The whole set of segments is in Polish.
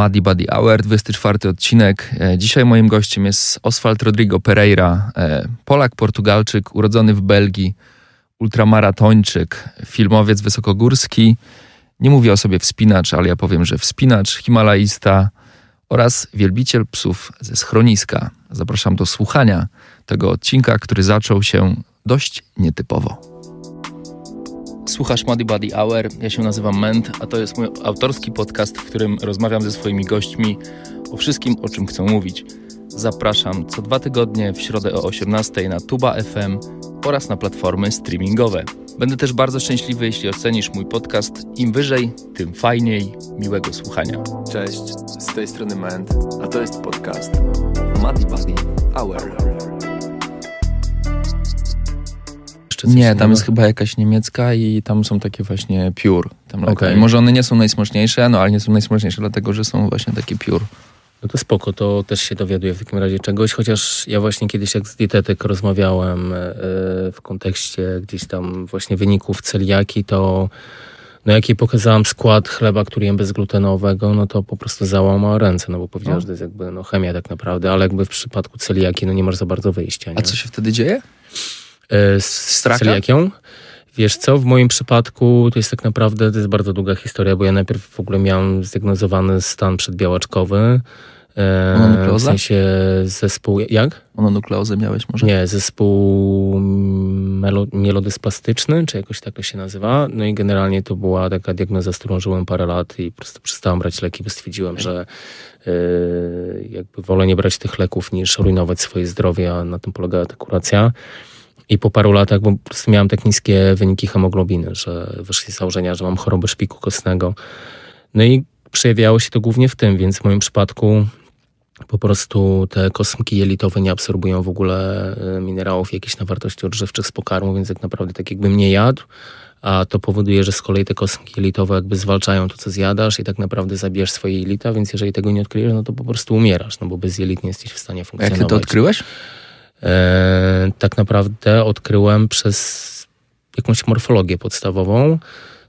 Madi Buddy Hour, 24 odcinek. E, dzisiaj moim gościem jest Oswald Rodrigo Pereira, e, Polak, Portugalczyk, urodzony w Belgii, ultramaratończyk, filmowiec wysokogórski. Nie mówię o sobie wspinacz, ale ja powiem, że wspinacz, himalaista oraz wielbiciel psów ze schroniska. Zapraszam do słuchania tego odcinka, który zaczął się dość nietypowo. Słuchasz Muddy Body Hour, ja się nazywam Ment, a to jest mój autorski podcast, w którym rozmawiam ze swoimi gośćmi o wszystkim, o czym chcę mówić. Zapraszam co dwa tygodnie w środę o 18 na Tuba FM oraz na platformy streamingowe. Będę też bardzo szczęśliwy, jeśli ocenisz mój podcast. Im wyżej, tym fajniej. Miłego słuchania. Cześć, z tej strony Ment, a to jest podcast Muddy Body Hour czy coś Nie, tam jest chyba jakaś niemiecka i tam są takie właśnie piór. okay. Może one nie są najsmaczniejsze, no ale nie są najsmaczniejsze, dlatego że są właśnie takie piór. No to spoko, to też się dowiaduje w takim razie czegoś, chociaż ja właśnie kiedyś jak z dietetyk rozmawiałem e, w kontekście gdzieś tam właśnie wyników celiaki, to no jak jej pokazałam skład chleba, który jem bezglutenowego, no to po prostu załamał ręce, no bo powiedziała, no. że to jest jakby no, chemia tak naprawdę, ale jakby w przypadku celiaki no nie masz za bardzo wyjścia. Nie? A co się wtedy dzieje? E, z, z celiakią. Wiesz co, w moim przypadku to jest tak naprawdę, to jest bardzo długa historia, bo ja najpierw w ogóle miałem zdiagnozowany stan przedbiałaczkowy. E, w sensie zespół, jak? Mononukleozę miałeś może? Nie, zespół melo, mielodysplastyczny, czy jakoś tak to się nazywa. No i generalnie to była taka diagnoza, z którą żyłem parę lat i po prostu przestałem brać leki, bo stwierdziłem, że e, jakby wolę nie brać tych leków niż rujnować swoje zdrowie, a na tym polegała ta kuracja. I po paru latach, bo miałem tak niskie wyniki hemoglobiny, że wyszli z założenia, że mam chorobę szpiku kostnego. No i przejawiało się to głównie w tym, więc w moim przypadku po prostu te kosmki jelitowe nie absorbują w ogóle y, minerałów jakichś na wartości odżywczych z pokarmu, więc tak naprawdę tak jakbym nie jadł, a to powoduje, że z kolei te kosmki jelitowe jakby zwalczają to, co zjadasz i tak naprawdę zabierz swoje jelita, więc jeżeli tego nie odkryjesz, no to po prostu umierasz, no bo bez jelit nie jesteś w stanie funkcjonować. A jak ty to odkryłeś? E, tak naprawdę odkryłem przez jakąś morfologię podstawową.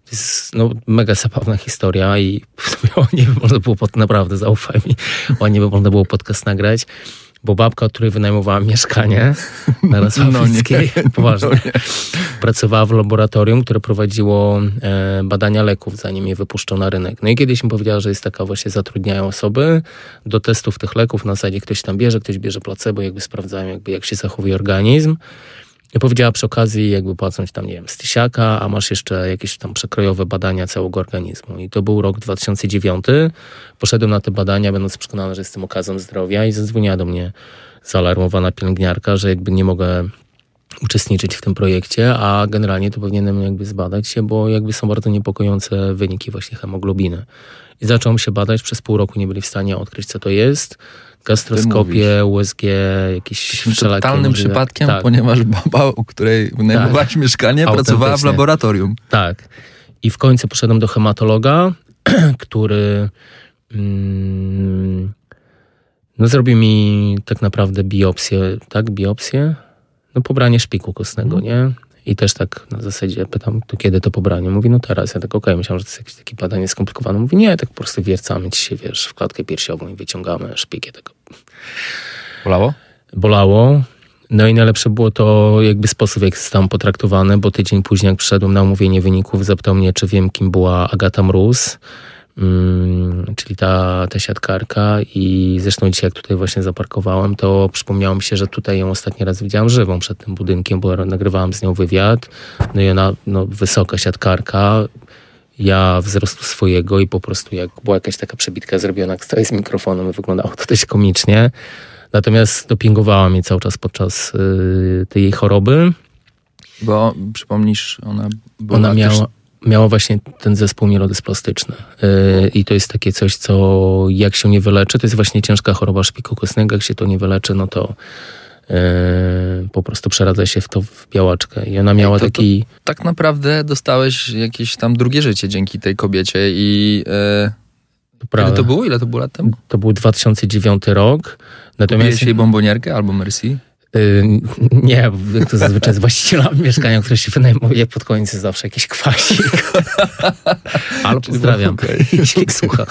To jest no, mega zabawna historia i o niej by można było, pod, naprawdę zaufaj mi, o niej by można było podcast nagrać bo babka, której wynajmowała mieszkanie no. na Rosławickiej, no poważnie, no pracowała w laboratorium, które prowadziło e, badania leków, zanim je wypuszczono na rynek. No i kiedyś mi powiedziała, że jest taka właśnie, zatrudniają osoby do testów tych leków, na zasadzie ktoś tam bierze, ktoś bierze placebo, jakby sprawdzają, jakby jak się zachowuje organizm. I powiedziała przy okazji, jakby płacąć tam, nie wiem, z a masz jeszcze jakieś tam przekrojowe badania całego organizmu. I to był rok 2009. Poszedłem na te badania, będąc przekonany, że jestem okazem zdrowia i zadzwoniła do mnie zaalarmowana pielęgniarka, że jakby nie mogę uczestniczyć w tym projekcie, a generalnie to powinienem jakby zbadać się, bo jakby są bardzo niepokojące wyniki właśnie hemoglobiny. I zacząłem się badać, przez pół roku nie byli w stanie odkryć, co to jest. Gastroskopie, USG, jakieś wszelaki. wszelakie... totalnym przypadkiem, tak. ponieważ baba, u której wynajmowałaś tak. mieszkanie, pracowała w laboratorium. Tak. I w końcu poszedłem do hematologa, który... Mm, no zrobił mi tak naprawdę biopsję, tak? Biopsję? no pobranie szpiku kostnego, mm. nie? I też tak na zasadzie pytam, to kiedy to pobranie? Mówi, no teraz. Ja tak, okej, okay, myślałem, że to jest jakieś takie badanie skomplikowane. Mówi, nie, tak po prostu wiercamy ci się, wiesz, w klatkę piersiową i wyciągamy szpikę, tego. Tak, Bolało? Bolało. No i najlepsze było to jakby sposób, jak zostałem potraktowany, bo tydzień później, jak przyszedłem na omówienie wyników, zapytał mnie, czy wiem, kim była Agata Mróz. Mm, czyli ta, ta siatkarka i zresztą dzisiaj jak tutaj właśnie zaparkowałem, to przypomniało mi się, że tutaj ją ostatni raz widziałem żywą przed tym budynkiem, bo nagrywałem z nią wywiad, no i ona, no wysoka siatkarka, ja wzrostu swojego i po prostu jak była jakaś taka przebitka zrobiona, jak stoi z mikrofonem, wyglądało to dość komicznie, natomiast dopingowała mnie cały czas podczas yy, tej jej choroby. Bo przypomnisz, ona była ona miała, też miała właśnie ten zespół mielodysplastyczny. Y, I to jest takie coś, co jak się nie wyleczy, to jest właśnie ciężka choroba szpiku kostnego, jak się to nie wyleczy, no to y, po prostu przeradza się w to w białaczkę. I ona miała I to, taki... To, tak naprawdę dostałeś jakieś tam drugie życie dzięki tej kobiecie i... Yy... E, Kiedy to było? Ile to było lat temu? To był 2009 rok. Natomiast... Kupiłeś jej bombonierkę albo Mercy? Yy, nie, jak to zazwyczaj z właścicielami mieszkania, które się wynajmuje, pod koniec jest zawsze jakiś kwasik. Ale pozdrawiam, okay. jeśli słucha.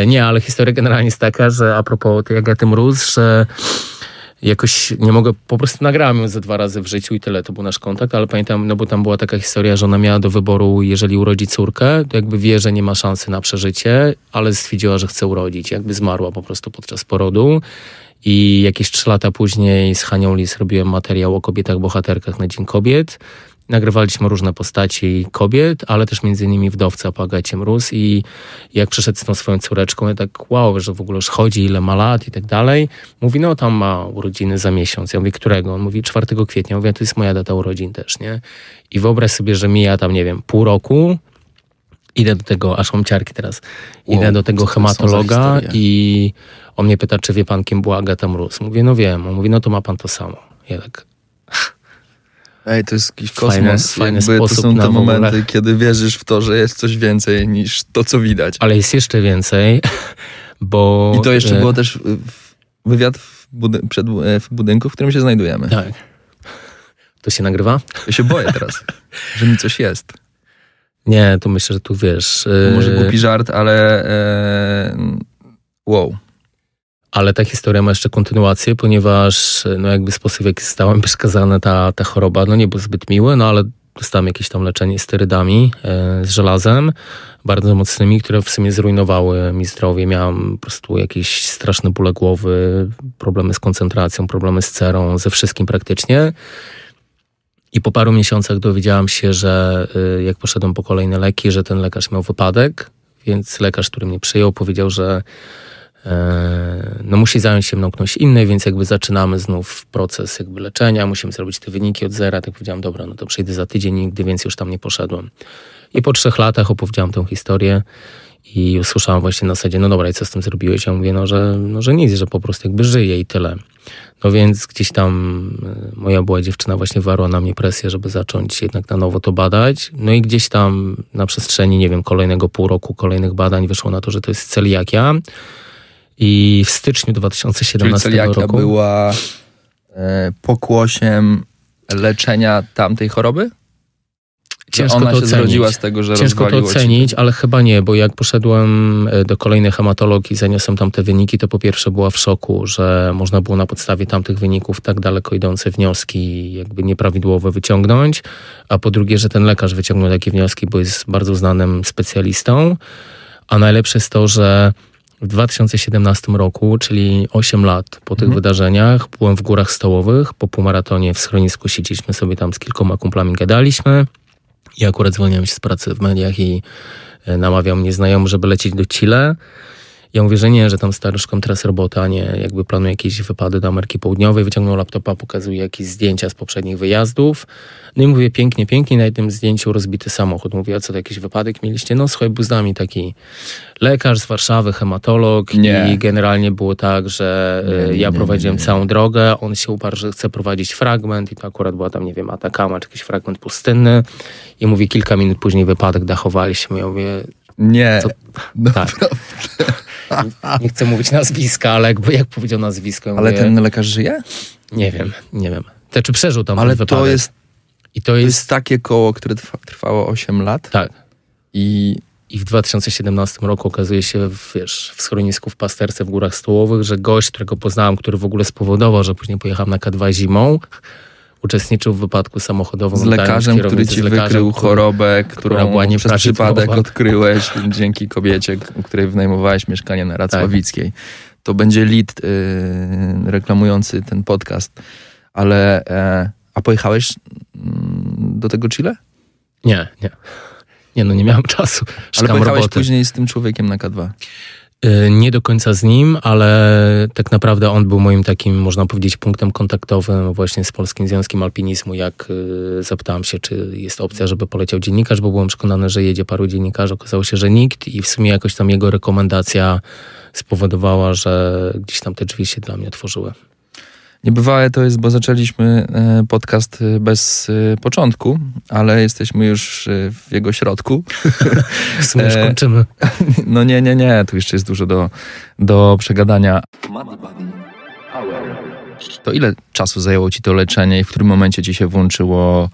Yy, nie, ale historia generalnie jest taka, że a propos tej Agaty Mróz, że jakoś nie mogę, po prostu nagrałem ją ze dwa razy w życiu i tyle, to był nasz kontakt, ale pamiętam, no bo tam była taka historia, że ona miała do wyboru, jeżeli urodzi córkę, to jakby wie, że nie ma szansy na przeżycie, ale stwierdziła, że chce urodzić, jakby zmarła po prostu podczas porodu i jakieś trzy lata później z Hanią Lis robiłem materiał o kobietach bohaterkach na Dzień Kobiet. Nagrywaliśmy różne postaci kobiet, ale też między innymi wdowca po Agacie Mróz i jak przyszedł z tą swoją córeczką, ja tak wow, że w ogóle już chodzi, ile ma lat i tak dalej. Mówi, no tam ma urodziny za miesiąc. Ja mówię, którego? On mówi, 4 kwietnia. Ja mówię, to jest moja data urodzin też, nie? I wyobraź sobie, że mija tam, nie wiem, pół roku, idę do tego, aż mam ciarki teraz, wow, idę do tego hematologa i on mnie pyta, czy wie pan, kim była Agata Mróz. Mówię, no wiem. On mówi, no to ma pan to samo. Ja tak... Ej, to jest jakiś kosmos. Fajny, fajny Jakby, to są te momenty, ogóle... kiedy wierzysz w to, że jest coś więcej niż to, co widać. Ale jest jeszcze więcej, bo... I to jeszcze e, było też wywiad w, budyn przed, e, w budynku, w którym się znajdujemy. Tak. To się nagrywa? Ja się boję teraz, że mi coś jest. Nie, to myślę, że tu wiesz. Yy... Może głupi żart, ale yy... wow. Ale ta historia ma jeszcze kontynuację, ponieważ e, no jakby sposób, w jaki zostałem przekazana ta, ta choroba, no nie był zbyt miły, no ale dostałem jakieś tam leczenie sterydami, yy, z żelazem, bardzo mocnymi, które w sumie zrujnowały mi zdrowie. Miałem po prostu jakieś straszne bóle głowy, problemy z koncentracją, problemy z cerą, ze wszystkim praktycznie. I po paru miesiącach dowiedziałam się, że y, jak poszedłem po kolejne leki, że ten lekarz miał wypadek, więc lekarz, który mnie przyjął, powiedział, że e, no musi zająć się mną ktoś inny, więc jakby zaczynamy znów proces jakby leczenia, musimy zrobić te wyniki od zera. Tak powiedziałam, dobra, no to przyjdę za tydzień, nigdy więc już tam nie poszedłem. I po trzech latach opowiedziałam tę historię. I usłyszałam właśnie na zasadzie, no dobra, i co z tym zrobiłeś? Ja mówię, no że, no, że nic, że po prostu jakby żyje i tyle. No więc gdzieś tam y, moja była dziewczyna właśnie wywarła na mnie presję, żeby zacząć jednak na nowo to badać. No i gdzieś tam na przestrzeni, nie wiem, kolejnego pół roku, kolejnych badań wyszło na to, że to jest celiakia. I w styczniu 2017 Czyli roku... była e, pokłosiem leczenia tamtej choroby? ciężko ona to się zrodziła z tego, że Ciężko to ocenić, ale chyba nie, bo jak poszedłem e, do kolejnej hematologii, i zaniosłem tam te wyniki, to po pierwsze była w szoku, że można było na podstawie tamtych wyników tak daleko idące wnioski jakby nieprawidłowe wyciągnąć, a po drugie, że ten lekarz wyciągnął takie wnioski, bo jest bardzo znanym specjalistą, a najlepsze jest to, że w 2017 roku, czyli 8 lat po tych mhm. wydarzeniach, byłem w górach stołowych po półmaratonie w schronisku. Siedzieliśmy sobie tam z kilkoma kumplami, gadaliśmy. Ja akurat zwolniłem się z pracy w mediach i e, namawiał mnie znajomy, żeby lecieć do Chile. Ja mówię, że nie, że tam staruszkom teraz robota, a nie jakby planuje jakieś wypady do Ameryki Południowej. Wyciągnął laptopa, pokazuje jakieś zdjęcia z poprzednich wyjazdów. No i mówię, pięknie, pięknie, na jednym zdjęciu rozbity samochód. Mówię, a co, to jakiś wypadek mieliście? No słuchaj, był z nami taki lekarz z Warszawy, hematolog nie. i generalnie było tak, że nie, e, ja nie, prowadziłem całą drogę, on się uparł, że chce prowadzić fragment i to akurat była tam, nie wiem, Atakama czy jakiś fragment pustynny i mówi, kilka minut później wypadek dachowaliśmy. Ja mówię, nie, co? No tak. Naprawdę nie chcę mówić nazwiska, ale jakby jak powiedział nazwisko. ale mówię, ten lekarz żyje? Nie wiem, nie wiem. Te, czy przeżył tam Ale to jest i to jest... to jest... takie koło, które trwało 8 lat. Tak. I... I w 2017 roku okazuje się, w, wiesz, w schronisku w Pasterce w Górach Stołowych, że gość, którego poznałem, który w ogóle spowodował, że później pojechałem na K2 zimą, uczestniczył w wypadku samochodowym. Z lekarzem, który ci lekarzem, wykrył chorobę, którą, która była przez przypadek odkryłeś dzięki kobiecie, u której wynajmowałeś mieszkanie na Racławickiej. Tak. To będzie lit y, reklamujący ten podcast. Ale, e, a pojechałeś mm, do tego Chile? Nie, nie. Nie, no nie miałem czasu. Szukam Ale pojechałeś roboty. później z tym człowiekiem na K2. Y, nie do końca z nim, ale tak naprawdę on był moim takim, można powiedzieć, punktem kontaktowym właśnie z Polskim Związkiem Alpinizmu, jak y, zapytałem się, czy jest opcja, żeby poleciał dziennikarz, bo byłem przekonany, że jedzie paru dziennikarzy. Okazało się, że nikt i w sumie jakoś tam jego rekomendacja spowodowała, że gdzieś tam te drzwi się dla mnie otworzyły. Niebywałe to jest, bo zaczęliśmy e, podcast e, bez e, początku, ale jesteśmy już w jego środku. W sumie już kończymy. No nie, nie, nie, tu jeszcze jest dużo do, do przegadania. To ile czasu zajęło ci to leczenie i w którym momencie ci się włączyło,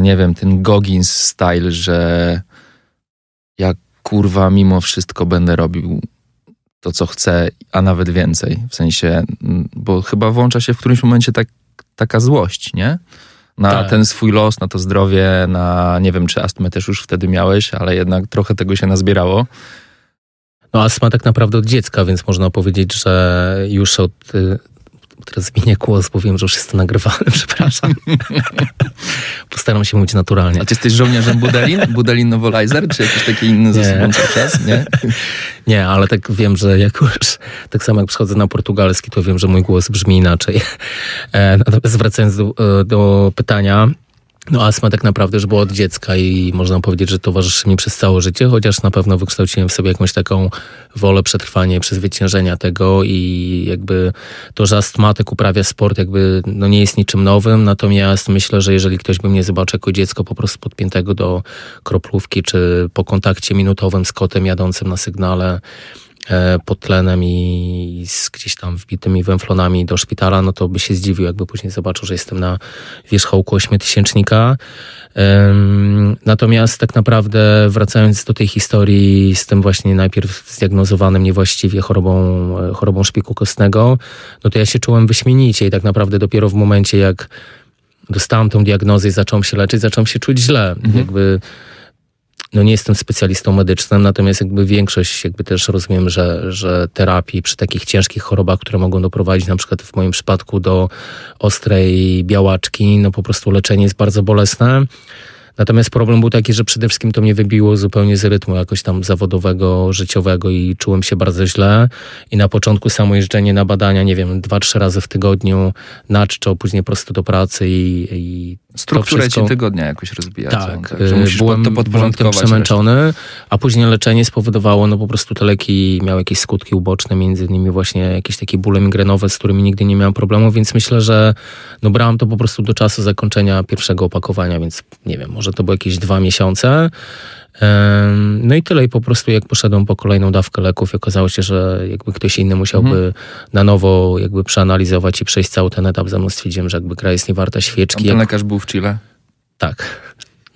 nie wiem, ten Goggins style, że jak kurwa mimo wszystko będę robił to, co chce, a nawet więcej. W sensie, bo chyba włącza się w którymś momencie tak, taka złość, nie? Na tak. ten swój los, na to zdrowie, na nie wiem, czy astmę też już wtedy miałeś, ale jednak trochę tego się nazbierało. No astma tak naprawdę od dziecka, więc można powiedzieć, że już od y, teraz zmienię głos, bo wiem, że już jest to nagrywane, przepraszam. Postaram się mówić naturalnie. A ty jesteś żołnierzem Budelin? Budelin Nowolizer? Czy jakiś taki inny ze sobą czas? Nie? nie, ale tak wiem, że jak już, tak samo jak przychodzę na portugalski, to wiem, że mój głos brzmi inaczej. E, natomiast wracając do, e, do pytania, no astma tak naprawdę już była od dziecka i można powiedzieć, że towarzyszy mi przez całe życie, chociaż na pewno wykształciłem w sobie jakąś taką wolę przetrwanie, przezwyciężenia tego i jakby to, że astmatyk uprawia sport jakby no nie jest niczym nowym, natomiast myślę, że jeżeli ktoś by mnie zobaczył jako dziecko po prostu podpiętego do kroplówki czy po kontakcie minutowym z kotem jadącym na sygnale, E, pod tlenem i z gdzieś tam wbitymi węflonami do szpitala, no to by się zdziwił, jakby później zobaczył, że jestem na wierzchołku ośmiotysięcznika. Natomiast tak naprawdę wracając do tej historii z tym właśnie najpierw zdiagnozowanym niewłaściwie chorobą, e, chorobą szpiku kostnego, no to ja się czułem wyśmienicie i tak naprawdę dopiero w momencie, jak dostałem tą diagnozę i zacząłem się leczyć, zacząłem się czuć źle. Mhm. Jakby no nie jestem specjalistą medycznym, natomiast jakby większość jakby też rozumiem, że, że terapii przy takich ciężkich chorobach, które mogą doprowadzić na przykład w moim przypadku do ostrej białaczki, no po prostu leczenie jest bardzo bolesne. Natomiast problem był taki, że przede wszystkim to mnie wybiło zupełnie z rytmu jakoś tam zawodowego, życiowego i czułem się bardzo źle. I na początku samo jeżdżenie na badania, nie wiem, dwa, trzy razy w tygodniu na czczo, później prosto do pracy i, i Strukturę wszystko... ci tygodnia jakoś rozbija. Tak, tak byłem, to byłem tym przemęczony, a później leczenie spowodowało, no po prostu te leki miały jakieś skutki uboczne, między innymi właśnie jakieś takie bóle migrenowe, z którymi nigdy nie miałem problemu, więc myślę, że no brałem to po prostu do czasu zakończenia pierwszego opakowania, więc nie wiem, może może to było jakieś dwa miesiące. No i tyle. I po prostu jak poszedłem po kolejną dawkę leków i okazało się, że jakby ktoś inny musiałby mhm. na nowo jakby przeanalizować i przejść cały ten etap za mną, stwierdziłem, że jakby gra jest niewarta świeczki. Ten jak... lekarz był w Chile? Tak.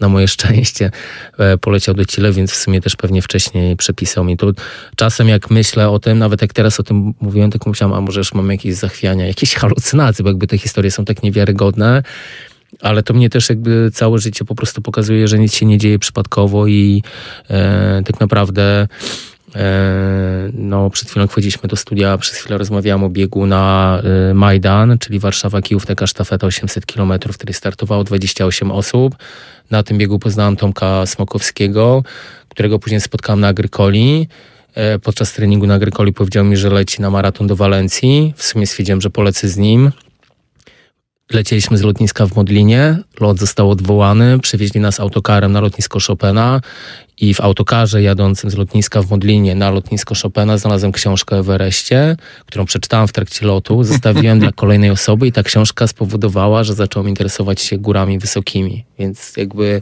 Na moje szczęście e, poleciał do Chile, więc w sumie też pewnie wcześniej przepisał mi. Tu czasem jak myślę o tym, nawet jak teraz o tym mówiłem, tak myślałem, a może już mam jakieś zachwiania, jakieś halucynacje, bo jakby te historie są tak niewiarygodne ale to mnie też jakby całe życie po prostu pokazuje, że nic się nie dzieje przypadkowo i e, tak naprawdę e, no, przed chwilą wchodziliśmy do studia, przez chwilę rozmawiałem o biegu na e, Majdan, czyli Warszawa-Kijów, taka sztafeta 800 km, w której startowało 28 osób. Na tym biegu poznałem Tomka Smokowskiego, którego później spotkałem na Agrykoli e, podczas treningu na Agrykoli powiedział mi, że leci na maraton do Walencji. W sumie stwierdziłem, że polecę z nim. Lecieliśmy z lotniska w Modlinie, lot został odwołany, przewieźli nas autokarem na lotnisko Chopina i w autokarze jadącym z lotniska w Modlinie na lotnisko Chopina znalazłem książkę w Everestie, którą przeczytałem w trakcie lotu, zostawiłem dla kolejnej osoby i ta książka spowodowała, że zacząłem interesować się górami wysokimi, więc jakby...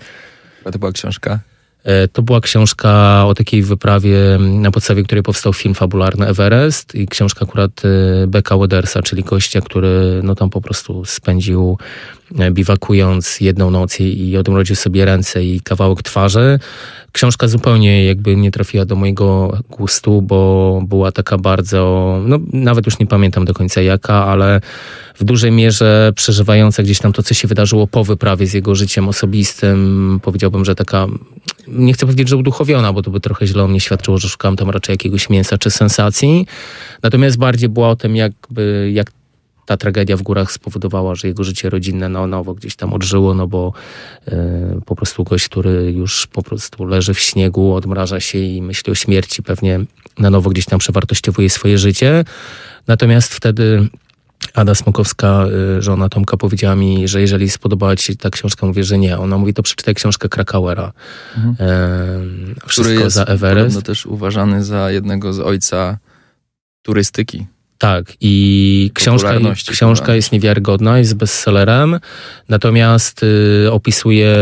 A to była książka? E, to była książka o takiej wyprawie, na podstawie której powstał film fabularny Everest i książka akurat e, Beka Wedersa, czyli gościa, który no tam po prostu spędził e, biwakując jedną noc i, i odmrodził sobie ręce i kawałek twarzy. Książka zupełnie jakby nie trafiła do mojego gustu, bo była taka bardzo, no nawet już nie pamiętam do końca jaka, ale w dużej mierze przeżywająca gdzieś tam to, co się wydarzyło po wyprawie z jego życiem osobistym. Powiedziałbym, że taka nie chcę powiedzieć, że uduchowiona, bo to by trochę źle o mnie świadczyło, że szukałem tam raczej jakiegoś mięsa czy sensacji. Natomiast bardziej była o tym, jakby, jak ta tragedia w górach spowodowała, że jego życie rodzinne na nowo gdzieś tam odżyło, no bo y, po prostu gość, który już po prostu leży w śniegu, odmraża się i myśli o śmierci, pewnie na nowo gdzieś tam przewartościowuje swoje życie. Natomiast wtedy Ada Smokowska, y, żona Tomka, powiedziała mi, że jeżeli spodobała ci się ta książka, mówię, że nie. Ona mówi, to przeczytaj książkę Krakauera. Mhm. wszystko Który jest za Everest. też uważany za jednego z ojca turystyki tak, i książka, książka tak. jest niewiarygodna, jest bestsellerem, natomiast y, opisuje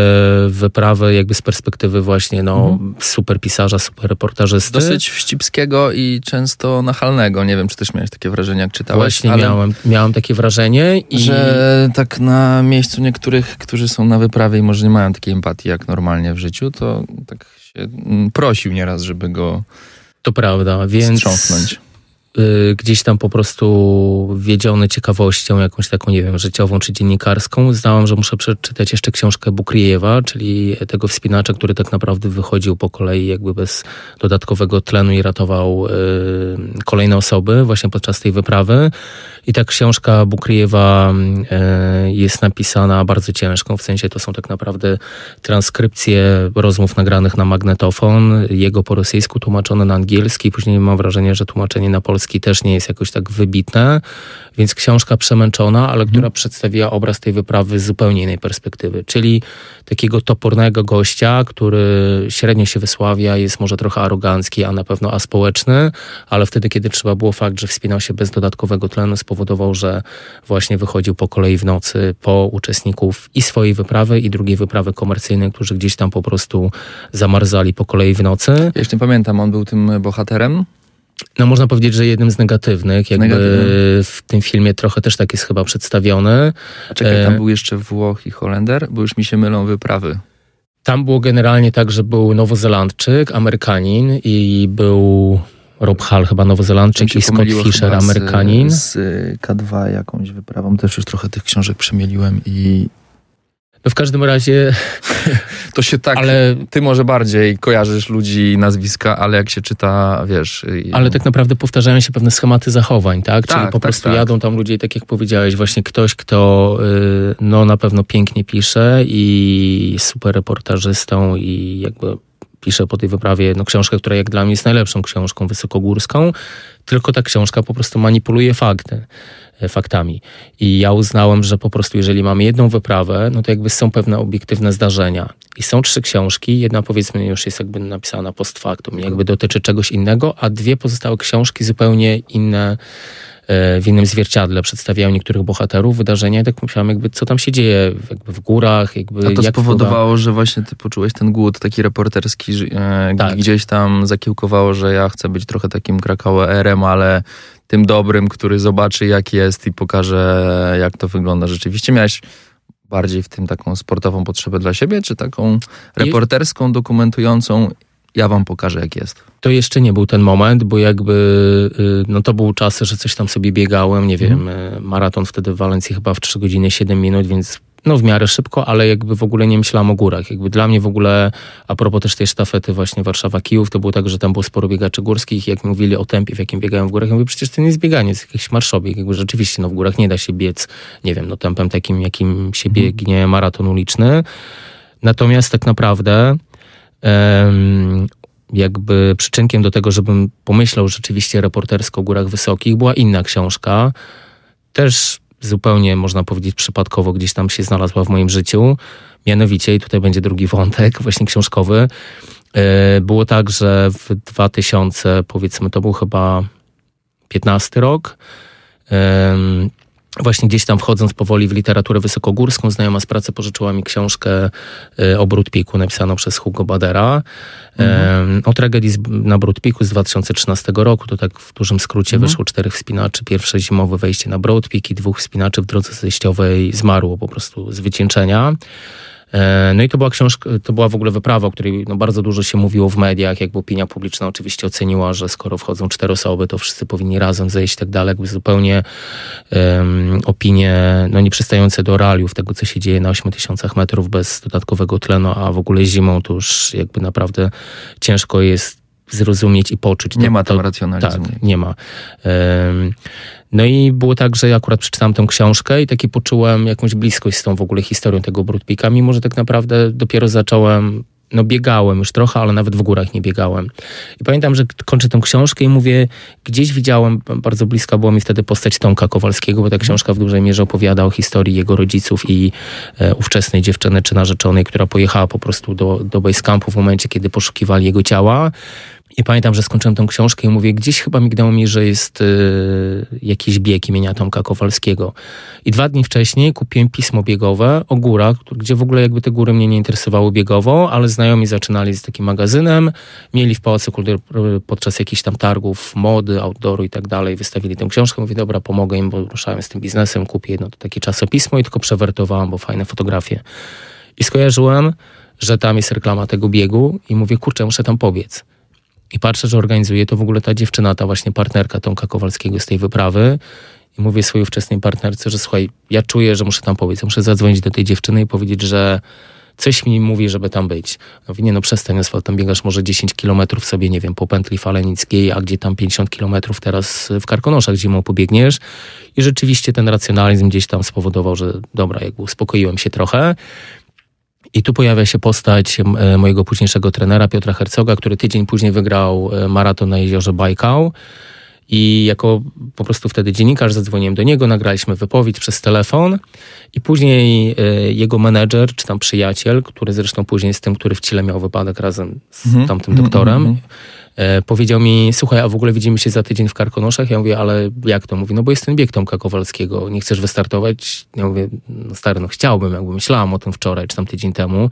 wyprawę jakby z perspektywy właśnie no, mhm. super pisarza, super reportażysty. Dosyć wścibskiego i często nachalnego. Nie wiem, czy też miałeś takie wrażenie, jak czytałeś. Właśnie ale... miałem, miałem takie wrażenie. I... Że tak na miejscu niektórych, którzy są na wyprawie i może nie mają takiej empatii jak normalnie w życiu, to tak się mm, prosił nieraz, żeby go to prawda, więc, Y, gdzieś tam po prostu wiedziony ciekawością, jakąś taką, nie wiem, życiową czy dziennikarską, znałam, że muszę przeczytać jeszcze książkę Bukrijewa, czyli tego wspinacza, który tak naprawdę wychodził po kolei jakby bez dodatkowego tlenu i ratował y, kolejne osoby właśnie podczas tej wyprawy. I ta książka Bukrijewa y, jest napisana bardzo ciężką, w sensie to są tak naprawdę transkrypcje rozmów nagranych na magnetofon, jego po rosyjsku tłumaczone na angielski, później mam wrażenie, że tłumaczenie na polski angielski też nie jest jakoś tak wybitne, więc książka przemęczona, ale mhm. która przedstawiła obraz tej wyprawy z zupełnie innej perspektywy, czyli takiego topornego gościa, który średnio się wysławia, jest może trochę arogancki, a na pewno aspołeczny, ale wtedy, kiedy trzeba było fakt, że wspinał się bez dodatkowego tlenu, spowodował, że właśnie wychodził po kolei w nocy po uczestników i swojej wyprawy, i drugiej wyprawy komercyjnej, którzy gdzieś tam po prostu zamarzali po kolei w nocy. Ja jeszcze pamiętam, on był tym bohaterem, no można powiedzieć, że jednym z negatywnych, jakby Negatywny. w tym filmie trochę też tak jest chyba przedstawiony. czekaj, tam e, był jeszcze Włoch i Holender, bo już mi się mylą wyprawy. Tam było generalnie tak, że był Nowozelandczyk, Amerykanin i był Rob Hall, chyba Nowozelandczyk i Scott Fisher, Amerykanin. Z, z K2 jakąś wyprawą, też już trochę tych książek przemieliłem i w każdym razie... To się tak, ale... ty może bardziej kojarzysz ludzi i nazwiska, ale jak się czyta, wiesz... Ale tak naprawdę powtarzają się pewne schematy zachowań, tak? tak Czyli po tak, prostu tak. jadą tam ludzie i tak jak powiedziałeś, właśnie ktoś, kto y, no na pewno pięknie pisze i super reportażystą i jakby pisze po tej wyprawie no, książkę, która jak dla mnie jest najlepszą książką wysokogórską, tylko ta książka po prostu manipuluje fakty. E, faktami. I ja uznałem, że po prostu jeżeli mamy jedną wyprawę, no to jakby są pewne obiektywne zdarzenia. I są trzy książki, jedna powiedzmy już jest jakby napisana post factum, jakby dotyczy czegoś innego, a dwie pozostałe książki zupełnie inne w innym zwierciadle przedstawiają niektórych bohaterów wydarzenia i tak myślałem, jakby co tam się dzieje jakby w górach. Jakby, A to jak spowodowało, że właśnie ty poczułeś ten głód taki reporterski, e, tak. gdzieś tam zakiełkowało, że ja chcę być trochę takim krakauerem, ale tym dobrym, który zobaczy jak jest i pokaże jak to wygląda. Rzeczywiście miałeś bardziej w tym taką sportową potrzebę dla siebie, czy taką reporterską, dokumentującą ja wam pokażę jak jest. To jeszcze nie był ten moment, bo jakby y, no to był czas, że coś tam sobie biegałem, nie wiem, mm. maraton wtedy w Walencji chyba w 3 godziny 7 minut, więc no w miarę szybko, ale jakby w ogóle nie myślałam o górach. Jakby dla mnie w ogóle, a propos też tej sztafety właśnie Warszawa-Kijów, to było tak, że tam było sporo biegaczy górskich jak mi mówili o tempie, w jakim biegają w górach, ja mówię, przecież to nie jest bieganie, jest jakiś marszobieg. Jakby rzeczywiście, no w górach nie da się biec, nie wiem, no tempem takim, jakim się mhm. biegnie maraton uliczny. Natomiast tak naprawdę jakby przyczynkiem do tego, żebym pomyślał rzeczywiście reportersko o Górach Wysokich, była inna książka. Też zupełnie, można powiedzieć, przypadkowo gdzieś tam się znalazła w moim życiu. Mianowicie, i tutaj będzie drugi wątek, właśnie książkowy. E, było tak, że w 2000, powiedzmy, to był chyba 15 rok, właśnie gdzieś tam wchodząc powoli w literaturę wysokogórską, znajoma z pracy pożyczyła mi książkę e, o Piku napisaną przez Hugo Badera. Mhm. O tragedii na Piku z 2013 roku. To tak w dużym skrócie mhm. wyszło czterech wspinaczy. Pierwsze zimowe wejście na Pik i dwóch wspinaczy w drodze zejściowej zmarło po prostu z wycieńczenia. E, no i to była książka, to była w ogóle wyprawa, o której no bardzo dużo się mówiło w mediach, jakby opinia publiczna oczywiście oceniła, że skoro wchodzą cztery osoby, to wszyscy powinni razem zejść i tak dalej, jakby zupełnie um, opinie no nieprzystające do realiów tego, co się dzieje na 8000 metrów bez dodatkowego tlenu, a w ogóle zimą to już jakby naprawdę ciężko jest zrozumieć i poczuć. Nie to, ma tam to, racjonalizmu. Tak, nie ma. Um, no i było tak, że ja akurat przeczytałem tę książkę i taki poczułem jakąś bliskość z tą w ogóle historią tego Brudpika, mimo że tak naprawdę dopiero zacząłem no biegałem już trochę, ale nawet w górach nie biegałem. I pamiętam, że kończę tą książkę i mówię, gdzieś widziałem, bardzo bliska była mi wtedy postać Tomka Kowalskiego, bo ta książka w dużej mierze opowiada o historii jego rodziców i e, ówczesnej dziewczyny czy narzeczonej, która pojechała po prostu do, do base campu w momencie, kiedy poszukiwali jego ciała. I pamiętam, że skończyłem tę książkę i mówię, gdzieś chyba migdało mi, że jest y, jakiś bieg imienia Tomka Kowalskiego. I dwa dni wcześniej kupiłem pismo biegowe o górach, gdzie w ogóle jakby te góry mnie nie interesowały biegowo, ale znajomi zaczynali z takim magazynem, mieli w Pałacu Kultury y, podczas jakichś tam targów mody, outdooru i tak dalej, wystawili tę książkę. Mówię, dobra, pomogę im, bo ruszałem z tym biznesem, kupię jedno takie czasopismo i tylko przewertowałem, bo fajne fotografie. I skojarzyłem, że tam jest reklama tego biegu i mówię, kurczę, muszę tam pobiec. I patrzę, że organizuje to w ogóle ta dziewczyna, ta właśnie partnerka Tomka Kowalskiego z tej wyprawy. I mówię swojej ówczesnej partnerce, że słuchaj, ja czuję, że muszę tam powiedzieć, muszę zadzwonić do tej dziewczyny i powiedzieć, że coś mi mówi, żeby tam być. No nie no przestań, Oswald, tam biegasz może 10 kilometrów sobie, nie wiem, po pętli falenickiej, a gdzie tam 50 kilometrów teraz w Karkonoszach zimą pobiegniesz. I rzeczywiście ten racjonalizm gdzieś tam spowodował, że dobra, jakby uspokoiłem się trochę. I tu pojawia się postać e, mojego późniejszego trenera Piotra Hercoga, który tydzień później wygrał e, maraton na jeziorze Bajkał. I jako po prostu wtedy dziennikarz zadzwoniłem do niego, nagraliśmy wypowiedź przez telefon i później e, jego menedżer, czy tam przyjaciel, który zresztą później z tym, który w Chile miał wypadek razem z mhm. tamtym doktorem, mhm, mhm. E, powiedział mi, słuchaj, a w ogóle widzimy się za tydzień w Karkonoszach? Ja mówię, ale jak to? Mówi, no bo jest ten bieg Tomka Kowalskiego, nie chcesz wystartować? Ja mówię, no stary, no chciałbym, jakby myślałam o tym wczoraj czy tam tydzień temu,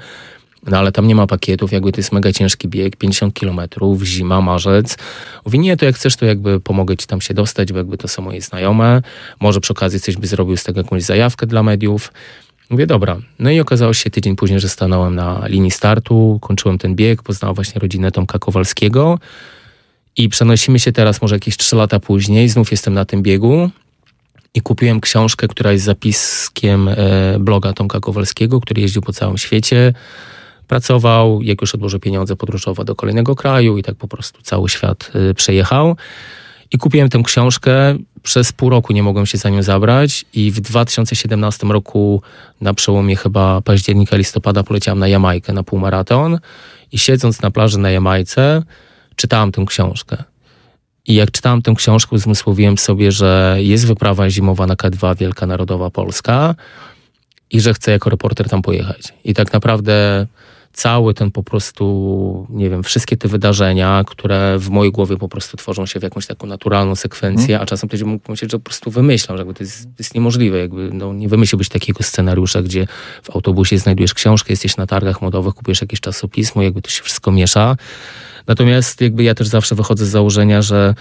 no ale tam nie ma pakietów, jakby to jest mega ciężki bieg, 50 kilometrów, zima, marzec. Mówi, nie, to jak chcesz, to jakby pomogę ci tam się dostać, bo jakby to są moje znajome. Może przy okazji coś by zrobił z tego jakąś zajawkę dla mediów. Mówię, dobra. No i okazało się tydzień później, że stanąłem na linii startu, kończyłem ten bieg, poznałem właśnie rodzinę Tomka Kowalskiego i przenosimy się teraz może jakieś 3 lata później, znów jestem na tym biegu i kupiłem książkę, która jest zapiskiem e, bloga Tomka Kowalskiego, który jeździł po całym świecie, pracował, jak już odłożył pieniądze, podróżował do kolejnego kraju i tak po prostu cały świat e, przejechał. I kupiłem tę książkę. Przez pół roku nie mogłem się za nią zabrać i w 2017 roku na przełomie chyba października, listopada poleciałem na Jamajkę na półmaraton i siedząc na plaży na Jamajce czytałem tę książkę. I jak czytałem tę książkę, zmysłowiłem sobie, że jest wyprawa zimowa na K2 Wielka Narodowa Polska i że chcę jako reporter tam pojechać. I tak naprawdę cały ten po prostu, nie wiem, wszystkie te wydarzenia, które w mojej głowie po prostu tworzą się w jakąś taką naturalną sekwencję, mhm. a czasem ktoś mógł pomyśleć, że po prostu wymyślam, że jakby to jest, jest niemożliwe, jakby no, nie wymyśliłbyś takiego scenariusza, gdzie w autobusie znajdujesz książkę, jesteś na targach modowych, kupujesz jakieś czasopismo, jakby to się wszystko miesza. Natomiast jakby ja też zawsze wychodzę z założenia, że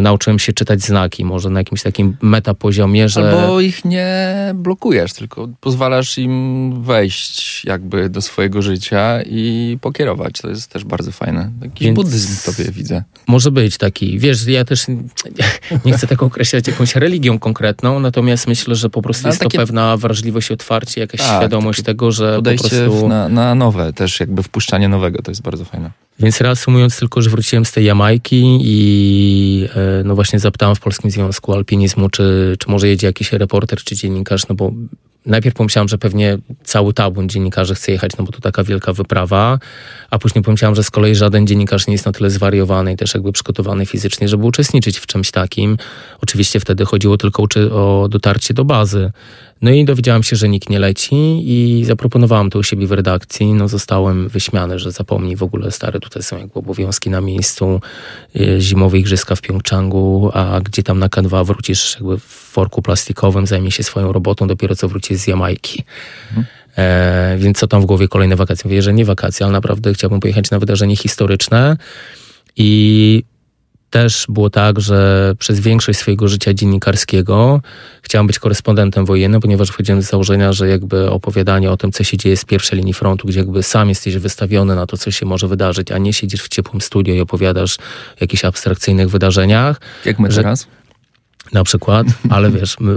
nauczyłem się czytać znaki, może na jakimś takim metapoziomie, że... Albo ich nie blokujesz, tylko pozwalasz im wejść jakby do swojego życia i pokierować. To jest też bardzo fajne. Jakiś Więc... buddyzm tobie widzę. Może być taki. Wiesz, ja też nie chcę tak określać jakąś religią konkretną, natomiast myślę, że po prostu no, jest takie... to pewna wrażliwość otwarcie, jakaś tak, świadomość tego, że po prostu... Na, na nowe też jakby wpuszczanie nowego, to jest bardzo fajne. Więc reasumując tylko, że wróciłem z tej Jamajki i e, no właśnie zapytałem w Polskim Związku Alpinizmu, czy, czy może jedzie jakiś reporter czy dziennikarz, no bo najpierw pomyślałam, że pewnie cały tabun dziennikarzy chce jechać, no bo to taka wielka wyprawa, a później pomyślałam, że z kolei żaden dziennikarz nie jest na tyle zwariowany i też jakby przygotowany fizycznie, żeby uczestniczyć w czymś takim. Oczywiście wtedy chodziło tylko o dotarcie do bazy. No i dowiedziałam się, że nikt nie leci i zaproponowałam to u siebie w redakcji. No zostałem wyśmiany, że zapomnij w ogóle, stary, tutaj są jakby obowiązki na miejscu, y, zimowe igrzyska w Pjongczangu, a gdzie tam na kanwa wrócisz jakby w worku plastikowym, zajmie się swoją robotą, dopiero co wróci z Jamajki. Mhm. E, więc co tam w głowie kolejne wakacje? Mówię, że nie wakacje, ale naprawdę chciałbym pojechać na wydarzenie historyczne. I też było tak, że przez większość swojego życia dziennikarskiego chciałem być korespondentem wojennym, ponieważ wchodziłem z założenia, że jakby opowiadanie o tym, co się dzieje z pierwszej linii frontu, gdzie jakby sam jesteś wystawiony na to, co się może wydarzyć, a nie siedzisz w ciepłym studio i opowiadasz o jakichś abstrakcyjnych wydarzeniach. Jak my że... teraz? na przykład, ale wiesz, my,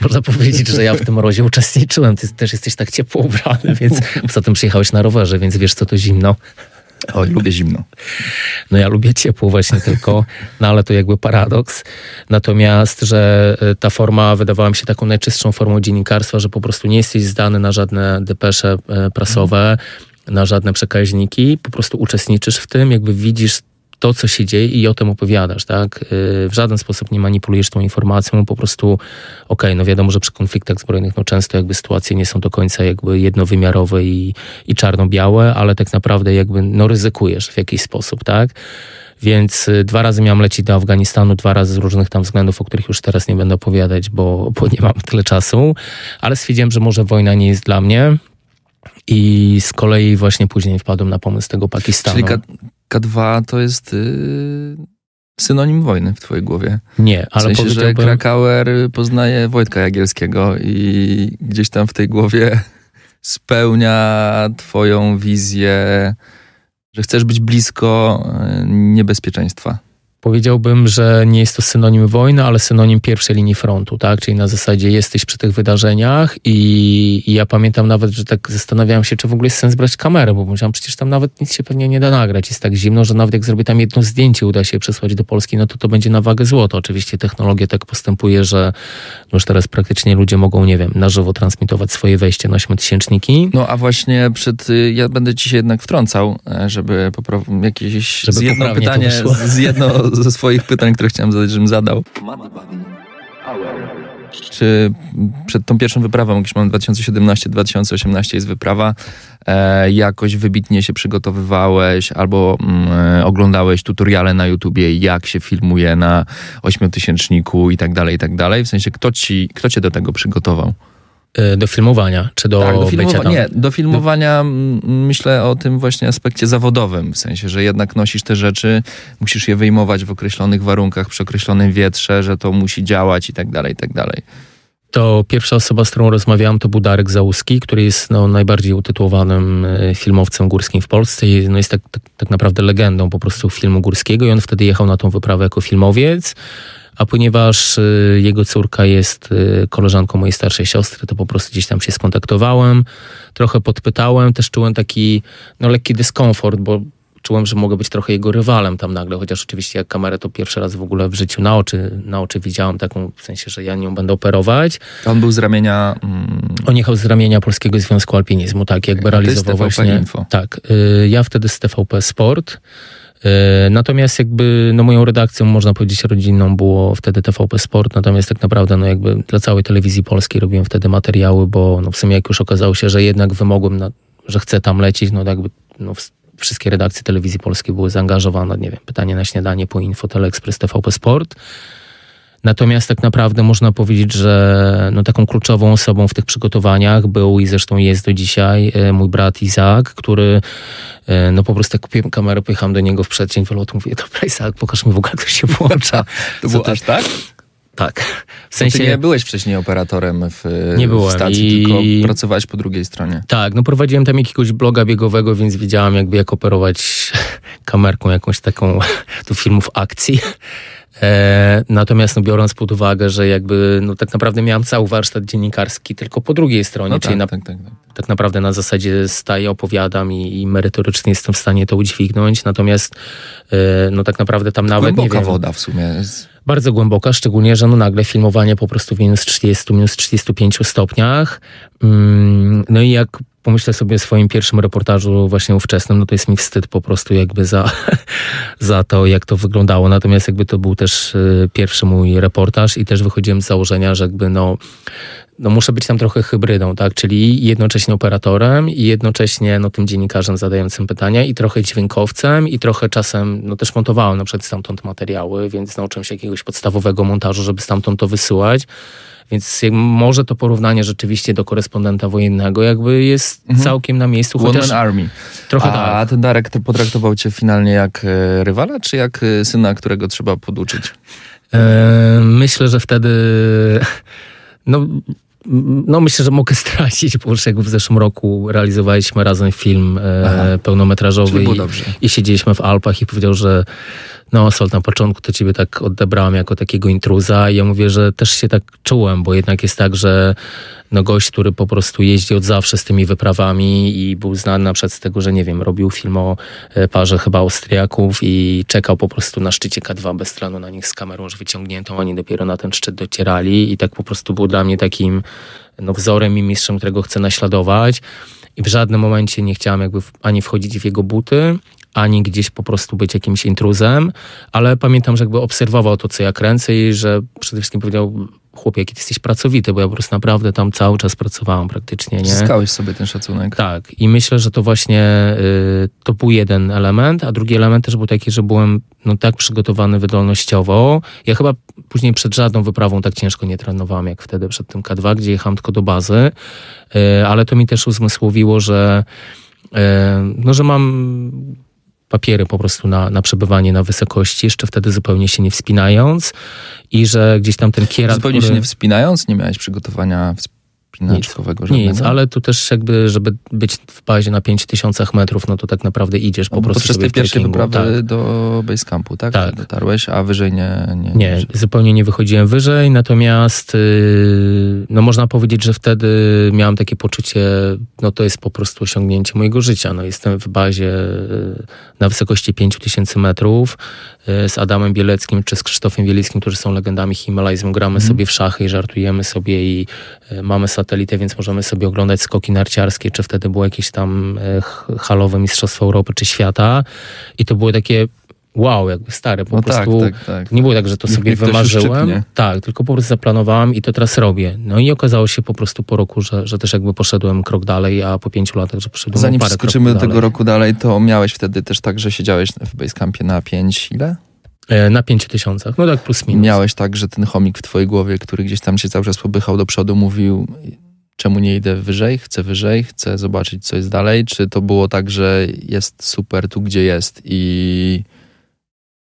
można powiedzieć, że ja w tym mrozie uczestniczyłem. Ty też jesteś tak ciepło ubrany, więc poza tym przyjechałeś na rowerze, więc wiesz, co to zimno. Oj, lubię zimno. No ja lubię ciepło właśnie tylko, no ale to jakby paradoks. Natomiast, że e, ta forma wydawała mi się taką najczystszą formą dziennikarstwa, że po prostu nie jesteś zdany na żadne depesze e, prasowe, na żadne przekaźniki, po prostu uczestniczysz w tym, jakby widzisz to, co się dzieje i o tym opowiadasz, tak? Y, w żaden sposób nie manipulujesz tą informacją, po prostu okej, okay, no wiadomo, że przy konfliktach zbrojnych no często jakby sytuacje nie są do końca jakby jednowymiarowe i, i czarno-białe, ale tak naprawdę jakby no ryzykujesz w jakiś sposób, tak? Więc y, dwa razy miałem lecieć do Afganistanu, dwa razy z różnych tam względów, o których już teraz nie będę opowiadać, bo, bo nie mam tyle czasu, ale stwierdziłem, że może wojna nie jest dla mnie. I z kolei właśnie później wpadłem na pomysł tego Pakistanu. Czyli K2 to jest y, synonim wojny w twojej głowie. Nie, ale w sensie, powiedziałbym... że Krakauer poznaje Wojtka Jagielskiego i gdzieś tam w tej głowie spełnia twoją wizję, że chcesz być blisko y, niebezpieczeństwa powiedziałbym, że nie jest to synonim wojny, ale synonim pierwszej linii frontu, tak? Czyli na zasadzie jesteś przy tych wydarzeniach i, i ja pamiętam nawet, że tak zastanawiałem się, czy w ogóle jest sens brać kamerę, bo myślałem, przecież tam nawet nic się pewnie nie da nagrać. Jest tak zimno, że nawet jak zrobię tam jedno zdjęcie, uda się przesłać do Polski, no to to będzie na wagę złota. Oczywiście technologia tak postępuje, że no już teraz praktycznie ludzie mogą, nie wiem, na żywo transmitować swoje wejście na ośmiotysięczniki. No a właśnie przed, ja będę ci się jednak wtrącał, e, żeby prostu jakieś żeby z jedno pytanie, z jedno ze swoich pytań, które chciałem zadać, żebym zadał. Czy przed tą pierwszą wyprawą, gdzieś mam 2017-2018 jest wyprawa, e, jakoś wybitnie się przygotowywałeś albo mm, e, oglądałeś tutoriale na YouTubie, jak się filmuje na ośmiotysięczniku i tak dalej, i tak dalej? W sensie, kto, ci, kto cię do tego przygotował? Y, do filmowania, czy do, tak, do filmowa- bycia tam? Nie, do filmowania mm, mm, myślę o tym właśnie aspekcie zawodowym, w sensie, że jednak nosisz te rzeczy, musisz je wyjmować w określonych warunkach, przy określonym wietrze, że to musi działać i tak dalej, i tak dalej. To pierwsza osoba, z którą rozmawiałam, to był Darek Załuski, który jest no, najbardziej utytułowanym y, filmowcem górskim w Polsce i no, jest tak, tak, tak naprawdę legendą po prostu filmu górskiego i on wtedy jechał na tą wyprawę jako filmowiec a ponieważ y, jego córka jest y, koleżanką mojej starszej siostry, to po prostu gdzieś tam się skontaktowałem, trochę podpytałem, też czułem taki no, lekki dyskomfort, bo czułem, że mogę być trochę jego rywalem tam nagle, chociaż oczywiście jak kamerę to pierwszy raz w ogóle w życiu na oczy, na oczy widziałem taką, w sensie, że ja nią będę operować. On był z ramienia... Mm... On jechał z ramienia Polskiego Związku Alpinizmu, tak, jakby realizował właśnie... Info. Tak, y, ja wtedy z TVP Sport, E, natomiast jakby no moją redakcją, można powiedzieć, rodzinną było wtedy TVP Sport, natomiast tak naprawdę no jakby dla całej telewizji polskiej robiłem wtedy materiały, bo no w sumie jak już okazało się, że jednak wymogłem, na, że chcę tam lecieć, no jakby no wszystkie redakcje telewizji polskiej były zaangażowane, nie wiem, pytanie na śniadanie po Info, Teleexpress, TVP Sport. Natomiast tak naprawdę można powiedzieć, że no, taką kluczową osobą w tych przygotowaniach był i zresztą jest do dzisiaj e, mój brat Izak, który e, no po prostu kupiłem kamerę, pojechałem do niego w przeddzień wylotu, mówię, dobra Izak, pokaż mi w ogóle, jak to się włącza. to było aż tak? Tak. W znaczy, sensie ty nie byłeś wcześniej operatorem w, e, nie W stacji, I... tylko pracowałeś po drugiej stronie. Tak, no prowadziłem tam jakiegoś bloga biegowego, więc wiedziałem jakby jak operować kamerką jakąś taką do filmów akcji. E, natomiast no, biorąc pod uwagę, że jakby no, tak naprawdę miałem cały warsztat dziennikarski tylko po drugiej stronie, no czyli tak, na, tak, tak, tak, tak naprawdę na zasadzie staję, opowiadam i, i, merytorycznie jestem w stanie to udźwignąć, natomiast e, no tak naprawdę tam nawet Głęboka nie wiem, woda w sumie jest. Bardzo głęboka, szczególnie, że no nagle filmowanie po prostu w minus 30, minus 35 stopniach. Mm, no i jak pomyślę sobie o swoim pierwszym reportażu właśnie ówczesnym, no to jest mi wstyd po prostu jakby za, za to, jak to wyglądało. Natomiast jakby to był też y, pierwszy mój reportaż i też wychodziłem z założenia, że jakby no no muszę być tam trochę hybrydą, tak? Czyli jednocześnie operatorem i jednocześnie no, tym dziennikarzem zadającym pytania i trochę dźwiękowcem i trochę czasem, no też montowałem na przykład stamtąd materiały, więc nauczyłem się jakiegoś podstawowego montażu, żeby stamtąd to wysyłać. Więc może to porównanie rzeczywiście do korespondenta wojennego jakby jest mhm. całkiem na miejscu. Chociaż Army. Trochę A tak. ten Darek potraktował cię finalnie jak e, rywala, czy jak e, syna, którego trzeba poduczyć? E, myślę, że wtedy no, no myślę, że mogę stracić jak W zeszłym roku realizowaliśmy razem film e, pełnometrażowy i, i, siedzieliśmy w Alpach i powiedział, że no, Sol, na początku to ciebie tak odebrałem jako takiego intruza i ja mówię, że też się tak czułem, bo jednak jest tak, że no gość, który po prostu jeździ od zawsze z tymi wyprawami i był znany na przykład z tego, że nie wiem, robił film o e, parze chyba Austriaków i czekał po prostu na szczycie K2 bez stranu na nich z kamerą już wyciągniętą, oni dopiero na ten szczyt docierali i tak po prostu był dla mnie takim no, wzorem i mistrzem, którego chcę naśladować. I w żadnym momencie nie chciałem jakby ani wchodzić w jego buty, ani gdzieś po prostu być jakimś intruzem, ale pamiętam, że jakby obserwował to, co ja kręcę i że przede wszystkim powiedział, chłopie, jaki ty jesteś pracowity, bo ja po prostu naprawdę tam cały czas pracowałem praktycznie. Nie? Zyskałeś sobie ten szacunek. Tak i myślę, że to właśnie y, to był jeden element, a drugi element też był taki, że byłem no, tak przygotowany wydolnościowo. Ja chyba później przed żadną wyprawą tak ciężko nie trenowałem, jak wtedy przed tym K2, gdzie jechałem tylko do bazy, y, ale to mi też uzmysłowiło, że y, no, że mam papiery po prostu na, na przebywanie na wysokości, jeszcze wtedy zupełnie się nie wspinając i że gdzieś tam ten kierat... Zupełnie który... się nie wspinając? Nie miałeś przygotowania naczkowego żadnego? Nic, ale tu też jakby, żeby być w bazie na 5000 metrów, no to tak naprawdę idziesz no, po prostu Przez te pierwsze wyprawy tak. do Basecampu, tak? Tak. Dotarłeś, a wyżej nie... Nie, nie zupełnie nie wychodziłem wyżej, natomiast y, no można powiedzieć, że wtedy miałem takie poczucie, no to jest po prostu osiągnięcie mojego życia. No jestem w bazie y, na wysokości 5000 metrów y, z Adamem Bieleckim czy z Krzysztofem Wielickim, którzy są legendami Himalajzmu. Gramy mm. sobie w szachy i żartujemy sobie i mamy sat więc możemy sobie oglądać skoki narciarskie, czy wtedy było jakieś tam e, halowe Mistrzostwo Europy czy Świata. I to były takie wow, jakby stare, po no tak, prostu tak, tak, tak. nie było tak, tak że to sobie Niech wymarzyłem. Tak, tylko po prostu zaplanowałem i to teraz robię. No i okazało się po prostu po roku, że, że też jakby poszedłem krok dalej, a po pięciu latach, że poszedłem Zanim parę skoczymy do tego roku dalej, to miałeś wtedy też tak, że siedziałeś w Basecampie na pięć ile? E, na 5000. No tak plus minus. Miałeś tak, że ten chomik w twojej głowie, który gdzieś tam się cały czas pobychał do przodu, mówił czemu nie idę wyżej, chcę wyżej, chcę zobaczyć, co jest dalej, czy to było tak, że jest super tu, gdzie jest i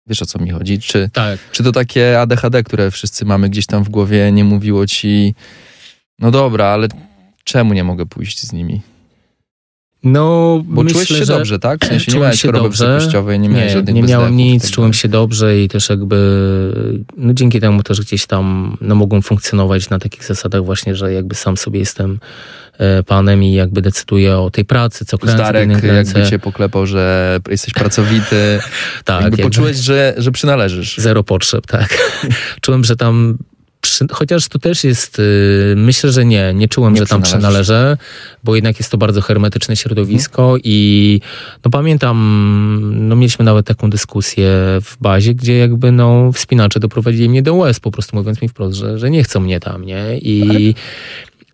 wiesz, o co mi chodzi? Czy, tak. czy to takie ADHD, które wszyscy mamy gdzieś tam w głowie, nie mówiło ci no dobra, ale czemu nie mogę pójść z nimi? No, Bo myślę, czułeś się że... dobrze, tak? W sensie nie miałeś choroby przepuściowej, nie miałeś nie, żadnych Nie miałem tak nic, czułem się dobrze i też jakby no dzięki temu też gdzieś tam no, mogłem funkcjonować na takich zasadach właśnie, że jakby sam sobie jestem e, panem i jakby decyduję o tej pracy, co kręcę. Darek jakby cię poklepał, że jesteś pracowity. tak. Jakby, jakby poczułeś, że, że przynależysz. Zero potrzeb, tak. Czułem, że tam przy, chociaż to też jest, y, myślę, że nie, nie czułem, nie że tam przynależę, bo jednak jest to bardzo hermetyczne środowisko hmm. i no pamiętam, no mieliśmy nawet taką dyskusję w bazie, gdzie jakby no wspinacze doprowadzili mnie do łez, po prostu mówiąc mi wprost, że, że nie chcą mnie tam, nie? I,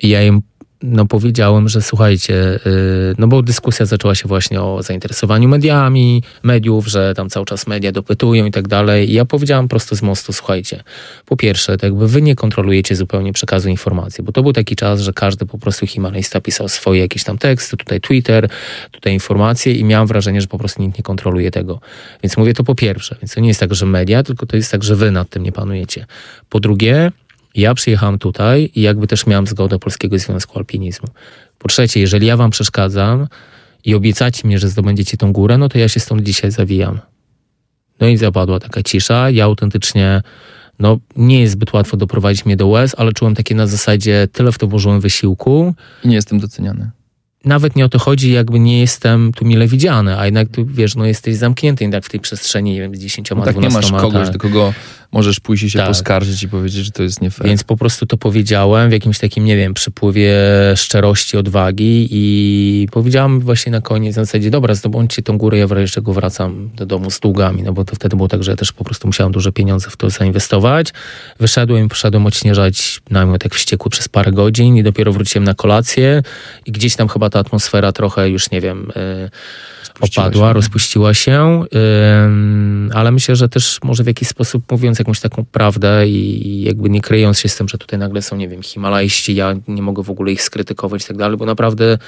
i ja im no powiedziałem, że słuchajcie, y, no bo dyskusja zaczęła się właśnie o zainteresowaniu mediami, mediów, że tam cały czas media dopytują i tak dalej. I ja powiedziałem prosto z mostu, słuchajcie, po pierwsze, to jakby wy nie kontrolujecie zupełnie przekazu informacji, bo to był taki czas, że każdy po prostu himalajsta pisał swoje jakieś tam teksty, tutaj Twitter, tutaj informacje i miałem wrażenie, że po prostu nikt nie kontroluje tego. Więc mówię to po pierwsze, więc to nie jest tak, że media, tylko to jest tak, że wy nad tym nie panujecie. Po drugie, ja przyjechałem tutaj i jakby też miałem zgodę Polskiego Związku Alpinizmu. Po trzecie, jeżeli ja wam przeszkadzam i obiecacie mi, że zdobędziecie tą górę, no to ja się stąd dzisiaj zawijam. No i zapadła taka cisza. Ja autentycznie, no nie jest zbyt łatwo doprowadzić mnie do łez, ale czułem takie na zasadzie, tyle w to włożyłem wysiłku. I nie jestem doceniany nawet nie o to chodzi, jakby nie jestem tu mile widziany, a jednak tu, wiesz, no jesteś zamknięty jednak w tej przestrzeni, nie wiem, z dziesięcioma, no tak, nie masz kogoś, do tak. kogo możesz pójść i się tak. poskarżyć i powiedzieć, że to jest nie fair. Więc po prostu to powiedziałem w jakimś takim, nie wiem, przypływie szczerości, odwagi i powiedziałem właśnie na koniec na zasadzie, dobra, zdobądźcie tą górę, ja jeszcze go wracam do domu z długami, no bo to wtedy było tak, że ja też po prostu musiałem duże pieniądze w to zainwestować. Wyszedłem i poszedłem odśnieżać namiot jak wściekły przez parę godzin i dopiero wróciłem na kolację i gdzieś tam chyba ta atmosfera trochę już, nie wiem... E, opadła, rozpuściła się, ale myślę, że też może w jakiś sposób mówiąc jakąś taką prawdę i jakby nie kryjąc się z tym, że tutaj nagle są, nie wiem, Himalajści, ja nie mogę w ogóle ich skrytykować i tak dalej, bo naprawdę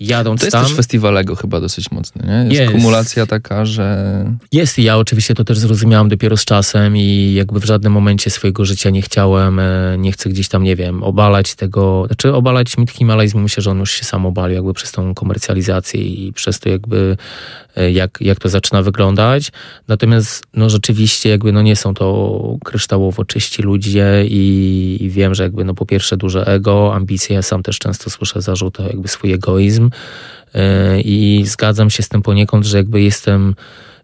jadąc tam... To jest tam, też festiwalego chyba dosyć mocny, nie? Jest, jest kumulacja taka, że... Jest i ja oczywiście to też zrozumiałam dopiero z czasem i jakby w żadnym momencie swojego życia nie chciałem, e, nie chcę gdzieś tam, nie wiem, obalać tego, znaczy obalać mit himalajzmu, myślę, że on już się sam obalił jakby przez tą komercjalizację i przez to jakby e, jak, jak to zaczyna wyglądać. Natomiast no rzeczywiście jakby no nie są to kryształowo czyści ludzie i, i, wiem, że jakby no po pierwsze duże ego, ambicje, ja sam też często słyszę zarzuty, jakby swój egoizm yy, i zgadzam się z tym poniekąd, że jakby jestem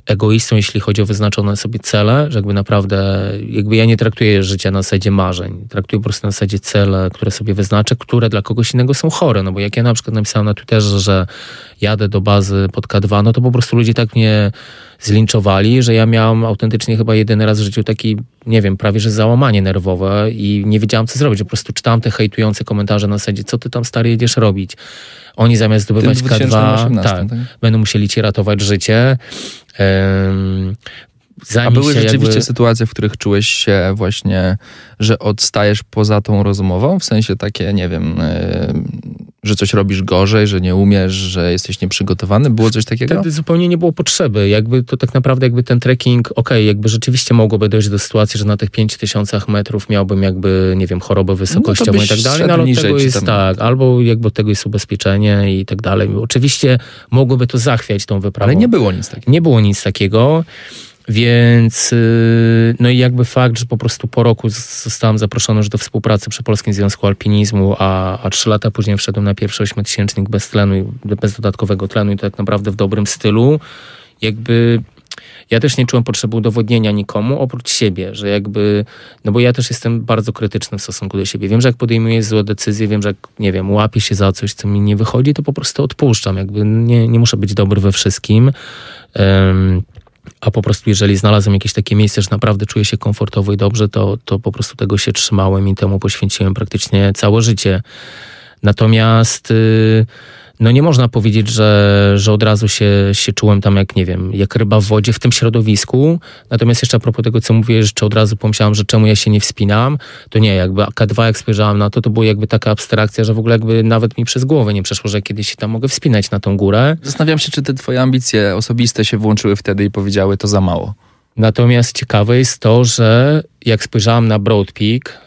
egoistą, jeśli chodzi o wyznaczone sobie cele, że jakby naprawdę, jakby ja nie traktuję życia na zasadzie marzeń, traktuję po prostu na zasadzie cele, które sobie wyznaczę, które dla kogoś innego są chore, no bo jak ja na przykład napisałem na Twitterze, że jadę do bazy pod K2, no to po prostu ludzie tak mnie zlinczowali, że ja miałam autentycznie chyba jedyny raz w życiu taki, nie wiem, prawie że załamanie nerwowe i nie wiedziałam co zrobić, po prostu czytałam te hejtujące komentarze na zasadzie, co ty tam stary jedziesz robić. Oni zamiast zdobywać K2, tak, tak? będą musieli ci ratować życie a były rzeczywiście jakby... sytuacje, w których czułeś się właśnie, że odstajesz poza tą rozmową? W sensie takie, nie wiem, że coś robisz gorzej, że nie umiesz, że jesteś nieprzygotowany? Było coś takiego? Wtedy zupełnie nie było potrzeby. Jakby to tak naprawdę jakby ten trekking, okej, okay, jakby rzeczywiście mogłoby dojść do sytuacji, że na tych 5000 metrów miałbym jakby, nie wiem, chorobę wysokościową no i tak dalej, no, ale od tego jest tam... tak, albo jakby od tego jest ubezpieczenie i tak dalej. Oczywiście mogłoby to zachwiać tą wyprawę. Ale nie było nic takiego. Nie było nic takiego. Więc y, no i jakby fakt, że po prostu po roku zostałem zaproszony już do współpracy przy Polskim Związku Alpinizmu, a, a trzy lata później wszedłem na pierwszy ośmiotysięcznik bez tlenu, bez dodatkowego tlenu i to tak naprawdę w dobrym stylu. Jakby ja też nie czułem potrzeby udowodnienia nikomu oprócz siebie, że jakby, no bo ja też jestem bardzo krytyczny w stosunku do siebie. Wiem, że jak podejmuję złe decyzje, wiem, że jak, nie wiem, łapię się za coś, co mi nie wychodzi, to po prostu odpuszczam. Jakby nie, nie muszę być dobry we wszystkim. Um, a po prostu jeżeli znalazłem jakieś takie miejsce, że naprawdę czuję się komfortowo i dobrze, to, to po prostu tego się trzymałem i temu poświęciłem praktycznie całe życie. Natomiast... Yy, no nie można powiedzieć, że, że od razu się, się czułem tam jak, nie wiem, jak ryba w wodzie w tym środowisku. Natomiast jeszcze a propos tego, co mówiłeś, czy od razu pomyślałem, że czemu ja się nie wspinam, to nie, jakby AK2, jak spojrzałem na to, to była jakby taka abstrakcja, że w ogóle jakby nawet mi przez głowę nie przeszło, że kiedyś się tam mogę wspinać na tą górę. Zastanawiam się, czy te twoje ambicje osobiste się włączyły wtedy i powiedziały to za mało. Natomiast ciekawe jest to, że jak spojrzałam na Broad Peak,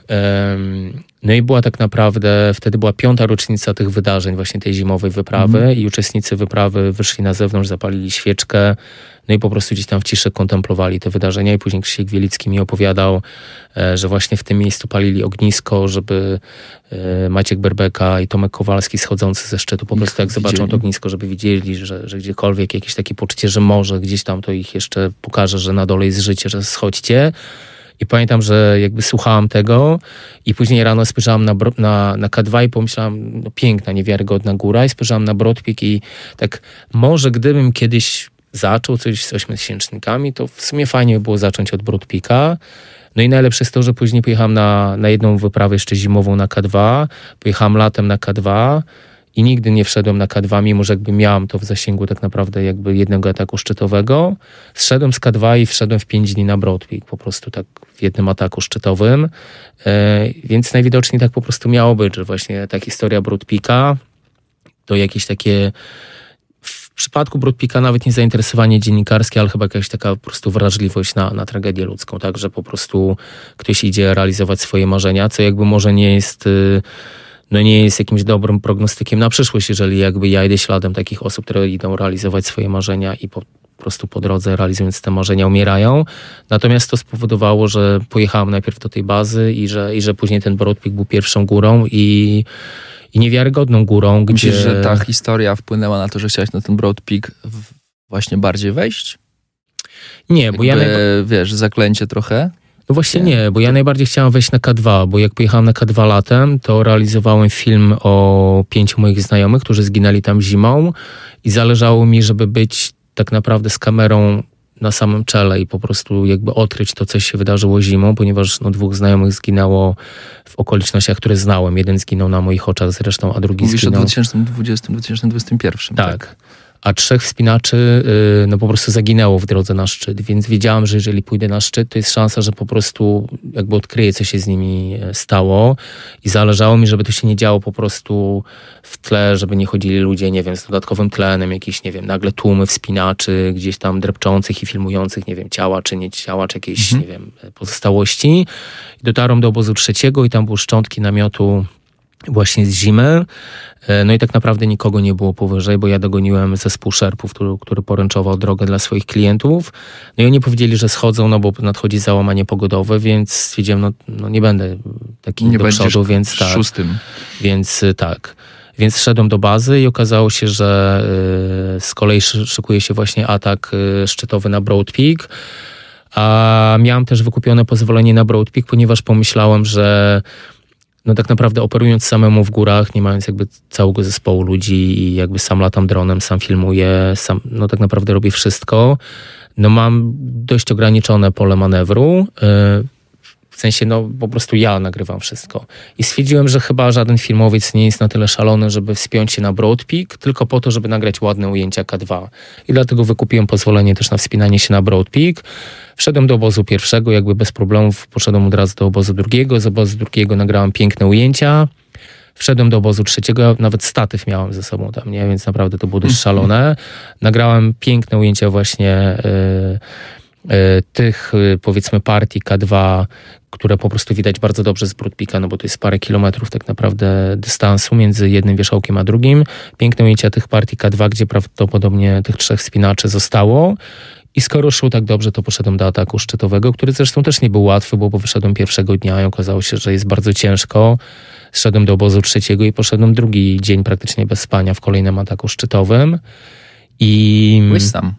no i była tak naprawdę, wtedy była piąta rocznica tych wydarzeń, właśnie tej zimowej wyprawy, mm. i uczestnicy wyprawy wyszli na zewnątrz, zapalili świeczkę, no i po prostu gdzieś tam w ciszy kontemplowali te wydarzenia i później Krzysiek Wielicki mi opowiadał, e, że właśnie w tym miejscu palili ognisko, żeby e, Maciek Berbeka i Tomek Kowalski schodzący ze szczytu po prostu jak widzieli. zobaczą to ognisko, żeby widzieli, że, że gdziekolwiek jakieś takie poczucie, że może gdzieś tam to ich jeszcze pokaże, że na dole jest życie, że schodźcie. I pamiętam, że jakby słuchałam tego i później rano spojrzałam na, na, na K2 i pomyślałam, no piękna, niewiarygodna góra i spojrzałam na Brodpik i tak może gdybym kiedyś zaczął coś z ośmiotysięcznikami, to w sumie fajnie było zacząć od Broadpika. No i najlepsze jest to, że później pojechałem na, na jedną wyprawę jeszcze zimową na K2, pojechałem latem na K2 i nigdy nie wszedłem na K2, mimo że jakby miałem to w zasięgu tak naprawdę jakby jednego ataku szczytowego. Zszedłem z K2 i wszedłem w 5 dni na Broadpeak, po prostu tak w jednym ataku szczytowym. E, więc najwidoczniej tak po prostu miało być, że właśnie ta historia Broadpeaka to jakieś takie przypadku Brudpika nawet nie zainteresowanie dziennikarskie, ale chyba jakaś taka po prostu wrażliwość na, na tragedię ludzką, tak, że po prostu ktoś idzie realizować swoje marzenia, co jakby może nie jest... Y, no nie jest jakimś dobrym prognostykiem na przyszłość, jeżeli jakby ja idę śladem takich osób, które idą realizować swoje marzenia i po prostu po drodze realizując te marzenia umierają. Natomiast to spowodowało, że pojechałem najpierw do tej bazy i że, i że później ten Brodpik był pierwszą górą i i niewiarygodną górą, gdzie... Myślisz, że ta historia wpłynęła na to, że chciałeś na ten Broad Peak właśnie bardziej wejść? Nie, Jakby, bo ja... Najba... Wiesz, zaklęcie trochę? No właśnie nie, bo ja najbardziej chciałem wejść na K2, bo jak pojechałem na K2 latem, to realizowałem film o pięciu moich znajomych, którzy zginęli tam zimą i zależało mi, żeby być tak naprawdę z kamerą na samym czele i po prostu jakby odkryć to, co się wydarzyło zimą, ponieważ no, dwóch znajomych zginęło w okolicznościach, które znałem. Jeden zginął na moich oczach zresztą, a drugi Mówisz zginął... Mówisz o 2020-2021, tak? Tak a trzech wspinaczy y, no po prostu zaginęło w drodze na szczyt, więc wiedziałem, że jeżeli pójdę na szczyt, to jest szansa, że po prostu jakby odkryję, co się z nimi e, stało i zależało mi, żeby to się nie działo po prostu w tle, żeby nie chodzili ludzie, nie wiem, z dodatkowym tlenem, jakieś, nie wiem, nagle tłumy wspinaczy gdzieś tam drepczących i filmujących, nie wiem, ciała czy nie ciała, czy jakieś, mhm. nie wiem, e, pozostałości. dotarłem do obozu trzeciego i tam były szczątki namiotu właśnie z zimy. E, no i tak naprawdę nikogo nie było powyżej, bo ja dogoniłem zespół szerpów, który, który poręczował drogę dla swoich klientów. No i oni powiedzieli, że schodzą, no bo nadchodzi załamanie pogodowe, więc stwierdziłem, no, no nie będę taki nie do przodu, więc tak. Szóstym. Więc y, tak. Więc szedłem do bazy i okazało się, że y, z kolei szykuje się właśnie atak y, szczytowy na Broad Peak. A miałem też wykupione pozwolenie na Broad Peak, ponieważ pomyślałem, że no tak naprawdę operując samemu w górach, nie mając jakby całego zespołu ludzi i jakby sam latam dronem, sam filmuję, sam, no tak naprawdę robię wszystko, no mam dość ograniczone pole manewru. Yy, w sensie, no po prostu ja nagrywam wszystko. I stwierdziłem, że chyba żaden filmowiec nie jest na tyle szalony, żeby wspiąć się na Broad Peak, tylko po to, żeby nagrać ładne ujęcia K2. I dlatego wykupiłem pozwolenie też na wspinanie się na Broad Peak. Wszedłem do obozu pierwszego, jakby bez problemów, poszedłem od razu do obozu drugiego, z obozu drugiego nagrałem piękne ujęcia. Wszedłem do obozu trzeciego, nawet statyw miałem ze sobą tam, nie? Więc naprawdę to było dość szalone. Nagrałem piękne ujęcia właśnie... Yy, E, tych y, powiedzmy partii K2, które po prostu widać bardzo dobrze z brudpika, no bo to jest parę kilometrów tak naprawdę dystansu między jednym wierzchołkiem a drugim. Piękne ujęcia tych partii K2, gdzie prawdopodobnie tych trzech spinaczy zostało. I skoro szło tak dobrze, to poszedłem do ataku szczytowego, który zresztą też nie był łatwy, bo wyszedłem pierwszego dnia i okazało się, że jest bardzo ciężko. Zszedłem do obozu trzeciego i poszedłem drugi dzień praktycznie bez spania w kolejnym ataku szczytowym. I... Byłeś sam.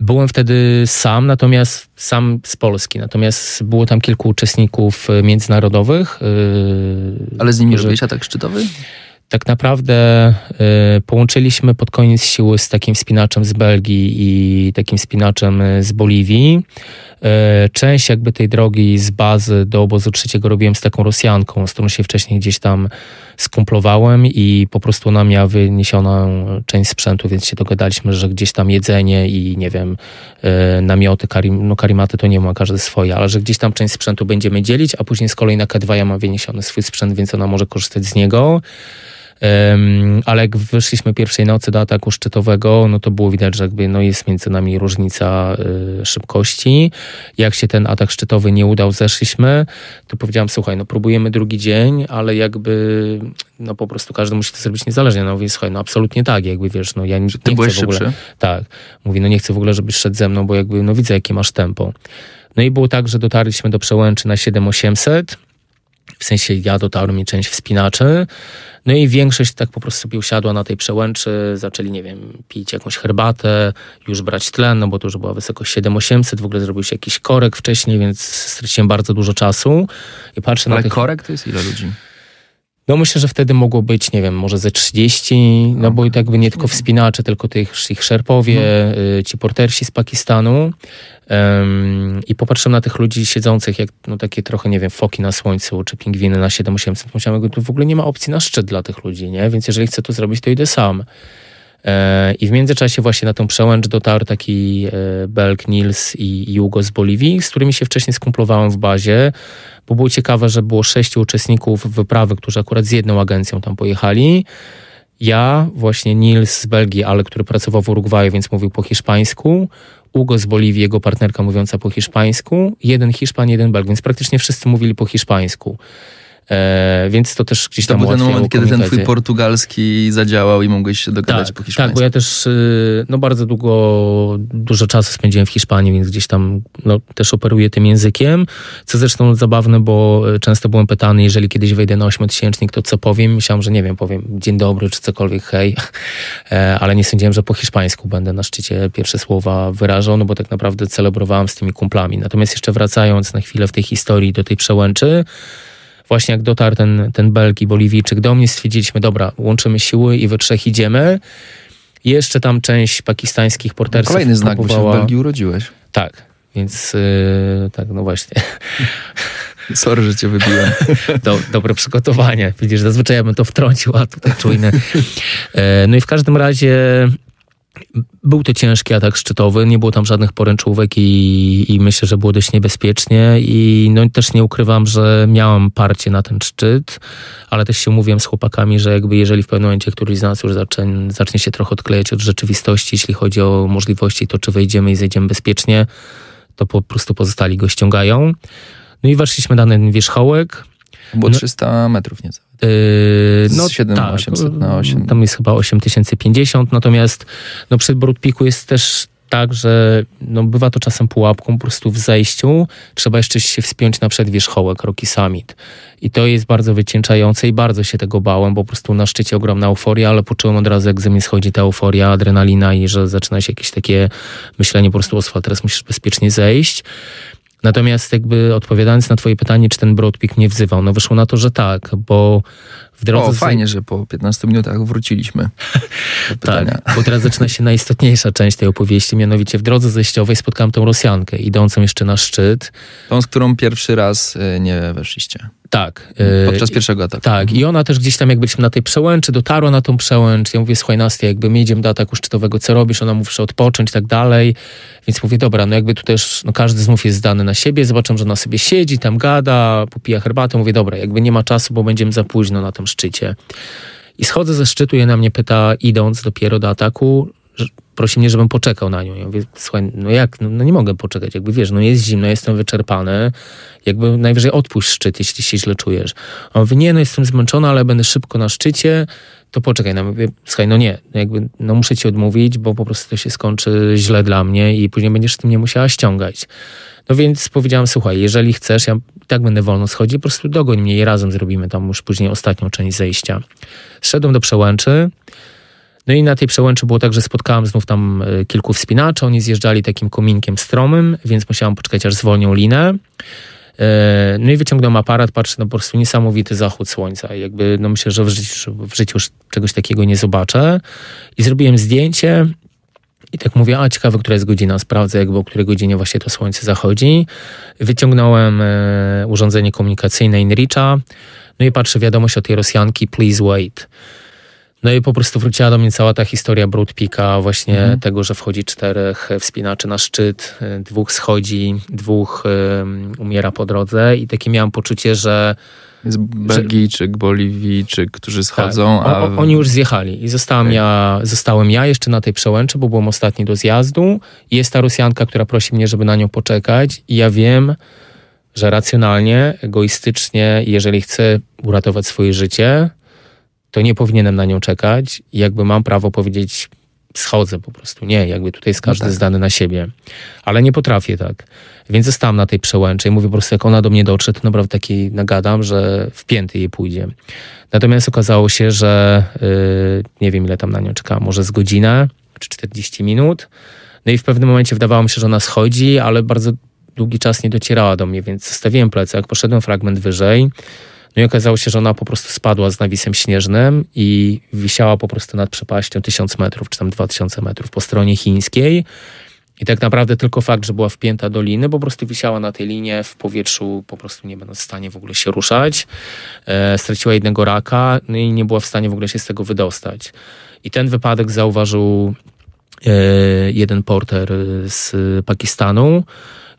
Byłem wtedy sam, natomiast sam z Polski. Natomiast było tam kilku uczestników y, międzynarodowych. Y, Ale z nimi którzy... robiłeś atak szczytowy? tak naprawdę y, połączyliśmy pod koniec siły z takim spinaczem z Belgii i takim spinaczem y, z Boliwii. E, część jakby tej drogi z bazy do obozu trzeciego robiłem z taką Rosjanką, z którą się wcześniej gdzieś tam skumplowałem i po prostu ona miała wyniesioną część sprzętu, więc się dogadaliśmy, że gdzieś tam jedzenie i nie wiem, e, namioty, karim, no karimaty to nie ma, każdy swoje, ale że gdzieś tam część sprzętu będziemy dzielić, a później z kolei na K2 ja mam wyniesiony swój sprzęt, więc ona może korzystać z niego ale jak wyszliśmy pierwszej nocy do ataku szczytowego, no to było widać, że jakby no jest między nami różnica y, szybkości. Jak się ten atak szczytowy nie udał, zeszliśmy, to powiedziałam, słuchaj, no próbujemy drugi dzień, ale jakby no po prostu każdy musi to zrobić niezależnie. No więc słuchaj, no absolutnie tak, jakby wiesz, no ja nie, nie chcę w ogóle. Szybszy? Tak. Mówi, no nie chcę w ogóle, żebyś szedł ze mną, bo jakby no widzę, jakie masz tempo. No i było tak, że dotarliśmy do przełęczy na 7800 w sensie ja dotarłem i część wspinaczy, no i większość tak po prostu sobie usiadła na tej przełęczy, zaczęli, nie wiem, pić jakąś herbatę, już brać tlen, no bo to już była wysokość 7800, w ogóle zrobił się jakiś korek wcześniej, więc straciłem bardzo dużo czasu i patrzę Ale na tych... korek to jest ile ludzi? No myślę, że wtedy mogło być, nie wiem, może ze 30, no bo jakby nie tylko mhm. wspinacze, tylko tych ich szerpowie, no. Mhm. Y, ci portersi z Pakistanu. Um, I popatrzyłem na tych ludzi siedzących jak no, takie trochę, nie wiem, foki na słońcu czy pingwiny na 7800. Pomyślałem, że tu w ogóle nie ma opcji na szczyt dla tych ludzi, nie? Więc jeżeli chcę to zrobić, to idę sam. E, I w międzyczasie właśnie na tą przełęcz dotarł taki e, Belk Nils i Hugo z Boliwii, z którymi się wcześniej skumplowałem w bazie, bo było ciekawe, że było sześciu uczestników wyprawy, którzy akurat z jedną agencją tam pojechali. Ja, właśnie Nils z Belgii, ale który pracował w Urugwaju, więc mówił po hiszpańsku. Ugo z Boliwii, jego partnerka mówiąca po hiszpańsku. Jeden Hiszpan, jeden Belg, więc praktycznie wszyscy mówili po hiszpańsku. E, więc to też gdzieś tam To był ten moment, kiedy ten twój portugalski zadziałał i mogłeś się dogadać tak, po hiszpańsku. Tak, bo ja też y, no, bardzo długo, dużo czasu spędziłem w Hiszpanii, więc gdzieś tam no, też operuję tym językiem, co zresztą zabawne, bo y, często byłem pytany, jeżeli kiedyś wejdę na ośmiotysięcznik, to co powiem? Myślałem, że nie wiem, powiem dzień dobry czy cokolwiek, hej, e, ale nie sądziłem, że po hiszpańsku będę na szczycie pierwsze słowa wyrażał, no bo tak naprawdę celebrowałem z tymi kumplami. Natomiast jeszcze wracając na chwilę w tej historii do tej przełęczy, właśnie jak dotarł ten, ten Belgi, Boliwijczyk do mnie, stwierdziliśmy, dobra, łączymy siły i we trzech idziemy. Jeszcze tam część pakistańskich portersów. kolejny znak, próbowała... bo się w Belgii urodziłeś. Tak, więc yy, tak, no właśnie. Sorry, że cię wybiłem. Do, dobre przygotowanie. Widzisz, zazwyczaj ja bym to wtrącił, a tutaj czujny. E, no i w każdym razie był to ciężki atak szczytowy, nie było tam żadnych poręczówek i, i, myślę, że było dość niebezpiecznie i no, też nie ukrywam, że miałam parcie na ten szczyt, ale też się mówiłem z chłopakami, że jakby jeżeli w pewnym momencie któryś z nas już zacznie, zacznie się trochę odklejać od rzeczywistości, jeśli chodzi o możliwości, to czy wejdziemy i zejdziemy bezpiecznie, to po prostu pozostali go ściągają. No i weszliśmy na ten wierzchołek. Było no, 300 metrów nieco. Yy, no, 7 tak, na 8. Tam jest chyba 8050, natomiast no, przy Broad jest też tak, że no, bywa to czasem pułapką po prostu w zejściu. Trzeba jeszcze się wspiąć na przedwierzchołek Rocky Summit. I to jest bardzo wycięczające i bardzo się tego bałem, bo po prostu na szczycie ogromna euforia, ale poczułem od razu, jak ze mnie schodzi ta euforia, adrenalina i że zaczyna się jakieś takie myślenie po prostu o teraz musisz bezpiecznie zejść. Natomiast jakby odpowiadając na twoje pytanie, czy ten Broadpeak mnie wzywał, no wyszło na to, że tak, bo w drodze... O, fajnie, z... że po 15 minutach wróciliśmy. tak, bo teraz zaczyna się najistotniejsza część tej opowieści, mianowicie w drodze zejściowej spotkałem tą Rosjankę, idącą jeszcze na szczyt. Tą, z którą pierwszy raz e, nie weszliście. Tak. Mhm. Y, Podczas pierwszego ataku. Tak. I mhm. ona też gdzieś tam jakbyśmy na tej przełęczy dotarła na tą przełęcz. Ja mówię, słuchaj Nastia, jakby my idziemy do ataku szczytowego, co robisz? Ona mówi: że odpocząć i tak dalej. Więc mówię, dobra, no jakby tu też no każdy znów jest zdany na siebie. Zobaczam, że ona sobie siedzi, tam gada, popija herbatę. Mówię, dobra, jakby nie ma czasu, bo będziemy za późno na tym szczycie. I schodzę ze szczytu i ona mnie pyta, idąc dopiero do ataku, prosi mnie, żebym poczekał na nią. Ja mówię, słuchaj, no jak, no, no, nie mogę poczekać, jakby wiesz, no jest zimno, jestem wyczerpany, jakby najwyżej odpuść szczyt, jeśli się źle czujesz. A on mówi, nie, no jestem zmęczony, ale będę szybko na szczycie, to poczekaj. No mówię, słuchaj, no nie, no jakby, no muszę ci odmówić, bo po prostu to się skończy źle dla mnie i później będziesz z tym nie musiała ściągać. No więc powiedziałam, słuchaj, jeżeli chcesz, ja tak będę wolno schodził, po prostu dogoń mnie i razem zrobimy tam już później ostatnią część zejścia. Szedłem do przełęczy, no i na tej przełęczy było tak, że spotkałem znów tam y, kilku wspinaczy, oni zjeżdżali takim kominkiem stromym, więc musiałam poczekać, aż zwolnią linę. E, no i wyciągnąłem aparat, patrzę, no po prostu niesamowity zachód słońca. Jakby, no myślę, że w życiu, w życiu już czegoś takiego nie zobaczę. I zrobiłem zdjęcie i tak mówię, a ciekawe, która jest godzina, sprawdzę, jakby o której godzinie właśnie to słońce zachodzi. Wyciągnąłem e, urządzenie komunikacyjne Inricha, no i patrzę wiadomość o tej Rosjanki, please wait. No i po prostu wróciła do mnie cała ta historia Broadpika, właśnie mhm. tego, że wchodzi czterech wspinaczy na szczyt, y, dwóch schodzi, dwóch um, umiera po drodze i takie miałam poczucie, że jest Belgijczyk, że... Boliwijczyk, którzy tak. schodzą. Tak. o, oni już zjechali i zostałem, okay. ja, zostałem ja jeszcze na tej przełęczy, bo byłem ostatni do zjazdu. I jest ta Rosjanka, która prosi mnie, żeby na nią poczekać i ja wiem, że racjonalnie, egoistycznie, jeżeli chcę uratować swoje życie, to nie powinienem na nią czekać. Jakby mam prawo powiedzieć, schodzę po prostu. Nie, jakby tutaj jest no każdy no tak. zdany na siebie. Ale nie potrafię tak. Więc zostałam na tej przełęczy i mówię po prostu, jak ona do mnie dotrze, to naprawdę taki nagadam, że w pięty jej pójdzie. Natomiast okazało się, że yy, nie wiem ile tam na nią czekałam, może z godzinę czy 40 minut. No i w pewnym momencie wydawało mi się, że ona schodzi, ale bardzo długi czas nie docierała do mnie, więc zostawiłem plecak, poszedłem fragment wyżej. No i okazało się, że ona po prostu spadła z nawisem śnieżnym i wisiała po prostu nad przepaścią 1000 metrów, czy tam 2000 metrów po stronie chińskiej. I tak naprawdę tylko fakt, że była wpięta do liny, po prostu wisiała na tej linie w powietrzu, po prostu nie będąc w stanie w ogóle się ruszać. E, straciła jednego raka no i nie była w stanie w ogóle się z tego wydostać. I ten wypadek zauważył e, jeden porter z Pakistanu.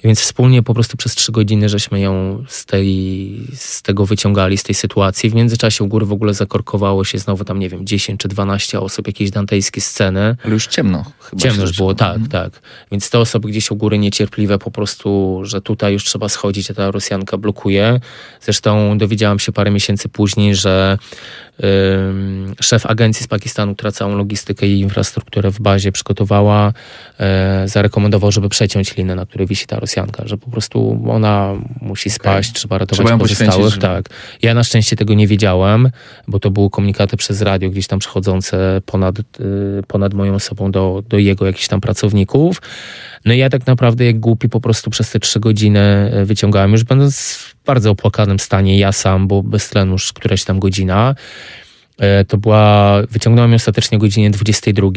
Więc wspólnie po prostu przez trzy godziny żeśmy ją z, tej, z tego wyciągali, z tej sytuacji. W międzyczasie u góry w ogóle zakorkowało się znowu tam, nie wiem, 10 czy 12 osób, jakieś dantejskie sceny. Ale już ciemno chyba. Ciemno już było, tak, mhm. tak. Więc te osoby gdzieś u góry niecierpliwe po prostu, że tutaj już trzeba schodzić, a ta Rosjanka blokuje. Zresztą dowiedziałam się parę miesięcy później, że szef agencji z Pakistanu, która całą logistykę i infrastrukturę w bazie przygotowała, e, zarekomendował, żeby przeciąć linę, na której wisi ta Rosjanka, że po prostu ona musi spaść, okay. trzeba ratować trzeba pozostałych. Tak. Ja na szczęście tego nie wiedziałem, bo to były komunikaty przez radio gdzieś tam przechodzące ponad, y, ponad moją osobą do, do jego jakichś tam pracowników. No i ja tak naprawdę jak głupi po prostu przez te trzy godziny e, wyciągałem, już będąc w bardzo opłakanym stanie, ja sam, bo bez tlenu już któraś tam godzina. E, to była, wyciągnąłem ją ostatecznie o godzinie 22.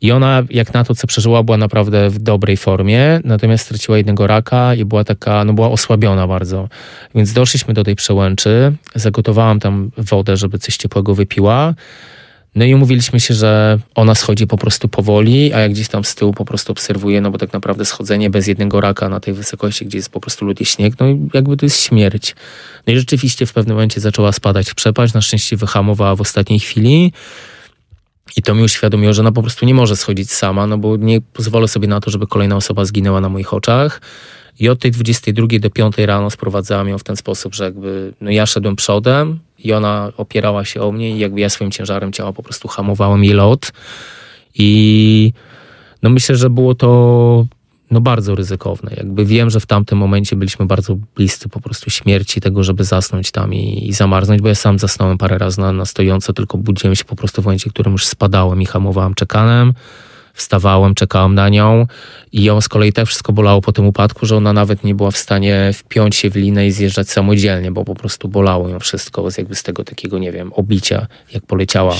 I ona, jak na to, co przeżyła, była naprawdę w dobrej formie, natomiast straciła jednego raka i była taka, no była osłabiona bardzo. Więc doszliśmy do tej przełęczy, zagotowałam tam wodę, żeby coś ciepłego wypiła. No i umówiliśmy się, że ona schodzi po prostu powoli, a jak gdzieś tam z tyłu po prostu obserwuję, no bo tak naprawdę schodzenie bez jednego raka na tej wysokości, gdzie jest po prostu ludzie śnieg, no i jakby to jest śmierć. No i rzeczywiście w pewnym momencie zaczęła spadać w przepaść, na szczęście wyhamowała w ostatniej chwili. I to mi uświadomiło, że ona po prostu nie może schodzić sama, no bo nie pozwolę sobie na to, żeby kolejna osoba zginęła na moich oczach. I od tej 22 do 5 rano sprowadzałam ją w ten sposób, że jakby no ja szedłem przodem i ona opierała się o mnie i jakby ja swoim ciężarem ciała po prostu hamowałem jej lot. I no myślę, że było to no bardzo ryzykowne. Jakby wiem, że w tamtym momencie byliśmy bardzo bliscy po prostu śmierci tego, żeby zasnąć tam i, i zamarznąć, bo ja sam zasnąłem parę razy na, na stojąco, tylko budziłem się po prostu w momencie, w którym już spadałem i hamowałem czekanem. Wstawałem, czekałem na nią i ją z kolei tak wszystko bolało po tym upadku, że ona nawet nie była w stanie wpiąć się w linę i zjeżdżać samodzielnie, bo po prostu bolało ją wszystko z jakby z tego takiego, nie wiem, obicia, jak poleciała.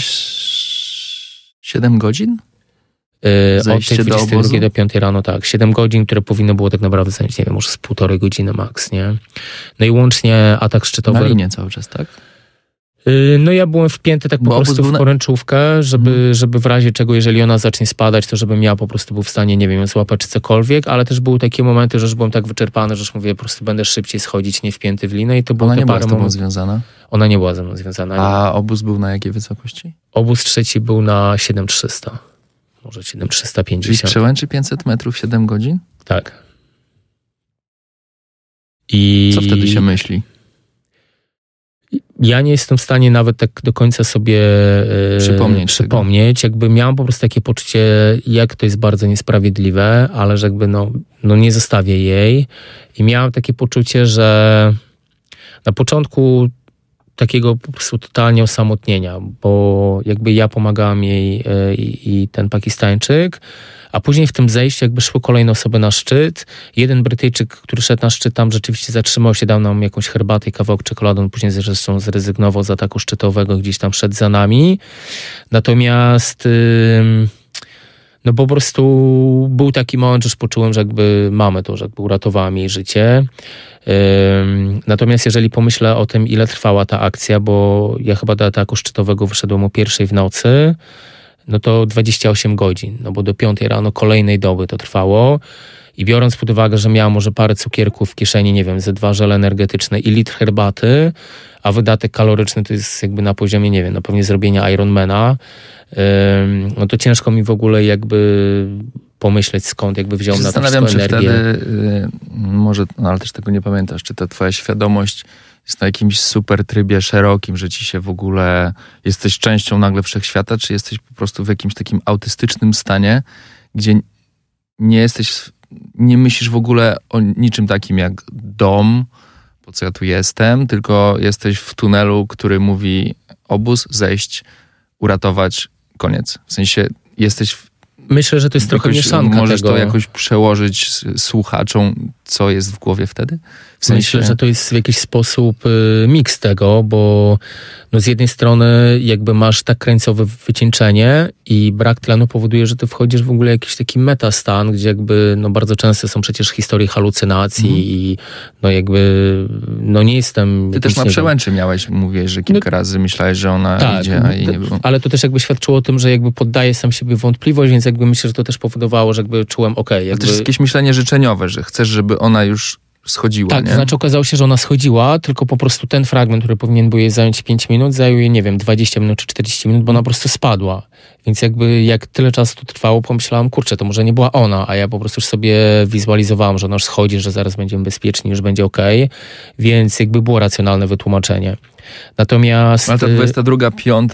Siedem godzin? Yy, od tej 22 do, do 5 rano, tak. 7 godzin, które powinno było tak naprawdę zająć, nie wiem, może z półtorej godziny maks, nie? No i łącznie atak szczytowy. Na linie cały czas, tak? Y, no ja byłem wpięty tak po Bo prostu w poręczówkę, żeby, mhm. żeby w razie czego, jeżeli ona zacznie spadać, to żebym ja po prostu był w stanie, nie wiem, złapać czy cokolwiek, ale też były takie momenty, że już byłem tak wyczerpany, że już mówię, po prostu będę szybciej schodzić, nie wpięty w linę i to było Ona nie była z tobą moment... związana? Ona nie była ze mną związana. A obóz był na jakiej wysokości? Obóz trzeci był na 7300. Może 7350. Czyli przełęczy 500 metrów 7 godzin? Tak. I... Co wtedy się myśli? ja nie jestem w stanie nawet tak do końca sobie e, przypomnieć, przypomnieć. jakby miałam po prostu takie poczucie, jak to jest bardzo niesprawiedliwe, ale że jakby no, no nie zostawię jej i miałam takie poczucie, że na początku takiego po prostu totalnie osamotnienia, bo jakby ja pomagałam jej e, i ten Pakistańczyk, a później w tym zejściu jakby szły kolejne osoby na szczyt. Jeden Brytyjczyk, który szedł na szczyt, tam rzeczywiście zatrzymał się, dał nam jakąś herbatę i kawałek czekolady, on później zresztą zrezygnował z ataku szczytowego, gdzieś tam szedł za nami. Natomiast... Yy, no po prostu był taki moment, że już poczułem, że jakby mamy to, że jakby uratowała mi jej życie. Natomiast jeżeli pomyślę o tym, ile trwała ta akcja, bo ja chyba do ataku szczytowego wyszedłem o pierwszej w nocy, no to 28 godzin, no bo do 5 rano kolejnej doby to trwało. I biorąc pod uwagę, że miałam może parę cukierków w kieszeni, nie wiem, ze dwa żele energetyczne i litr herbaty, a wydatek kaloryczny to jest jakby na poziomie, nie wiem, no pewnie zrobienia Ironmana, no to ciężko mi w ogóle jakby pomyśleć, skąd jakby wziął na to energię. Zastanawiam się wtedy, y, może, no ale też tego nie pamiętasz, czy ta twoja świadomość jest na jakimś super trybie szerokim, że ci się w ogóle jesteś częścią nagle wszechświata, czy jesteś po prostu w jakimś takim autystycznym stanie, gdzie nie jesteś, nie myślisz w ogóle o niczym takim jak dom, po co ja tu jestem, tylko jesteś w tunelu, który mówi obóz, zejść, uratować, koniec. W sensie jesteś myślę, że to jest trochę mieszanka Możesz tego. to jakoś przełożyć słuchaczom co jest w głowie wtedy? W sensie... Myślę, że to jest w jakiś sposób y, miks tego, bo no z jednej strony jakby masz tak krańcowe wycieńczenie i brak tlenu powoduje, że ty wchodzisz w ogóle jakiś taki metastan, gdzie jakby no bardzo częste są przecież historie halucynacji mm. i no jakby no nie jestem... Ty też na przełęczy miałeś, mówię, że no kilka no, razy myślałeś, że ona tak, idzie, a no nie było. Ale to też jakby świadczyło o tym, że jakby poddaję sam siebie wątpliwość, więc jakby myślę, że to też powodowało, że jakby czułem ok. Jakby... To też jest jakieś myślenie życzeniowe, że chcesz, żeby ona już schodziła. Tak, nie? to znaczy okazało się, że ona schodziła, tylko po prostu ten fragment, który powinien był jej zająć 5 minut, zajął jej, nie wiem, 20 minut czy 40 minut, bo ona po prostu spadła. Więc jakby jak tyle czasu to trwało, pomyślałam, kurczę, to może nie była ona, a ja po prostu już sobie wizualizowałam, że ona już schodzi, że zaraz będziemy bezpieczni, już będzie okej, okay, więc jakby było racjonalne wytłumaczenie. Natomiast... Ale ta 22, 5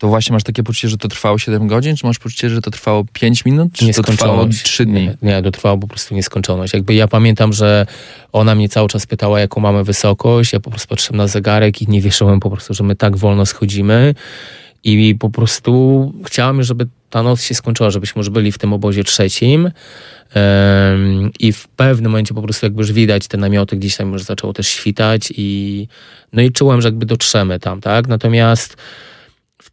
to właśnie masz takie poczucie, że to trwało 7 godzin, czy masz poczucie, że to trwało 5 minut, czy to trwało 3 dni? Nie, nie, to trwało po prostu nieskończoność. Jakby ja pamiętam, że ona mnie cały czas pytała, jaką mamy wysokość, ja po prostu patrzyłem na zegarek i nie wierzyłem po prostu, że my tak wolno schodzimy i po prostu chciałem, żeby ta noc się skończyła, żebyśmy już byli w tym obozie trzecim i w pewnym momencie po prostu jakby już widać te namioty, gdzieś tam już zaczęło też świtać i no i czułem, że jakby dotrzemy tam, tak? Natomiast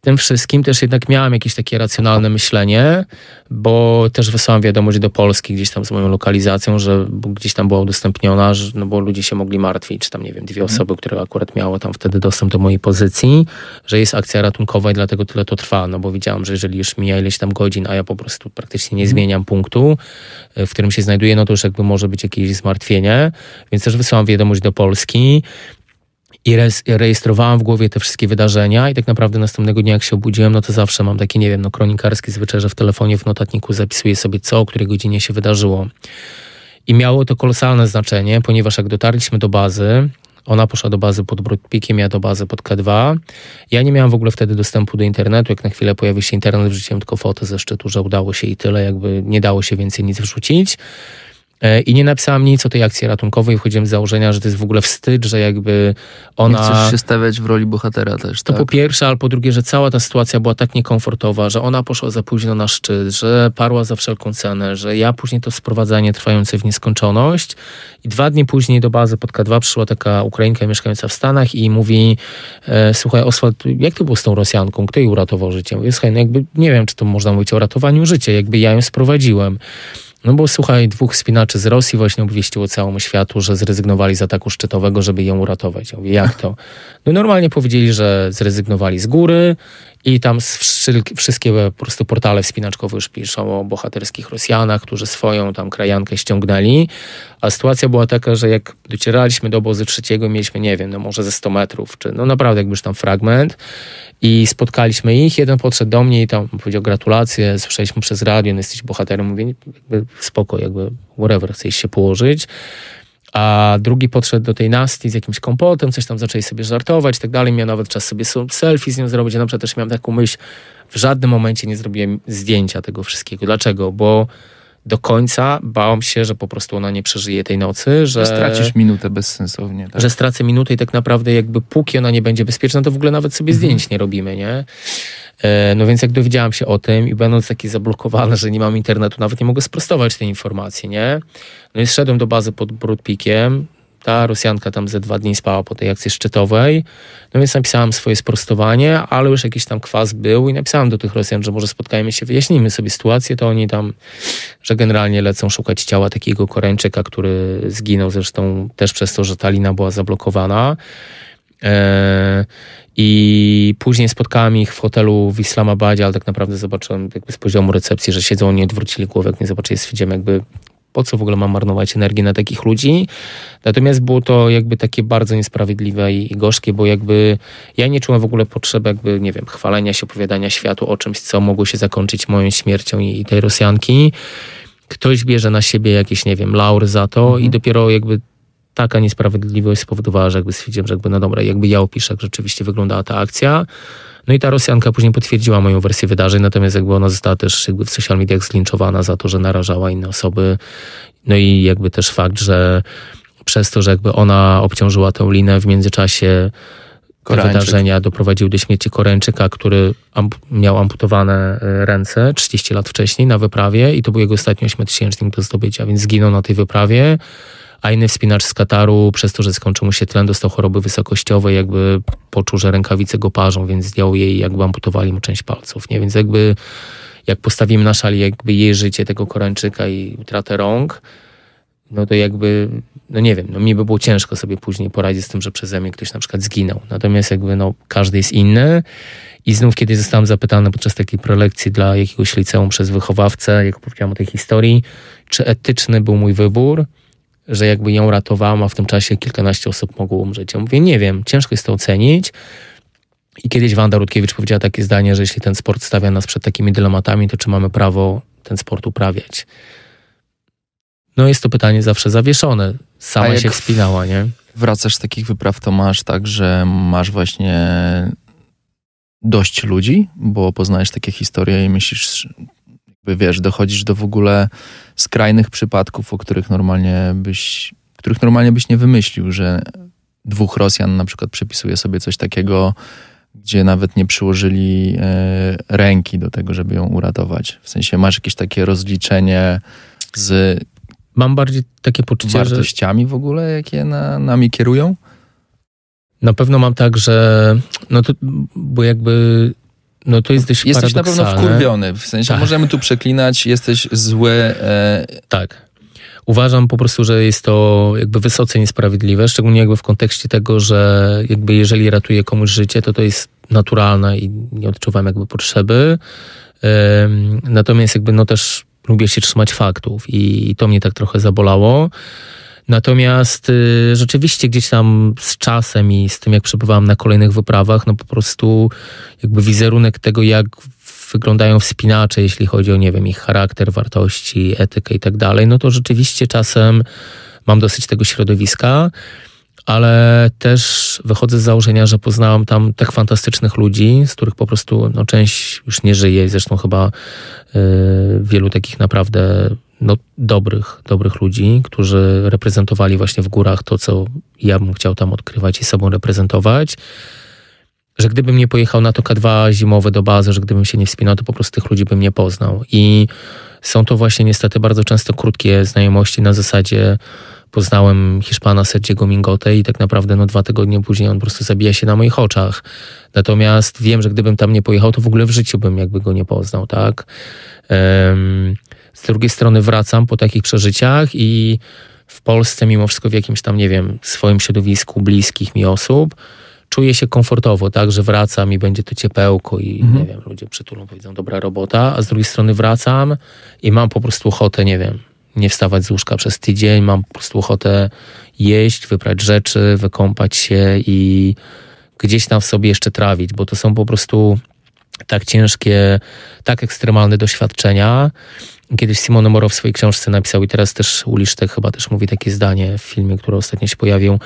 tym wszystkim też jednak miałem jakieś takie racjonalne myślenie, bo też wysłałem wiadomość do Polski gdzieś tam z moją lokalizacją, że gdzieś tam była udostępniona, że, no bo ludzie się mogli martwić, czy tam nie wiem, dwie mhm. osoby, które akurat miały tam wtedy dostęp do mojej pozycji, że jest akcja ratunkowa i dlatego tyle to trwa, no bo widziałem, że jeżeli już mija ileś tam godzin, a ja po prostu praktycznie nie mhm. zmieniam punktu, e, w którym się znajduję, no to już jakby może być jakieś zmartwienie, więc też wysłałem wiadomość do Polski, i rejestrowałem w głowie te wszystkie wydarzenia i tak naprawdę następnego dnia jak się obudziłem, no to zawsze mam takie, nie wiem, no kronikarski zwyczaj, że w telefonie, w notatniku zapisuję sobie co, o której godzinie się wydarzyło. I miało to kolosalne znaczenie, ponieważ jak dotarliśmy do bazy, ona poszła do bazy pod brudpikiem ja do bazy pod K2. Ja nie miałem w ogóle wtedy dostępu do internetu. Jak na chwilę pojawił się internet, wrzuciłem tylko fotę ze szczytu, że udało się i tyle, jakby nie dało się więcej nic wrzucić. E, I nie napisałam nic o tej akcji ratunkowej. Wchodziłem z założenia, że to jest w ogóle wstyd, że jakby ona. Nie chcesz się stawiać w roli bohatera też. To tak? po pierwsze, ale po drugie, że cała ta sytuacja była tak niekomfortowa, że ona poszła za późno na szczyt, że parła za wszelką cenę, że ja później to sprowadzanie trwające w nieskończoność. I dwa dni później do bazy pod K2 przyszła taka Ukrainka mieszkająca w Stanach i mówi: e, Słuchaj, Oswald, jak to było z tą Rosjanką? Kto jej uratował życie? Mówię, Słuchaj, no jakby nie wiem, czy to można mówić o ratowaniu życia, jakby ja ją sprowadziłem. No bo słuchaj, dwóch spinaczy z Rosji właśnie obwieściło całemu światu, że zrezygnowali z ataku szczytowego, żeby ją uratować. Ja mówię, jak to? No normalnie powiedzieli, że zrezygnowali z góry i tam wszystkie po prostu portale wspinaczkowe już piszą o bohaterskich Rosjanach, którzy swoją tam krajankę ściągnęli. A sytuacja była taka, że jak docieraliśmy do obozu trzeciego, mieliśmy, nie wiem, no może ze 100 metrów, czy no naprawdę jakbyś tam fragment. I spotkaliśmy ich, jeden podszedł do mnie i tam powiedział gratulacje, słyszeliśmy przez radio, no jesteś bohaterem. Mówię, jakby spoko, jakby whatever, chcesz się położyć a drugi podszedł do tej Nasti z jakimś kompotem, coś tam zaczęli sobie żartować i tak dalej. Miałem nawet czas sobie selfie z nią zrobić. Ja na przykład też miałem taką myśl, w żadnym momencie nie zrobiłem zdjęcia tego wszystkiego. Dlaczego? Bo do końca bałam się, że po prostu ona nie przeżyje tej nocy, że... Stracisz minutę bezsensownie. Tak? Że stracę minutę i tak naprawdę jakby póki ona nie będzie bezpieczna, to w ogóle nawet sobie mhm. zdjęć nie robimy, nie? E, no więc jak dowiedziałam się o tym i będąc taki zablokowany, że nie mam internetu, nawet nie mogę sprostować tej informacji, nie? No i zszedłem do bazy pod Brudpikiem, ta Rosjanka tam ze dwa dni spała po tej akcji szczytowej, no więc napisałem swoje sprostowanie, ale już jakiś tam kwas był i napisałem do tych Rosjan, że może spotkajmy się, wyjaśnijmy sobie sytuację, to oni tam, że generalnie lecą szukać ciała takiego Koreńczyka, który zginął zresztą też przez to, że Talina była zablokowana. E, I później spotkałem ich w hotelu w Islamabadzie, ale tak naprawdę zobaczyłem jakby z poziomu recepcji, że siedzą, nie odwrócili jak nie zobaczyli, stwierdziłem jakby po co w ogóle mam marnować energię na takich ludzi. Natomiast było to jakby takie bardzo niesprawiedliwe i, i gorzkie, bo jakby ja nie czułem w ogóle potrzeby jakby, nie wiem, chwalenia się, opowiadania światu o czymś, co mogło się zakończyć moją śmiercią i, i tej Rosjanki. Ktoś bierze na siebie jakieś, nie wiem, laur za to mhm. i dopiero jakby taka niesprawiedliwość spowodowała, że jakby stwierdziłem, że jakby no dobra, jakby ja opiszę, jak rzeczywiście wyglądała ta akcja. No i ta Rosjanka później potwierdziła moją wersję wydarzeń, natomiast jakby ona została też jakby w social mediach zlinczowana za to, że narażała inne osoby. No i jakby też fakt, że przez to, że jakby ona obciążyła tę linę w międzyczasie te wydarzenia doprowadziły do śmierci Koreńczyka, który miał amputowane e, ręce 30 lat wcześniej na wyprawie i to był jego ostatni ośmiotysięcznik do zdobycia, więc zginął na tej wyprawie a inny wspinacz z Kataru, przez to, że skończył mu się tlen, dostał choroby wysokościowej, jakby poczuł, że rękawice go parzą, więc zdjął jej i jakby amputowali mu część palców, nie? Więc jakby jak postawimy na szali jakby jej życie, tego Koreańczyka i utratę rąk, no to jakby, no nie wiem, no mi by było ciężko sobie później poradzić z tym, że przeze mnie ktoś na przykład zginął. Natomiast jakby, no każdy jest inny i znów kiedy zostałem zapytany podczas takiej prelekcji dla jakiegoś liceum przez wychowawcę, jak powiedziałem o tej historii, czy etyczny był mój wybór, że jakby ją ratowałam, a w tym czasie kilkanaście osób mogło umrzeć. Ja mówię, nie wiem, ciężko jest to ocenić. I kiedyś Wanda Rutkiewicz powiedziała takie zdanie, że jeśli ten sport stawia nas przed takimi dylematami, to czy mamy prawo ten sport uprawiać? No jest to pytanie zawsze zawieszone. Sama się wspinała, nie? Wracasz z takich wypraw, to masz tak, że masz właśnie dość ludzi, bo poznajesz takie historie i myślisz, Wiesz, dochodzisz do w ogóle skrajnych przypadków, o których normalnie byś, których normalnie byś nie wymyślił, że dwóch Rosjan na przykład przepisuje sobie coś takiego, gdzie nawet nie przyłożyli e, ręki do tego, żeby ją uratować. W sensie masz jakieś takie rozliczenie z. Mam bardziej takie poczucie, wartościami że... w ogóle, jakie na, nami kierują? Na pewno mam tak, że no to, bo jakby no to jesteś Jesteś na pewno wkurwiony, w sensie tak. możemy tu przeklinać, jesteś zły. E... Tak. Uważam po prostu, że jest to jakby wysoce niesprawiedliwe, szczególnie jakby w kontekście tego, że jakby jeżeli ratuje komuś życie, to to jest naturalne i nie odczuwam jakby potrzeby. Natomiast jakby no też lubię się trzymać faktów i to mnie tak trochę zabolało. Natomiast y, rzeczywiście gdzieś tam z czasem i z tym, jak przebywałem na kolejnych wyprawach, no po prostu jakby wizerunek tego, jak wyglądają wspinacze, jeśli chodzi o, nie wiem, ich charakter, wartości, etykę i tak dalej, no to rzeczywiście czasem mam dosyć tego środowiska, ale też wychodzę z założenia, że poznałam tam tak fantastycznych ludzi, z których po prostu no, część już nie żyje i zresztą chyba y, wielu takich naprawdę no, dobrych, dobrych ludzi, którzy reprezentowali właśnie w górach to, co ja bym chciał tam odkrywać i sobą reprezentować. Że gdybym nie pojechał na to K2 zimowe do bazy, że gdybym się nie wspinał, to po prostu tych ludzi bym nie poznał. I są to właśnie niestety bardzo często krótkie znajomości na zasadzie poznałem Hiszpana Sergiego Mingotę i tak naprawdę no, dwa tygodnie później on po prostu zabija się na moich oczach. Natomiast wiem, że gdybym tam nie pojechał, to w ogóle w życiu bym jakby go nie poznał, tak? Um, z drugiej strony wracam po takich przeżyciach i w Polsce, mimo wszystko w jakimś tam, nie wiem, swoim środowisku bliskich mi osób, czuję się komfortowo, tak, że wracam i będzie to ciepełko i mhm. nie wiem, ludzie przytulą, powiedzą dobra robota, a z drugiej strony wracam i mam po prostu ochotę, nie wiem, nie wstawać z łóżka przez tydzień, mam po prostu ochotę jeść, wyprać rzeczy, wykąpać się i gdzieś tam w sobie jeszcze trawić, bo to są po prostu tak ciężkie, tak ekstremalne doświadczenia, Kiedyś Simone Moro w swojej książce napisał i teraz też Ulisztek chyba też mówi takie zdanie w filmie, który ostatnio się pojawił,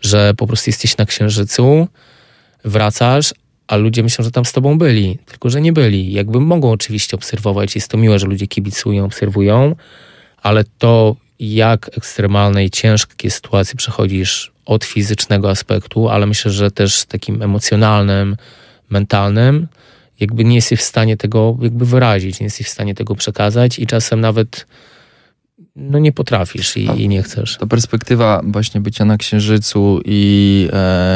że po prostu jesteś na Księżycu, wracasz, a ludzie myślą, że tam z tobą byli, tylko że nie byli. Jakby mogą oczywiście obserwować, jest to miłe, że ludzie kibicują, obserwują, ale to jak ekstremalne i ciężkie sytuacje przechodzisz od fizycznego aspektu, ale myślę, że też takim emocjonalnym, mentalnym, jakby nie jesteś w stanie tego jakby wyrazić, nie jesteś w stanie tego przekazać i czasem nawet no nie potrafisz i, i, nie chcesz. Ta perspektywa właśnie bycia na Księżycu i e,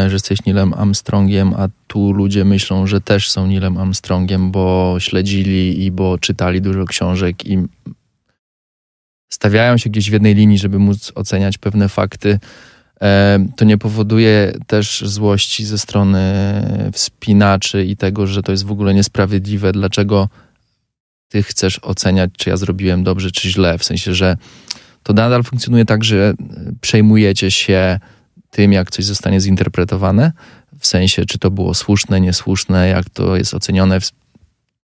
że jesteś Nilem Armstrongiem, a tu ludzie myślą, że też są Nilem Armstrongiem, bo śledzili i bo czytali dużo książek i stawiają się gdzieś w jednej linii, żeby móc oceniać pewne fakty. E, to nie powoduje też złości ze strony wspinaczy i tego, że to jest w ogóle niesprawiedliwe, dlaczego ty chcesz oceniać, czy ja zrobiłem dobrze, czy źle. W sensie, że to nadal funkcjonuje tak, że przejmujecie się tym, jak coś zostanie zinterpretowane, w sensie, czy to było słuszne, niesłuszne, jak to jest ocenione.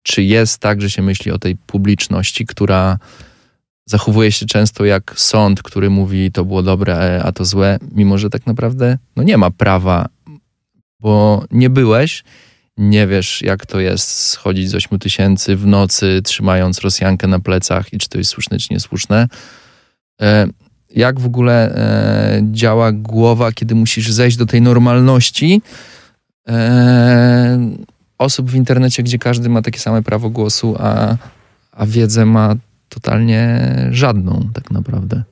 Czy jest tak, że się myśli o tej publiczności, która zachowuje się często jak sąd, który mówi to było dobre, a to złe, mimo że tak naprawdę no nie ma prawa, bo nie byłeś, nie wiesz jak to jest schodzić z 8 tysięcy w nocy, trzymając Rosjankę na plecach i czy to jest słuszne, czy niesłuszne. E, jak w ogóle e, działa głowa, kiedy musisz zejść do tej normalności e, osób w internecie, gdzie każdy ma takie same prawo głosu, a, a wiedzę ma totalnie żadną tak naprawdę.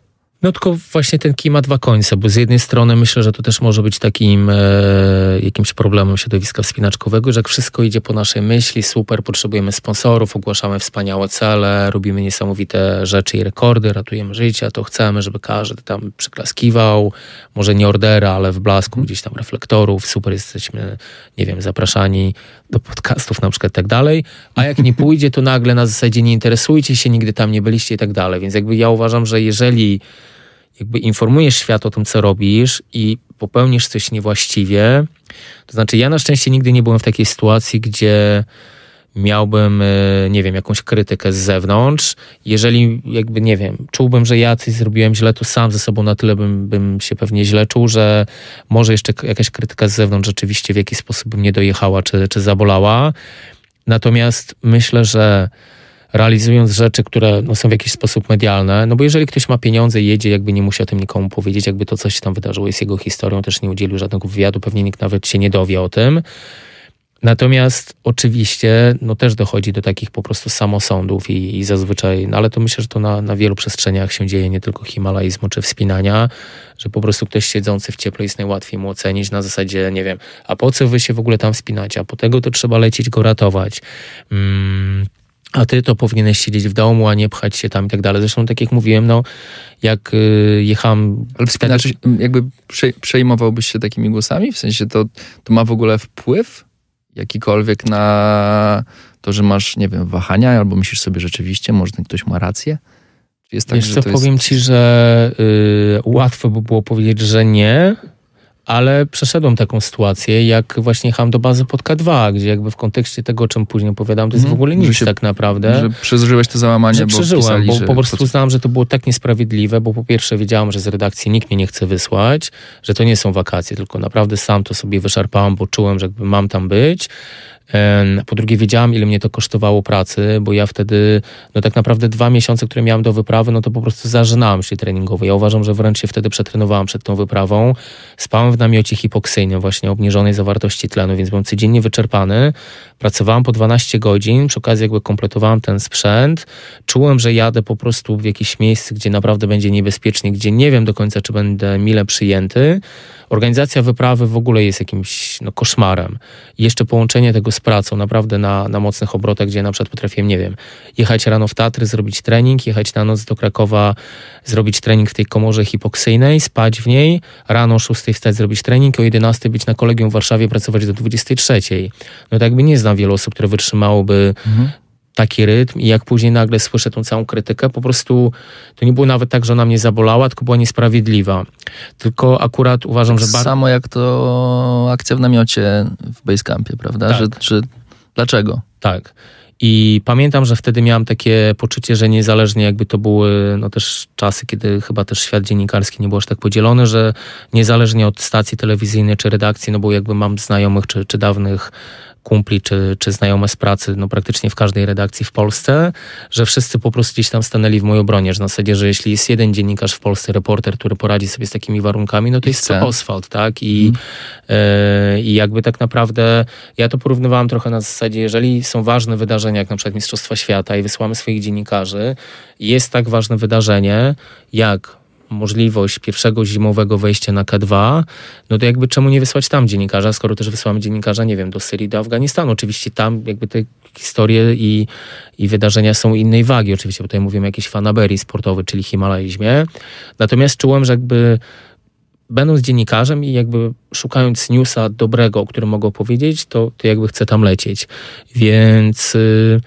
No tylko właśnie ten kij ma dwa końce, bo z jednej strony myślę, że to też może być takim e, jakimś problemem środowiska wspinaczkowego, że jak wszystko idzie po naszej myśli, super, potrzebujemy sponsorów, ogłaszamy wspaniałe cele, robimy niesamowite rzeczy i rekordy, ratujemy życia, to chcemy, żeby każdy tam przyklaskiwał, może nie ordera, ale w blasku mhm. gdzieś tam reflektorów, super jesteśmy, nie wiem, zapraszani do podcastów na przykład i tak dalej, a jak nie pójdzie, to nagle na zasadzie nie interesujcie się, nigdy tam nie byliście i tak dalej. Więc jakby ja uważam, że jeżeli jakby informujesz świat o tym, co robisz i popełnisz coś niewłaściwie, to znaczy ja na szczęście nigdy nie byłem w takiej sytuacji, gdzie miałbym, e, nie wiem, jakąś krytykę z zewnątrz, jeżeli jakby, nie wiem, czułbym, że ja coś zrobiłem źle, to sam ze sobą na tyle bym, bym się pewnie źle czuł, że może jeszcze jakaś krytyka z zewnątrz rzeczywiście w jakiś sposób mnie dojechała czy, czy zabolała. Natomiast myślę, że realizując rzeczy, które no, są w jakiś sposób medialne, no bo jeżeli ktoś ma pieniądze i jedzie, jakby nie musi o tym nikomu powiedzieć, jakby to coś tam wydarzyło jest jego historią, też nie udzielił żadnego wywiadu, pewnie nikt nawet się nie dowie o tym, Natomiast oczywiście no też dochodzi do takich po prostu samosądów i, i zazwyczaj, no ale to myślę, że to na, na wielu przestrzeniach się dzieje, nie tylko himalaizmu czy wspinania, że po prostu ktoś siedzący w cieple jest najłatwiej mu ocenić na zasadzie, nie wiem, a po co wy się w ogóle tam wspinacie, a po tego to trzeba lecieć go ratować. Mm a ty to powinieneś siedzieć w domu, a nie pchać się tam i tak dalej. Zresztą tak jak mówiłem, no jak y, jechałem... Ale wspinaczy, jakby przejmowałbyś się takimi głosami? W sensie to, to ma w ogóle wpływ jakikolwiek na to, że masz, nie wiem, wahania, albo myślisz sobie rzeczywiście, może ten ktoś ma rację? jest tak, Jeszcze powiem jest... ci, że y, łatwo by było powiedzieć, że nie, ale przeszedłem taką sytuację, jak właśnie jechałem do bazy pod k 2, gdzie jakby w kontekście tego, o czym później opowiadam, to jest mm, w ogóle nic się, tak naprawdę. Że przeżyłeś to załamanie, że bo przeżyłem, bo po prostu uznałem, że to było tak niesprawiedliwe, bo po pierwsze wiedziałam, że z redakcji nikt mnie nie chce wysłać, że to nie są wakacje, tylko naprawdę sam to sobie wyszarpałem, bo czułem, że jakby mam tam być, po drugie, wiedziałam, ile mnie to kosztowało pracy, bo ja wtedy, no tak naprawdę dwa miesiące, które miałam do wyprawy, no to po prostu zażynałem się treningowo. Ja uważam, że wręcz się wtedy przetrenowałam przed tą wyprawą. Spałem w namiocie hipoksyjnym, właśnie obniżonej zawartości tlenu, więc byłem codziennie wyczerpany. Pracowałam po 12 godzin, przy okazji jakby kompletowałam ten sprzęt. Czułem, że jadę po prostu w jakieś miejsce, gdzie naprawdę będzie niebezpiecznie, gdzie nie wiem do końca, czy będę mile przyjęty. Organizacja wyprawy w ogóle jest jakimś no, koszmarem. jeszcze połączenie tego z pracą, naprawdę na, na mocnych obrotach, gdzie na przykład potrafiłem, nie wiem, jechać rano w Tatry, zrobić trening, jechać na noc do Krakowa, zrobić trening w tej komorze hipoksyjnej, spać w niej, rano o 6 wstać, zrobić trening, o 11 być na kolegium w Warszawie, pracować do 23. No tak jakby nie znam wielu osób, które wytrzymałoby mhm taki rytm i jak później nagle słyszę tą całą krytykę, po prostu to nie było nawet tak, że ona mnie zabolała, tylko była niesprawiedliwa. Tylko akurat uważam, tak że... Bar- samo jak to akcja w namiocie w Basecampie, prawda? Tak. Że, że, dlaczego? Tak. I pamiętam, że wtedy miałam takie poczucie, że niezależnie jakby to były no też czasy, kiedy chyba też świat dziennikarski nie był aż tak podzielony, że niezależnie od stacji telewizyjnej czy redakcji, no bo jakby mam znajomych czy, czy dawnych kumpli czy, czy znajome z pracy, no praktycznie w każdej redakcji w Polsce, że wszyscy po prostu gdzieś tam stanęli w mojej obronie, że na zasadzie, że jeśli jest jeden dziennikarz w Polsce, reporter, który poradzi sobie z takimi warunkami, no to jest to asfalt, tak? I, mm. y, I jakby tak naprawdę ja to porównywałem trochę na zasadzie, jeżeli są ważne wydarzenia, jak na przykład Mistrzostwa Świata i wysłamy swoich dziennikarzy, jest tak ważne wydarzenie, jak możliwość pierwszego zimowego wejścia na K2, no to jakby czemu nie wysłać tam dziennikarza, skoro też wysyłamy dziennikarza, nie wiem, do Syrii, do Afganistanu. Oczywiście tam jakby te historie i, i wydarzenia są innej wagi. Oczywiście tutaj mówimy jakiś fanaberii sportowy, czyli Himalajzmie, Natomiast czułem, że jakby będąc dziennikarzem i jakby szukając newsa dobrego, o którym mogę powiedzieć, to, to jakby chcę tam lecieć. Więc... Yy,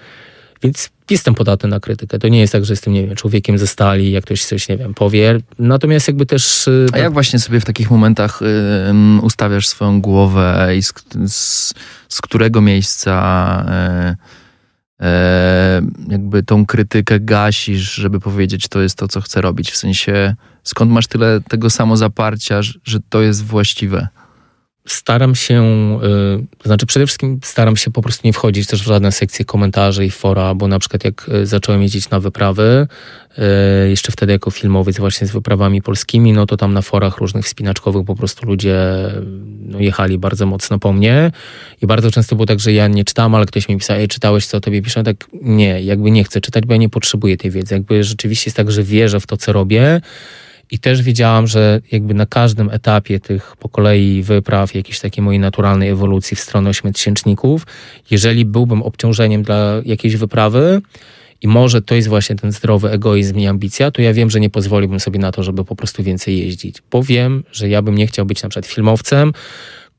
więc jestem podatny na krytykę. To nie jest tak, że jestem, nie wiem, człowiekiem ze stali, jak ktoś coś, nie wiem, powie. Natomiast jakby też... Y, A jak no- właśnie sobie w takich momentach y, ustawiasz swoją głowę i z, z, z którego miejsca... Y, jakby tą krytykę gasisz, żeby powiedzieć, to jest to, co chcę robić. W sensie, skąd masz tyle tego samozaparcia, że to jest właściwe? staram się, y, znaczy przede wszystkim staram się po prostu nie wchodzić też w żadne sekcje komentarzy i fora, bo na przykład jak y, zacząłem jeździć na wyprawy, y, jeszcze wtedy jako filmowiec właśnie z wyprawami polskimi, no to tam na forach różnych wspinaczkowych po prostu ludzie no, jechali bardzo mocno po mnie i bardzo często było tak, że ja nie czytam, ale ktoś mi pisał, ej, czytałeś, co o tobie piszą? Tak, nie, jakby nie chcę czytać, bo ja nie potrzebuję tej wiedzy. Jakby rzeczywiście jest tak, że wierzę w to, co robię, i też wiedziałam, że jakby na każdym etapie tych po kolei wypraw, jakiejś takiej mojej naturalnej ewolucji w stronę ośmiotysięczników, jeżeli byłbym obciążeniem dla jakiejś wyprawy, i może to jest właśnie ten zdrowy egoizm i ambicja, to ja wiem, że nie pozwoliłbym sobie na to, żeby po prostu więcej jeździć, bo wiem, że ja bym nie chciał być na przykład filmowcem,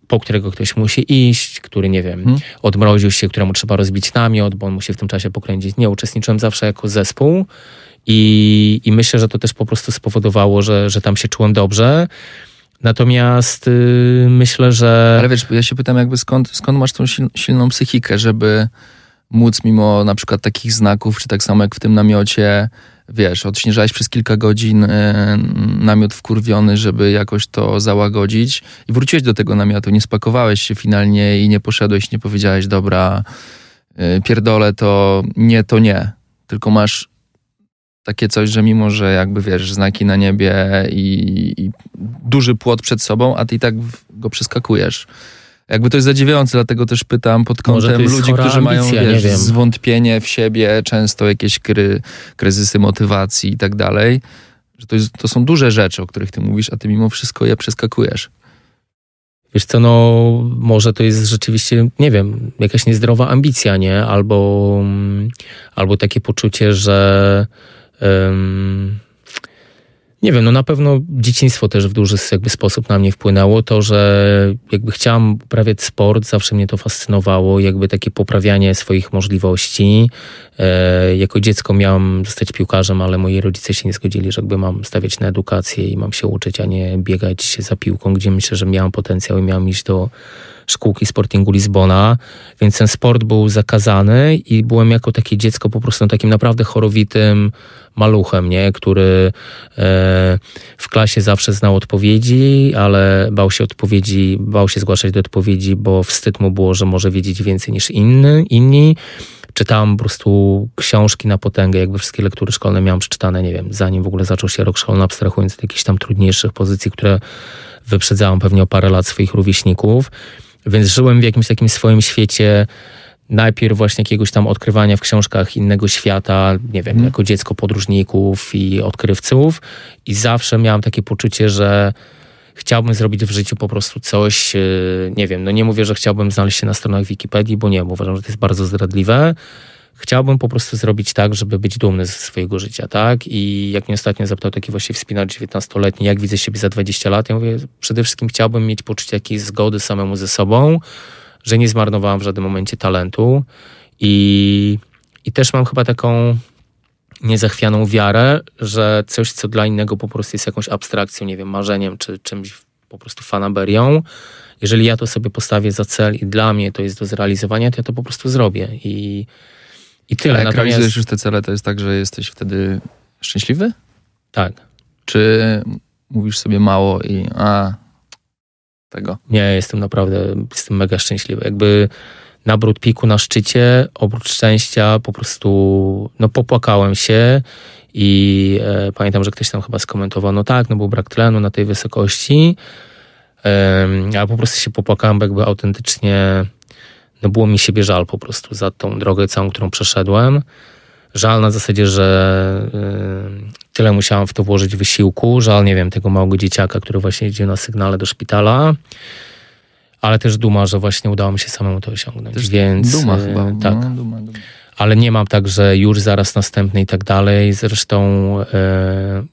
po którego ktoś musi iść, który, nie wiem, hmm. odmroził się, któremu trzeba rozbić namiot, bo on musi w tym czasie pokręcić. Nie, uczestniczyłem zawsze jako zespół i, I myślę, że to też po prostu spowodowało, że, że tam się czułem dobrze. Natomiast y, myślę, że. Ale wiesz, ja się pytam, jakby skąd, skąd masz tą silną psychikę, żeby móc mimo na przykład takich znaków, czy tak samo jak w tym namiocie, wiesz, odśnieżałeś przez kilka godzin y, namiot wkurwiony, żeby jakoś to załagodzić i wróciłeś do tego namiotu, nie spakowałeś się finalnie i nie poszedłeś, nie powiedziałeś, dobra, yy, pierdolę to, nie, to nie. Tylko masz takie coś, że mimo, że jakby wiesz, znaki na niebie i, i duży płot przed sobą, a ty i tak go przeskakujesz. Jakby to jest zadziwiające, dlatego też pytam pod kątem ludzi, którzy ambicja, mają wiesz, zwątpienie w siebie, często jakieś kry, kryzysy motywacji i tak dalej. Że to, jest, to są duże rzeczy, o których ty mówisz, a ty mimo wszystko je przeskakujesz. Wiesz co, no może to jest rzeczywiście, nie wiem, jakaś niezdrowa ambicja, nie? Albo, mm, albo takie poczucie, że Um, nie wiem, no na pewno dzieciństwo też w duży jakby sposób na mnie wpłynęło. To, że jakby chciałam uprawiać sport, zawsze mnie to fascynowało, jakby takie poprawianie swoich możliwości. E, jako dziecko miałam zostać piłkarzem, ale moi rodzice się nie zgodzili, że jakby mam stawiać na edukację i mam się uczyć, a nie biegać za piłką, gdzie myślę, że miałam potencjał i miałam iść do szkółki Sportingu Lizbona, więc ten sport był zakazany i byłem jako takie dziecko po prostu takim naprawdę chorowitym maluchem, nie? który e, w klasie zawsze znał odpowiedzi, ale bał się odpowiedzi, bał się zgłaszać do odpowiedzi, bo wstyd mu było, że może wiedzieć więcej niż inny, inni czytałem po prostu książki na potęgę, jakby wszystkie lektury szkolne miałem przeczytane, nie wiem, zanim w ogóle zaczął się rok szkolny, abstrahując od jakichś tam trudniejszych pozycji, które wyprzedzałem pewnie o parę lat swoich rówieśników. Więc żyłem w jakimś takim swoim świecie najpierw właśnie jakiegoś tam odkrywania w książkach innego świata, nie wiem, mm. jako dziecko podróżników i odkrywców i zawsze miałem takie poczucie, że chciałbym zrobić w życiu po prostu coś, y, nie wiem, no nie mówię, że chciałbym znaleźć się na stronach Wikipedii, bo nie, bo uważam, że to jest bardzo zdradliwe, chciałbym po prostu zrobić tak, żeby być dumny ze swojego życia, tak? I jak mnie ostatnio zapytał taki właśnie wspinacz 19-letni, jak widzę siebie za 20 lat, ja mówię, przede wszystkim chciałbym mieć poczucie jakiejś zgody samemu ze sobą, że nie zmarnowałem w żadnym momencie talentu i, i też mam chyba taką niezachwianą wiarę, że coś, co dla innego po prostu jest jakąś abstrakcją, nie wiem, marzeniem czy czymś po prostu fanaberią, jeżeli ja to sobie postawię za cel i dla mnie to jest do zrealizowania, to ja to po prostu zrobię i i tyle. A jak Natomiast... realizujesz te cele, to jest tak, że jesteś wtedy szczęśliwy? Tak. Czy mówisz sobie mało i a tego? Nie, jestem naprawdę, jestem mega szczęśliwy. Jakby na piku, na szczycie, oprócz szczęścia po prostu, no popłakałem się i e, pamiętam, że ktoś tam chyba skomentował, no tak, no był brak tlenu na tej wysokości, e, a po prostu się popłakałem, jakby autentycznie no było mi siebie żal po prostu za tą drogę całą, którą przeszedłem. Żal na zasadzie, że y, tyle musiałam w to włożyć wysiłku. Żal, nie wiem, tego małego dzieciaka, który właśnie idzie na sygnale do szpitala. Ale też duma, że właśnie udało mi się samemu to osiągnąć. Też Więc, duma y, chyba. Tak. No, duma, duma ale nie mam tak, że już zaraz następny i tak dalej. Zresztą e,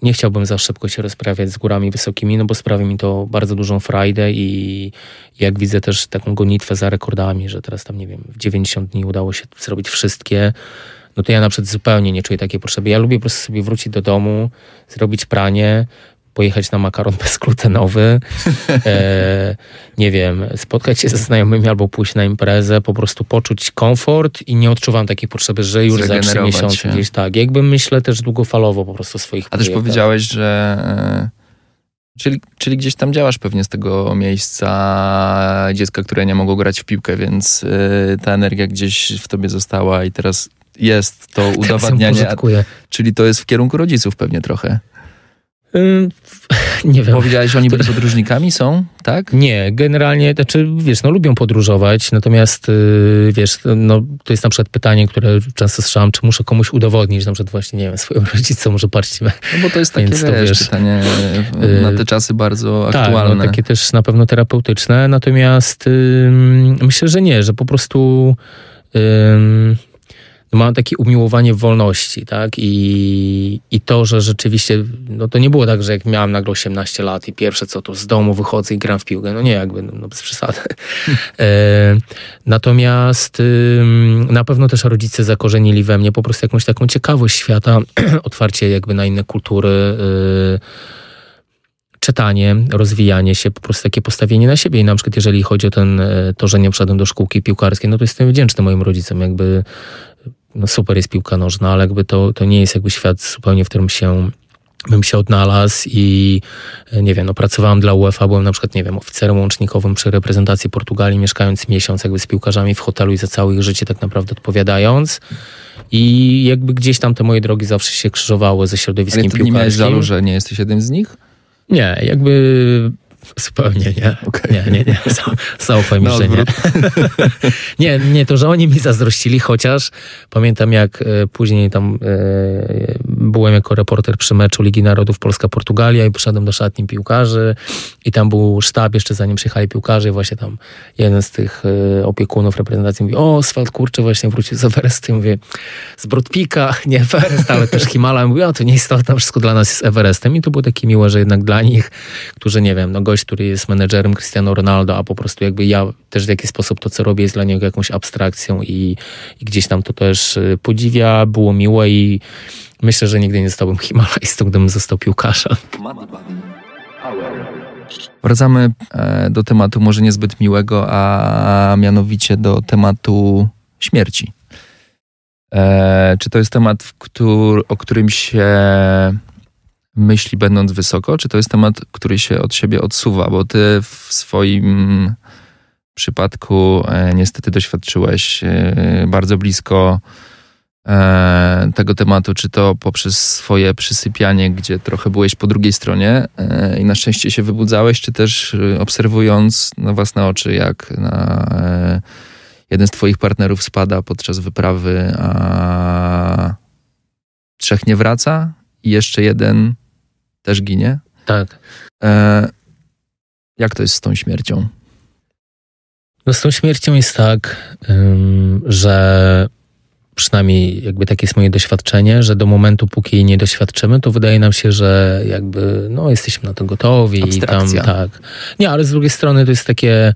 nie chciałbym za szybko się rozprawiać z górami wysokimi, no bo sprawi mi to bardzo dużą frajdę i jak widzę też taką gonitwę za rekordami, że teraz tam, nie wiem, w 90 dni udało się zrobić wszystkie, no to ja na przykład zupełnie nie czuję takiej potrzeby. Ja lubię po prostu sobie wrócić do domu, zrobić pranie, pojechać na makaron bezglutenowy, e, nie wiem, spotkać się ze znajomymi albo pójść na imprezę, po prostu poczuć komfort i nie odczuwam takiej potrzeby, że już za trzy miesiące gdzieś tak. Jakbym myślę też długofalowo po prostu swoich A też powiedziałeś, że... E, czyli, czyli gdzieś tam działasz pewnie z tego miejsca dziecka, które nie mogło grać w piłkę, więc y, ta energia gdzieś w tobie została i teraz jest to tak, tak, udowadnianie. czyli to jest w kierunku rodziców pewnie trochę. Nie wiem. Powiedziałeś, że oni byli podróżnikami, są, tak? Nie, generalnie, znaczy, wiesz, no lubią podróżować, natomiast, y, wiesz, no to jest na przykład pytanie, które często słyszałam, czy muszę komuś udowodnić, że na przykład właśnie, nie wiem, swoim rodzicom, że patrzcie. No bo to jest takie, to, wiesz, wiesz, pytanie y, na te czasy bardzo aktualne. Tak, no, takie też na pewno terapeutyczne, natomiast yy, myślę, że nie, że po prostu... Yy, mam takie umiłowanie wolności, tak? I, i to, że rzeczywiście, no to nie było tak, że jak miałem nagle 18 lat i pierwsze co, to z domu wychodzę i gram w piłkę. No nie, jakby, no, no bez przesady. Hmm. e, natomiast y, na pewno też rodzice zakorzenili we mnie po prostu jakąś taką ciekawość świata, otwarcie jakby na inne kultury, y, czytanie, rozwijanie się, po prostu takie postawienie na siebie. I na przykład jeżeli chodzi o ten, e, to, że nie wszedłem do szkółki piłkarskiej, no to jestem wdzięczny moim rodzicom, jakby no super jest piłka nożna, ale jakby to, to nie jest jakby świat zupełnie, w którym się bym się odnalazł i e, nie wiem, no pracowałem dla UEFA, byłem na przykład, nie wiem, oficerem łącznikowym przy reprezentacji Portugalii, mieszkając miesiąc jakby z piłkarzami w hotelu i za całe ich życie tak naprawdę odpowiadając. I jakby gdzieś tam te moje drogi zawsze się krzyżowały ze środowiskiem piłkarskim. Ale ty piłkarskim. nie miałeś żalu, że nie jesteś jednym z nich? Nie, jakby Zupełnie nie. Okay. Nie, nie, nie. Zaufaj mi, że nie. nie, nie, to, że oni mi zazdrościli, chociaż pamiętam jak e, później tam e, byłem jako reporter przy meczu Ligi Narodów Polska-Portugalia i poszedłem do szatni piłkarzy i tam był sztab jeszcze zanim przyjechali piłkarze i właśnie tam jeden z tych e, opiekunów reprezentacji mówi, o Oswald, kurczę, właśnie wrócił z Everesty. I mówię, z Brodpika, nie Everest, ale też Himala. I mówię, o to tam wszystko dla nas jest Everestem. I to było takie miłe, że jednak dla nich, którzy, nie wiem, no gość który jest menedżerem Cristiano Ronaldo, a po prostu jakby ja też w jakiś sposób to, co robię, jest dla niego jakąś abstrakcją i, i gdzieś tam to też y, podziwia, było miłe i myślę, że nigdy nie zostałbym himalajstą, gdybym został piłkarzem. Wracamy e, do tematu może niezbyt miłego, a mianowicie do tematu śmierci. E, czy to jest temat, który, o którym się myśli, będąc wysoko, czy to jest temat, który się od siebie odsuwa? Bo ty w swoim mm, przypadku e, niestety doświadczyłeś e, bardzo blisko e, tego tematu, czy to poprzez swoje przysypianie, gdzie trochę byłeś po drugiej stronie i na szczęście się wybudzałeś, czy też obserwując na własne oczy, jak na jeden z twoich partnerów spada podczas wyprawy, a trzech nie wraca i jeszcze jeden też ginie. Tak. E, jak to jest z tą śmiercią? No z tą śmiercią jest tak, ym, że przynajmniej jakby takie jest moje doświadczenie, że do momentu, póki jej nie doświadczymy, to wydaje nam się, że jakby no, jesteśmy na to gotowi Abstrakcja. i tam tak. Nie, ale z drugiej strony to jest takie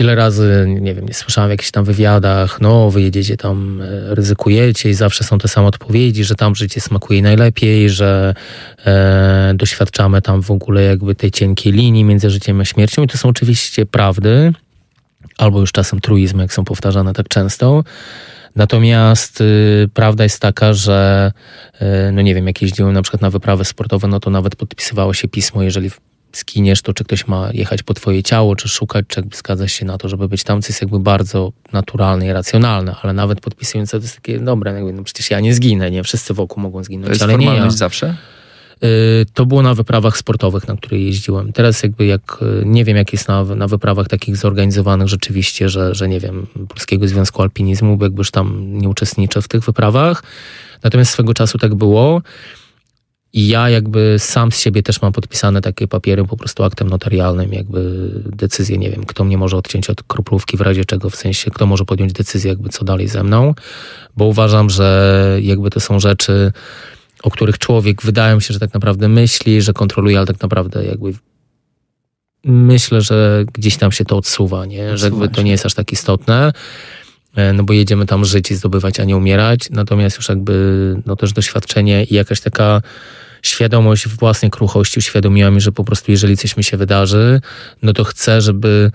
Ile razy, nie wiem, nie słyszałem w jakichś tam wywiadach, no wy jedziecie tam, e, ryzykujecie i zawsze są te same odpowiedzi, że tam życie smakuje najlepiej, że e, doświadczamy tam w ogóle jakby tej cienkiej linii między życiem a śmiercią i to są oczywiście prawdy, albo już czasem truizmy, jak są powtarzane tak często. Natomiast y, prawda jest taka, że y, no nie wiem, jak jeździłem na przykład na wyprawy sportowe, no to nawet podpisywało się pismo, jeżeli skiniesz, to czy ktoś ma jechać po twoje ciało, czy szukać, czy zgadzasz się na to, żeby być tam, co jest jakby bardzo naturalne i racjonalne, ale nawet podpisując to jest takie, dobre, no jakby, no przecież ja nie zginę, nie? Wszyscy wokół mogą zginąć, to jest ale formalność nie ja. zawsze? Y, to było na wyprawach sportowych, na które jeździłem. Teraz jakby jak, y, nie wiem jak jest na, na wyprawach takich zorganizowanych rzeczywiście, że, że nie wiem, Polskiego Związku Alpinizmu, jakbyś tam nie uczestniczę w tych wyprawach. Natomiast swego czasu tak było. I ja jakby sam z siebie też mam podpisane takie papiery po prostu aktem notarialnym, jakby decyzję, nie wiem, kto mnie może odciąć od kroplówki w razie czego, w sensie kto może podjąć decyzję jakby co dalej ze mną, bo uważam, że jakby to są rzeczy, o których człowiek wydaje mi się, że tak naprawdę myśli, że kontroluje, ale tak naprawdę jakby myślę, że gdzieś tam się to odsuwa, nie? Odsuwa że jakby to nie jest aż tak istotne. E, no bo jedziemy tam żyć i zdobywać, a nie umierać. Natomiast już jakby no też doświadczenie i jakaś taka świadomość własnej kruchości uświadomiła mi, że po prostu jeżeli coś mi się wydarzy, no to chcę, żeby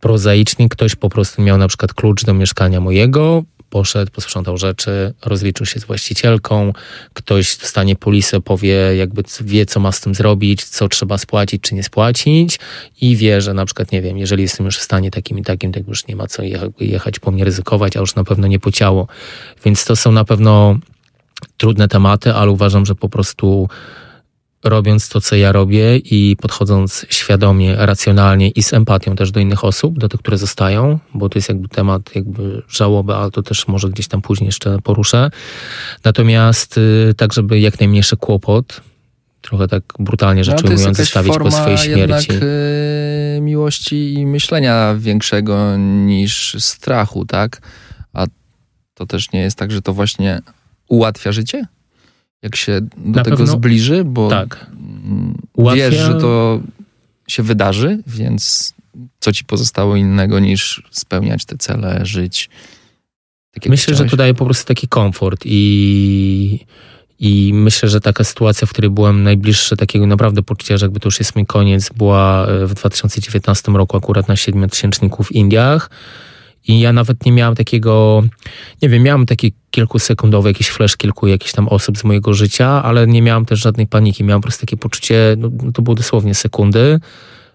prozaicznie ktoś po prostu miał na przykład klucz do mieszkania mojego, poszedł, posprzątał rzeczy, rozliczył się z właścicielką, ktoś w stanie polisę powie, jakby wie, co ma z tym zrobić, co trzeba spłacić, czy nie spłacić i wie, że na przykład, nie wiem, jeżeli jestem już w stanie takim i takim, tak już nie ma co jechać po mnie ryzykować, a już na pewno nie po ciało. Więc to są na pewno trudne tematy, ale uważam, że po prostu robiąc to, co ja robię i podchodząc świadomie, racjonalnie i z empatią też do innych osób, do tych, które zostają, bo to jest jakby temat jakby żałoby, ale to też może gdzieś tam później jeszcze poruszę. Natomiast y, tak, żeby jak najmniejszy kłopot, trochę tak brutalnie no, rzecz no, ujmując, zostawić po swojej śmierci. Jednak, yy, miłości i myślenia większego niż strachu, tak? A to też nie jest tak, że to właśnie ułatwia życie? jak się do Na tego pewno, zbliży, bo tak. Ułatwia... wiesz, że to się wydarzy, więc co ci pozostało innego niż spełniać te cele, żyć. Tak myślę, chciałeś. że to daje po prostu taki komfort i, i myślę, że taka sytuacja, w której byłem najbliższy takiego naprawdę poczucia, że jakby to już jest mój koniec, była e, w 2019 roku akurat na 7 tysięczniku w Indiach i ja nawet nie miałem takiego, nie wiem, miałem taki kilkusekundowy jakiś flash kilku jakichś tam osób z mojego życia, ale nie miałem też żadnej paniki. Miałem po prostu takie poczucie, no, to było dosłownie sekundy,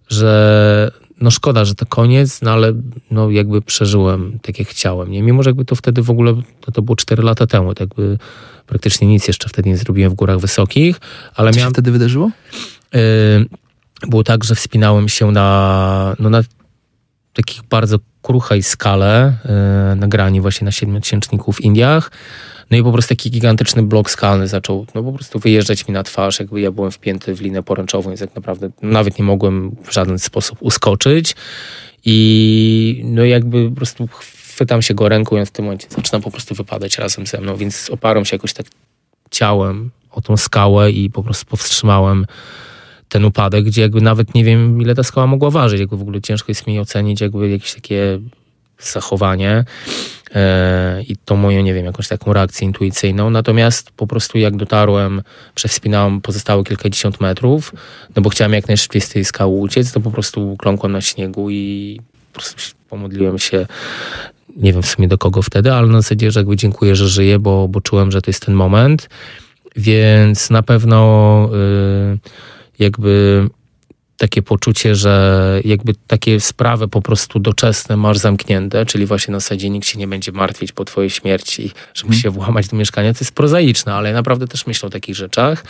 że no szkoda, że to koniec, no ale no jakby przeżyłem tak jak chciałem. Nie? Mimo, że jakby to wtedy w ogóle, no to było 4 lata temu, tak jakby praktycznie nic jeszcze wtedy nie zrobiłem w Górach Wysokich, ale Co miałem... wtedy wydarzyło? Y było tak, że wspinałem się na, no na takich bardzo kruchej skale, yy, nagrani właśnie na siedmiotysięczniku w Indiach. No i po prostu taki gigantyczny blok skalny zaczął no po prostu wyjeżdżać mi na twarz, jakby ja byłem wpięty w linę poręczową, więc tak naprawdę nawet nie mogłem w żaden sposób uskoczyć. I no jakby po prostu chwytam się go ręką i on w tym momencie zaczyna po prostu wypadać razem ze mną, więc oparłem się jakoś tak ciałem o tą skałę i po prostu powstrzymałem ten upadek, gdzie jakby nawet nie wiem, ile ta skała mogła ważyć, jakby w ogóle ciężko jest mi ocenić jakby jakieś takie zachowanie e, i tą moją, nie wiem, jakąś taką reakcję intuicyjną. Natomiast po prostu jak dotarłem, przewspinałem pozostałe kilkadziesiąt metrów, no bo chciałem jak najszybciej z tej skały uciec, to po prostu kląkłem na śniegu i po prostu pomodliłem się nie wiem w sumie do kogo wtedy, ale na zasadzie, że jakby dziękuję, że żyję, bo, bo czułem, że to jest ten moment. Więc na pewno yy, jakby takie poczucie, że jakby takie sprawy po prostu doczesne masz zamknięte, czyli właśnie na zasadzie nikt się nie będzie martwić po twojej śmierci, że musi mhm. się włamać do mieszkania, to jest prozaiczne, ale ja naprawdę też myślę o takich rzeczach.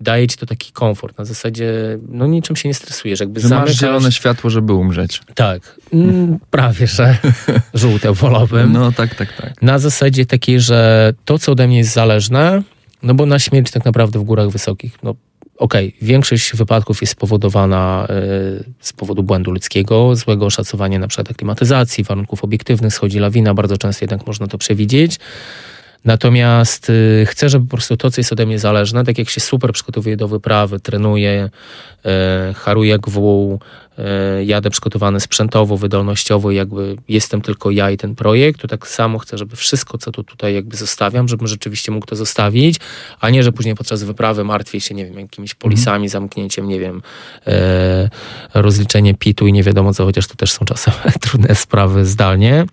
Daje ci to taki komfort, na zasadzie no niczym się nie stresujesz. Jakby że zamykasz... masz zielone światło, żeby umrzeć. Tak, mm, prawie, że żółte wolałbym. No tak, tak, tak. Na zasadzie takiej, że to, co ode mnie jest zależne, no bo na śmierć tak naprawdę w górach wysokich, no okej, okay, większość wypadków jest spowodowana e, z powodu błędu ludzkiego, złego oszacowania na przykład klimatyzacji, warunków obiektywnych, schodzi lawina, bardzo często jednak można to przewidzieć. Natomiast y, chcę, żeby po prostu to, co jest ode mnie zależne, tak jak się super przygotowuję do wyprawy, trenuję, e, haruję gwół, e, jadę przygotowany sprzętowo, wydolnościowo, jakby jestem tylko ja i ten projekt, to tak samo chcę, żeby wszystko, co tu tutaj jakby zostawiam, żebym rzeczywiście mógł to zostawić, a nie, że później podczas wyprawy martwię się, nie wiem, jakimiś mhm. polisami, zamknięciem, nie wiem, rozliczeniem rozliczenie pitu i nie wiadomo co, chociaż to też są czasem trudne sprawy zdalnie.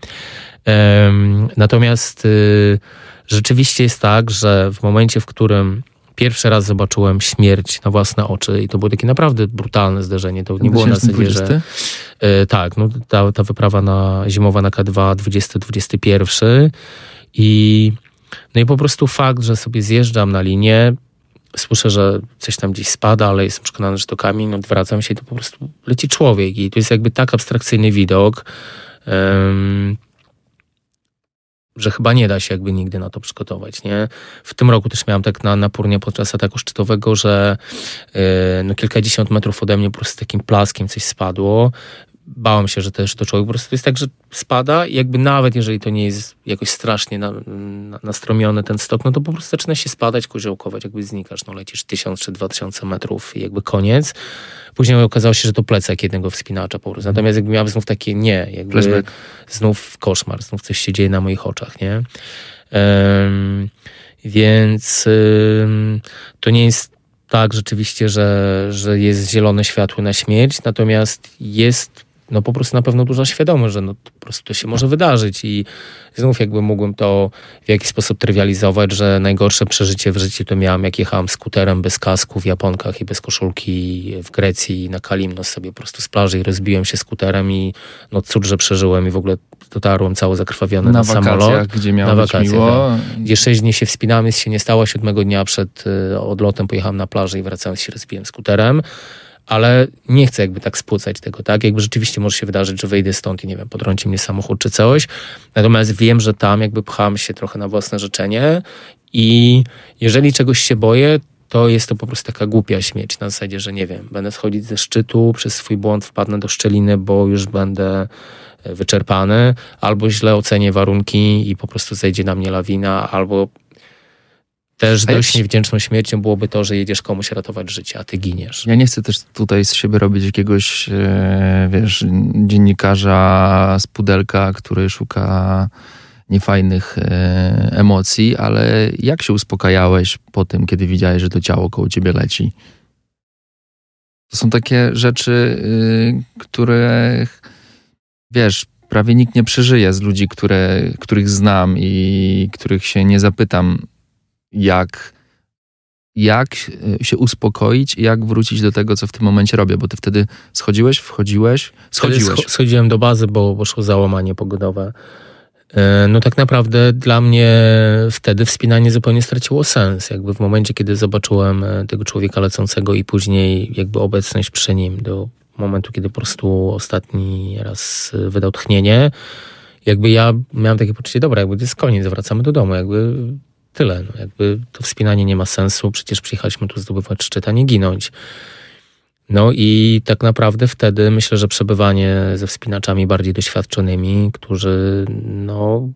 natomiast... Y, Rzeczywiście jest tak, że w momencie, w którym pierwszy raz zobaczyłem śmierć na własne oczy i to było takie naprawdę brutalne zderzenie. To nie było na zasadzie, że... E, tak, no, ta, ta wyprawa na zimowa na K2 20-21 i... No i po prostu fakt, że sobie zjeżdżam na linię, słyszę, że coś tam gdzieś spada, ale jestem przekonany, że to kamień, odwracam się i to po prostu leci człowiek i to jest jakby tak abstrakcyjny widok że chyba nie da się jakby nigdy na to przygotować, nie? W tym roku też miałem tak na napórnie podczas ataku szczytowego, że yy, no kilkadziesiąt metrów ode mnie po prostu takim plaskiem coś spadło bałem się, że też to człowiek. po prostu jest tak, że spada i jakby nawet jeżeli to nie jest jakoś strasznie na, na, ten stok, no to po prostu zaczyna się spadać, koziołkować, jakby znikasz, no lecisz tysiąc czy dwa tysiące metrów i jakby koniec. Później okazało się, że to plecak jednego wspinacza po prostu. Natomiast jakby miałem znów takie nie, jakby znów koszmar, znów coś się dzieje na moich oczach, nie? Um, więc um, to nie jest tak rzeczywiście, że, że jest zielone światło na śmierć, natomiast jest no po prostu na pewno duża świadomość, że no po prostu to się może wydarzyć i znów jakby mógłbym to w jakiś sposób trywializować, że najgorsze przeżycie w życiu to miałem, jak jechałem skuterem bez kasku w Japonkach i bez koszulki w Grecji na Kalimnos sobie po prostu z plaży i rozbiłem się skuterem i no cud, że przeżyłem i w ogóle dotarłem cały zakrwawiony na, na samolot. gdzie na wakacjach, miło. Tak. Gdzie sześć dni się wspinałem, się nie stało, siódmego dnia przed y, odlotem pojechałem na plażę i wracając się rozbiłem skuterem ale nie chcę jakby tak spłucać tego, tak? Jakby rzeczywiście może się wydarzyć, że wyjdę stąd i nie wiem, podrąci mnie samochód czy coś. Natomiast wiem, że tam jakby pcham się trochę na własne życzenie i jeżeli czegoś się boję, to jest to po prostu taka głupia śmieć na zasadzie, że nie wiem, będę schodzić ze szczytu, przez swój błąd wpadnę do szczeliny, bo już będę e, wyczerpany, albo źle ocenię warunki i po prostu zejdzie na mnie lawina, albo też a dość ja... niewdzięczną śmiercią byłoby to, że jedziesz komuś ratować życie, a ty giniesz. Ja nie chcę też tutaj z siebie robić jakiegoś, e, wiesz, dziennikarza z pudelka, który szuka niefajnych e, emocji, ale jak się uspokajałeś po tym, kiedy widziałeś, że to ciało koło ciebie leci? To są takie rzeczy, e, których, wiesz, prawie nikt nie przeżyje z ludzi, które, których znam i których się nie zapytam, jak, jak się e, uspokoić, jak wrócić do tego, co w tym momencie robię, bo ty wtedy schodziłeś, wchodziłeś, schodziłeś. schodziłem do bazy, bo poszło załamanie pogodowe. E, no tak naprawdę dla mnie wtedy wspinanie zupełnie straciło sens. Jakby w momencie, kiedy zobaczyłem e, tego człowieka lecącego i później jakby obecność przy nim do momentu, kiedy po prostu ostatni raz wydał tchnienie, jakby ja miałem takie poczucie, dobra, jakby to jest koniec, wracamy do domu, jakby tyle. No jakby to wspinanie nie ma sensu, przecież przyjechaliśmy tu zdobywać szczyt, a nie ginąć. No i tak naprawdę wtedy myślę, że przebywanie ze wspinaczami bardziej doświadczonymi, którzy no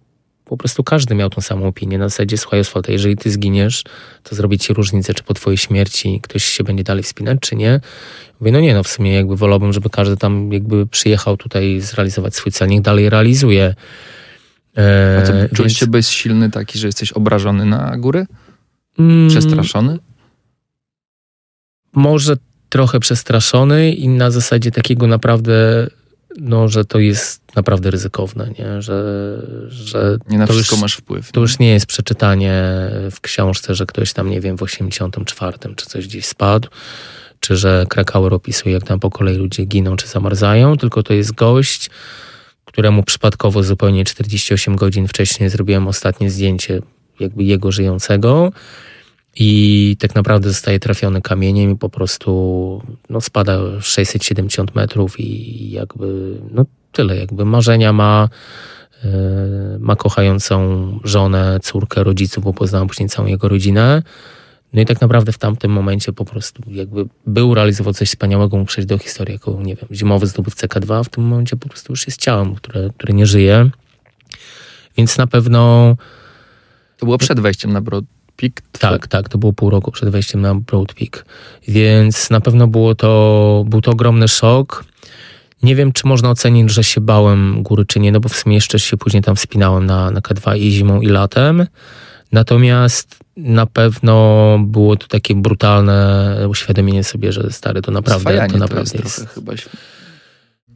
po prostu każdy miał tą samą opinię na zasadzie słuchaj Oswalda, jeżeli ty zginiesz, to zrobi ci różnicę, czy po twojej śmierci ktoś się będzie dalej wspinać, czy nie. Mówię, no nie, no w sumie jakby wolałbym, żeby każdy tam jakby przyjechał tutaj zrealizować swój cel, niech dalej realizuje. E, co, czujesz więc... się bezsilny taki, że jesteś obrażony na góry? Mm. Przestraszony? Może trochę przestraszony i na zasadzie takiego naprawdę, no, że to jest naprawdę ryzykowne, nie? Że, że nie na wszystko już, masz wpływ. Nie? To już nie jest przeczytanie w książce, że ktoś tam, nie wiem, w 84 czy coś gdzieś spadł, czy że Krakauer opisuje, jak tam po kolei ludzie giną czy zamarzają, tylko to jest gość, któremu przypadkowo zupełnie 48 godzin wcześniej zrobiłem ostatnie zdjęcie jakby jego żyjącego i tak naprawdę zostaje trafiony kamieniem i po prostu no, spada 670 metrów i jakby no tyle, jakby marzenia ma, yy, ma kochającą żonę, córkę, rodziców, bo poznałem później całą jego rodzinę. No i tak naprawdę w tamtym momencie po prostu jakby był realizował coś wspaniałego, mógł przejść do historii jako, nie wiem, zimowy zdobywca K2, a w tym momencie po prostu już jest ciałem, które, które nie żyje. Więc na pewno... To było przed wejściem na Broad Peak? Tak, tak, to było pół roku przed wejściem na Broad Peak. Więc na pewno było to, był to ogromny szok. Nie wiem, czy można ocenić, że się bałem góry, czy nie, no bo w sumie jeszcze się później tam wspinałem na, na K2 i zimą, i latem. Natomiast na pewno było to takie brutalne uświadomienie sobie, że stary to naprawdę, to naprawdę jest, jest. chyba...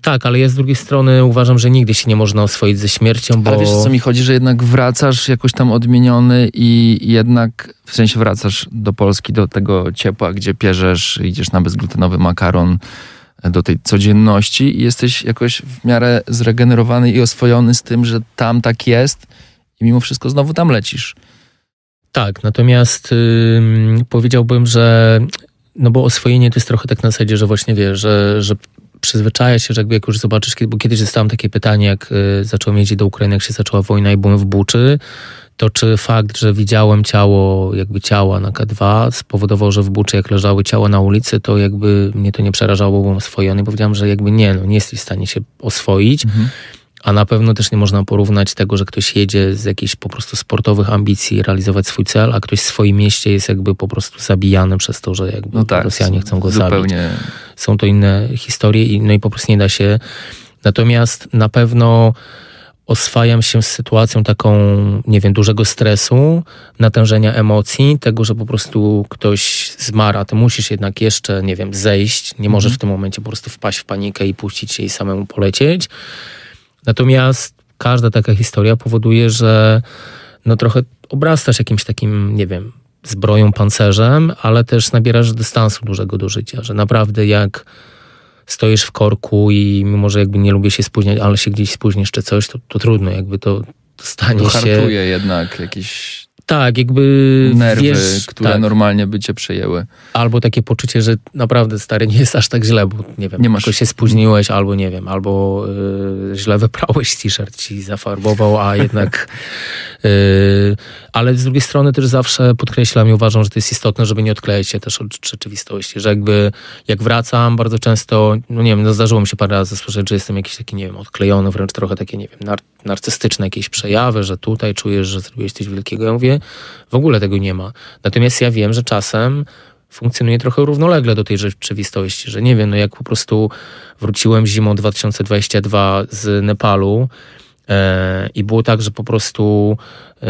Tak, ale ja z drugiej strony uważam, że nigdy się nie można oswoić ze śmiercią, bo... Ale wiesz, co mi chodzi, że jednak wracasz jakoś tam odmieniony i jednak, w sensie wracasz do Polski, do tego ciepła, gdzie pierzesz, idziesz na bezglutenowy makaron, e, do tej codzienności i jesteś jakoś w miarę zregenerowany i oswojony z tym, że tam tak jest i mimo wszystko znowu tam lecisz. Tak, natomiast powiedziałbym, że no bo oswojenie to jest trochę tak na zasadzie, że właśnie wie, że, że przyzwyczaja się, że jakby jak już zobaczysz, bo kiedyś dostałem takie pytanie, jak y, zacząłem jeździć do Ukrainy, jak się zaczęła wojna i byłem w Buczy, to czy fakt, że widziałem ciało, jakby ciała na K2 spowodował, że w Buczy jak leżały ciała na ulicy, to jakby mnie to nie przerażało, byłem oswojony. Powiedziałem, że jakby nie, no nie jesteś w stanie się oswoić. Mhm a na pewno też nie można porównać tego, że ktoś jedzie z jakichś po prostu sportowych ambicji realizować swój cel, a ktoś w swoim mieście jest jakby po prostu zabijany przez to, że jakby no tak, Rosjanie chcą go zupełnie. zabić. Są to inne historie i, no i po prostu nie da się. Natomiast na pewno oswajam się z sytuacją taką, nie wiem, dużego stresu, natężenia emocji, tego, że po prostu ktoś zmara, ty musisz jednak jeszcze, nie wiem, zejść, nie możesz mhm. w tym momencie po prostu wpaść w panikę i puścić się i samemu polecieć. Natomiast każda taka historia powoduje, że no trochę obrastasz jakimś takim, nie wiem, zbroją, pancerzem, ale też nabierasz dystansu dużego do życia, że naprawdę jak stoisz w korku i mimo, że jakby nie lubię się spóźniać, ale się gdzieś spóźnisz czy coś, to, to trudno, jakby to stanie to się... jednak jakiś tak, jakby... Nerwy, wiesz, które tak. normalnie by cię przejęły. Albo takie poczucie, że naprawdę, stary, nie jest aż tak źle, bo nie wiem, nie masz... tylko się spóźniłeś, albo nie wiem, albo y, źle wyprałeś t-shirt, ci zafarbował, a jednak... Y, ale z drugiej strony też zawsze podkreślam i uważam, że to jest istotne, żeby nie odklejać się też od rzeczywistości, że jakby jak wracam bardzo często, no nie wiem, no zdarzyło mi się parę razy słyszeć, że jestem jakiś taki, nie wiem, odklejony, wręcz trochę takie, nie wiem, nart narcystyczne jakieś przejawy, że tutaj czujesz, że zrobiłeś coś wielkiego. Ja mówię, w ogóle tego nie ma. Natomiast ja wiem, że czasem funkcjonuje trochę równolegle do tej rzeczywistości, że nie wiem, no jak po prostu wróciłem zimą 2022 z Nepalu, E, I było tak, że po prostu e,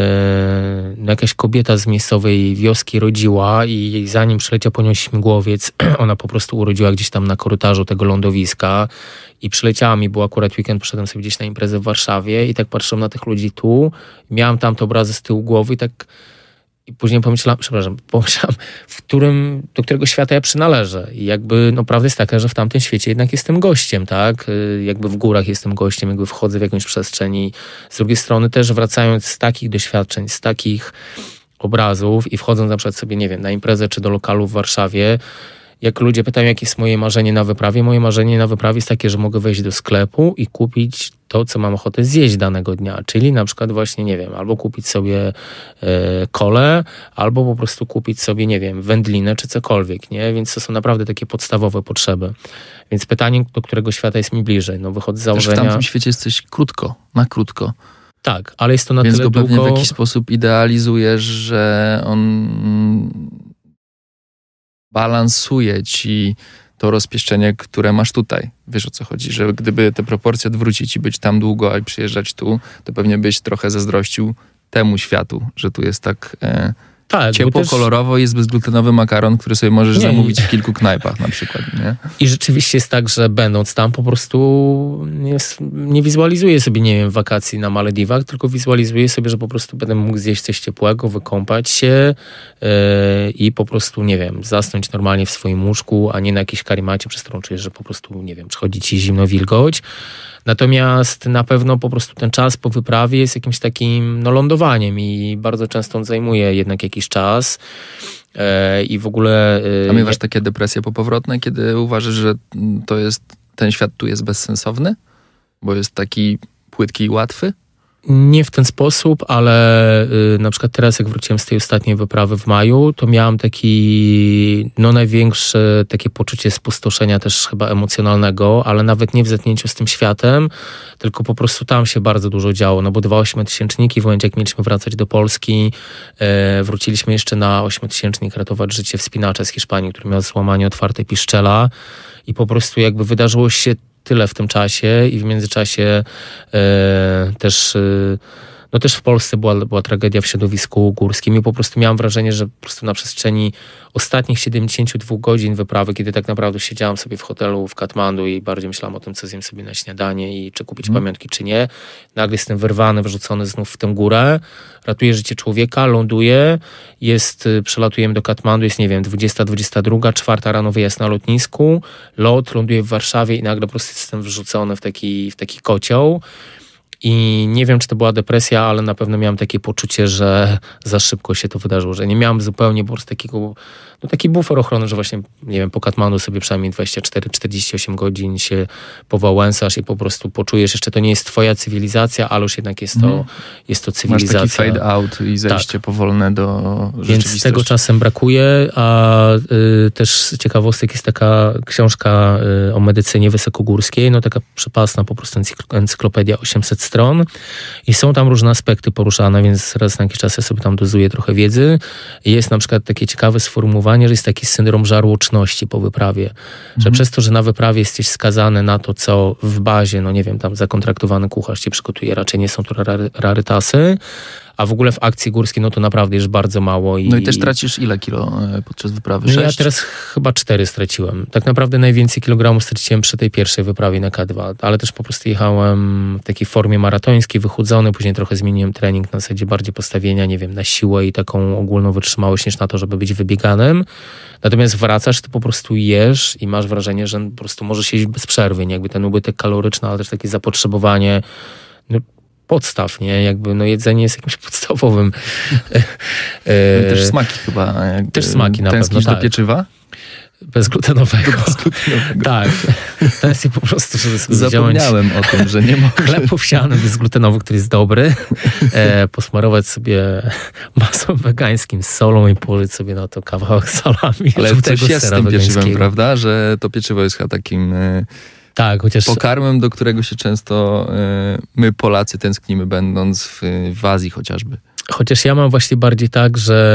no jakaś kobieta z miejscowej wioski rodziła i zanim przyleciał po nią śmigłowiec, ona po prostu urodziła gdzieś tam na korytarzu tego lądowiska i przyleciała mi, był akurat weekend poszedłem sobie gdzieś na imprezę w Warszawie i tak patrzyłem na tych ludzi tu, miałem tam obrazy z tyłu głowy i tak i później pomyślałam, przepraszam, w którym, do którego świata ja przynależę. I jakby, no prawda jest taka, że w tamtym świecie jednak jestem gościem, tak? Y, jakby w górach jestem gościem, jakby wchodzę w jakąś przestrzeń. I z drugiej strony też wracając z takich doświadczeń, z takich obrazów i wchodząc na przykład sobie, nie wiem, na imprezę czy do lokalu w Warszawie, jak ludzie pytają, jakie jest moje marzenie na wyprawie, moje marzenie na wyprawie jest takie, że mogę wejść do sklepu i kupić to, co mam ochotę zjeść danego dnia. Czyli na przykład właśnie, nie wiem, albo kupić sobie y, kole, albo po prostu kupić sobie, nie wiem, wędlinę czy cokolwiek, nie? Więc to są naprawdę takie podstawowe potrzeby. Więc pytanie, do którego świata jest mi bliżej? No wychodzę z założenia... Też w tamtym świecie jesteś krótko, na krótko. Tak, ale jest to na Więc tyle go długo... pewnie w jakiś sposób idealizujesz, że on balansuje ci to rozpieszczenie, które masz tutaj. Wiesz o co chodzi, że gdyby te proporcje odwrócić i być tam długo, a przyjeżdżać tu, to pewnie byś trochę zazdrościł temu światu, że tu jest tak... E, tak, Ciepło, też... kolorowo jest bezglutenowy makaron, który sobie możesz nie, zamówić nie. w kilku knajpach na przykład. Nie? I rzeczywiście jest tak, że będąc tam po prostu nie, nie wizualizuję sobie, nie wiem, wakacji na Malediwach, tylko wizualizuję sobie, że po prostu będę mógł zjeść coś ciepłego, wykąpać się yy, i po prostu, nie wiem, zasnąć normalnie w swoim łóżku, a nie na jakiejś karimacie, przez którą czujesz, że po prostu, nie wiem, przychodzi ci zimno, wilgoć. Natomiast na pewno po prostu ten czas po wyprawie jest jakimś takim no, lądowaniem i bardzo często on zajmuje jednak jakiś czas. E, I w ogóle. E, A miewasz nie... takie depresje popowrotne, kiedy uważasz, że mm, to jest, ten świat tu jest bezsensowny, bo jest taki płytki i łatwy? Nie w ten sposób, ale y, na przykład teraz, jak wróciłem z tej ostatniej wyprawy w maju, to miałam taki, no największe takie poczucie spustoszenia też chyba emocjonalnego, ale nawet nie w zetknięciu z tym światem, tylko po prostu tam się bardzo dużo działo, no bo dwa ośmiotysięczniki, w momencie jak mieliśmy wracać do Polski, e, wróciliśmy jeszcze na ośmiotysięcznik ratować życie wspinacza z Hiszpanii, który miał złamanie otwarte piszczela i po prostu jakby wydarzyło się tyle w tym czasie i w międzyczasie e, też e, no też w Polsce była, była tragedia w środowisku górskim i po prostu miałam wrażenie, że po prostu na przestrzeni ostatnich 72 godzin wyprawy, kiedy tak naprawdę siedziałam sobie w hotelu w Katmandu i bardziej myślałam o tym, co zjem sobie na śniadanie i czy kupić mm. pamiątki, czy nie, nagle jestem wyrwany, wrzucony znów w tę górę, ratuje życie człowieka, ląduje, jest, y, przelatujemy do Katmandu, jest, nie wiem, 20, 22, czwarta rano wyjazd na lotnisku, lot, ląduję w Warszawie i nagle po prostu jestem wrzucony w taki, w taki kocioł. I nie wiem, czy to była depresja, ale na pewno miałem takie poczucie, że za szybko się to wydarzyło, że nie miałem zupełnie po prostu takiego, no taki bufor ochrony, że właśnie, nie wiem, po Katmandu sobie przynajmniej 24-48 godzin się powałęsasz i po prostu poczujesz, jeszcze to nie jest twoja cywilizacja, ale już jednak jest to, mhm. jest to cywilizacja. Masz taki fade out i tak. zejście tak. powolne do Więc tego czasem brakuje, a y, też z ciekawostek jest taka książka y, o medycynie wysokogórskiej, no taka przepasna po prostu encyklopedia 800 stron i są tam różne aspekty poruszane, więc raz na jakiś czas ja sobie tam dozuję trochę wiedzy. Jest na przykład takie ciekawe sformułowanie, że jest taki syndrom żarłoczności po wyprawie, mhm. że przez to, że na wyprawie jesteś skazany na to, co w bazie, no nie wiem, tam zakontraktowany kucharz ci przygotuje, raczej nie są to rarytasy, a w ogóle w akcji górskiej no to naprawdę jest bardzo mało. I, no i też tracisz ile kilo e, podczas wyprawy? No ja teraz chyba cztery straciłem. Tak naprawdę najwięcej kilogramów straciłem przy tej pierwszej wyprawie na K2, ale też po prostu jechałem w takiej formie maratońskiej, wychudzony, później trochę zmieniłem trening na zasadzie bardziej postawienia, nie wiem, na siłę i taką ogólną wytrzymałość niż na to, żeby być wybieganym. Natomiast wracasz, ty po prostu jesz i masz wrażenie, że po prostu możesz jeść bez przerwy, nie? jakby ten ubytek kaloryczny, ale też takie zapotrzebowanie podstaw, nie? Jakby no jedzenie jest jakimś podstawowym. E, e, no też smaki chyba. E, też smaki na pewno. Tak. do pieczywa? Bezglutenowego. bezglutenowego. Tak. Tęsknię po prostu, że Zapomniałem o tym, że nie mogę Chleb owsiany bezglutenowy, który jest dobry. E, posmarować sobie masłem wegańskim z solą i położyć sobie na to kawałek salami. Ale też jest z tym pieczywem, prawda? Że to pieczywo jest takim... Tak, chociaż... Pokarmem, do którego się często y, my Polacy tęsknimy, będąc w, w Azji chociażby. Chociaż ja mam właśnie bardziej tak, że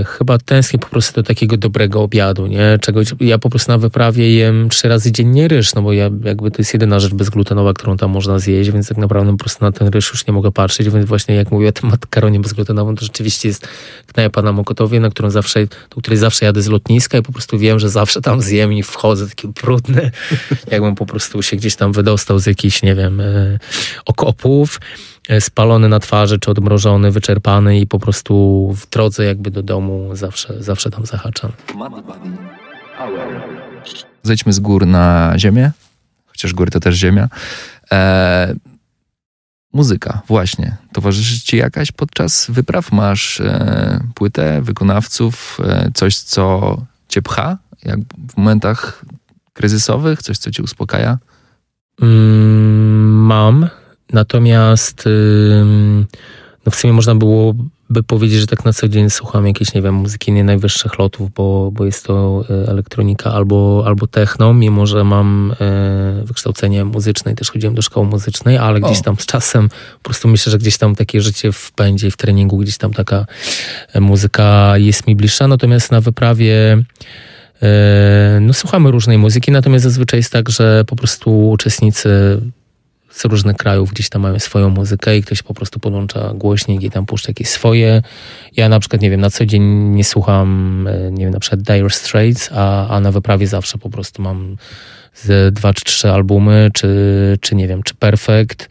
y, chyba tęsknię po prostu do takiego dobrego obiadu, nie? Czegoś, ja po prostu na wyprawie jem trzy razy dziennie ryż, no bo ja, jakby to jest jedyna rzecz bezglutenowa, którą tam można zjeść, więc tak naprawdę po prostu na ten ryż już nie mogę patrzeć, więc właśnie jak mówię o tym makaronie bezglutenowym, to rzeczywiście jest knajpa na Mokotowie, na którą zawsze, do której zawsze jadę z lotniska i po prostu wiem, że zawsze tam zjem i wchodzę taki brudny, jakbym po prostu się gdzieś tam wydostał z jakichś, nie wiem, y, okopów. E, spalony na twarzy, czy odmrożony, wyczerpany i po prostu w drodze jakby do domu zawsze, zawsze tam zahaczam. Zejdźmy z gór na ziemię, chociaż góry to też ziemia. E, muzyka, właśnie. Towarzyszy ci jakaś podczas wypraw? Masz e, płytę, wykonawców, e, coś, co cię pcha jak w momentach kryzysowych, coś, co cię uspokaja? Mm, mam. Natomiast no w sumie można byłoby powiedzieć, że tak na co dzień słucham jakiejś, nie wiem, muzyki nie najwyższych lotów, bo, bo jest to y, elektronika albo, albo techno, mimo że mam y, wykształcenie muzyczne i też chodziłem do szkoły muzycznej, ale gdzieś tam z czasem po prostu myślę, że gdzieś tam takie życie w pędzie w treningu, gdzieś tam taka e, muzyka jest mi bliższa. Natomiast na wyprawie e, no, słuchamy różnej muzyki, natomiast zazwyczaj jest tak, że po prostu uczestnicy z różnych krajów gdzieś tam mają swoją muzykę i ktoś po prostu podłącza głośnik i tam puszcza jakieś swoje. Ja na przykład, nie wiem, na co dzień nie słucham, e, nie wiem, na przykład Dire Straits, a, a na wyprawie zawsze po prostu mam z dwa czy trzy albumy, czy, czy nie wiem, czy Perfect.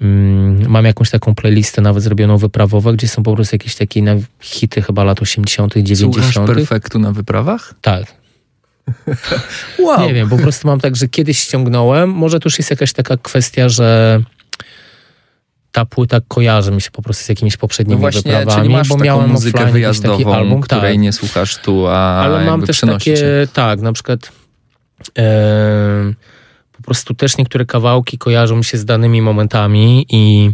Mm, mam jakąś taką playlistę nawet zrobioną wyprawową, gdzie są po prostu jakieś takie hity chyba lat 80., 90. Słuchasz perfektu na wyprawach? Tak, Wow. Nie wiem, po prostu mam tak, że kiedyś ściągnąłem. Może to już jest jakaś taka kwestia, że ta płyta kojarzy mi się po prostu z jakimiś poprzednimi no właśnie, wyprawami, czyli masz bo taką miałem muzykę wyjazdową, taki album, której tak. nie słuchasz tu, a Ale mam też takie, tak, na przykład po prostu też niektóre kawałki kojarzą mi się z danymi momentami i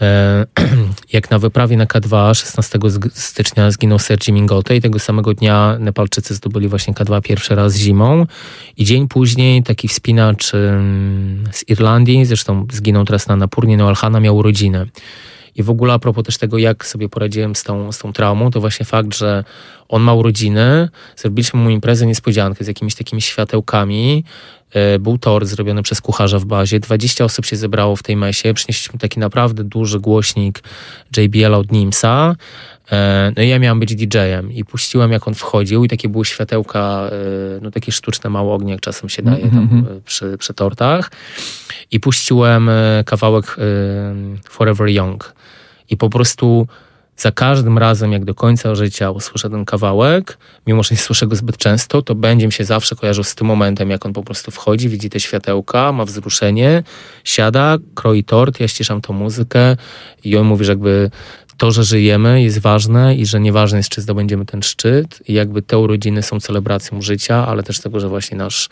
E, jak na wyprawie na K2 16 stycznia zginął Sergi Mingote i tego samego dnia Nepalczycy zdobyli właśnie K2 pierwszy raz zimą i dzień później taki wspinacz z Irlandii, zresztą zginął teraz na Napurnie, Noel Hanna miał urodziny. I w ogóle a propos też tego, jak sobie poradziłem z tą, z tą traumą, to właśnie fakt, że on ma urodziny, zrobiliśmy mu imprezę niespodziankę z jakimiś takimi światełkami, E, był tor zrobiony przez kucharza w bazie. 20 osób się zebrało w tej mesie. Przynieśliśmy taki naprawdę duży głośnik JBL od Nimsa. E, no i ja miałem być DJ-em i puściłem jak on wchodził i takie były światełka, e, no takie sztuczne mało ognie, jak czasem się daje mhm, tam mhm. przy, przy tortach. I puściłem kawałek Forever Young. I po prostu za każdym razem, jak do końca życia usłyszę ten kawałek, mimo że nie słyszę go zbyt często, to będzie mi się zawsze kojarzył z tym momentem, jak on po prostu wchodzi, widzi te światełka, ma wzruszenie, siada, kroi tort, ja ściszam tą muzykę i on mówi, że jakby to, że żyjemy jest ważne i że nieważne jest, czy zdobędziemy ten szczyt i jakby te urodziny są celebracją życia, ale też tego, że właśnie nasz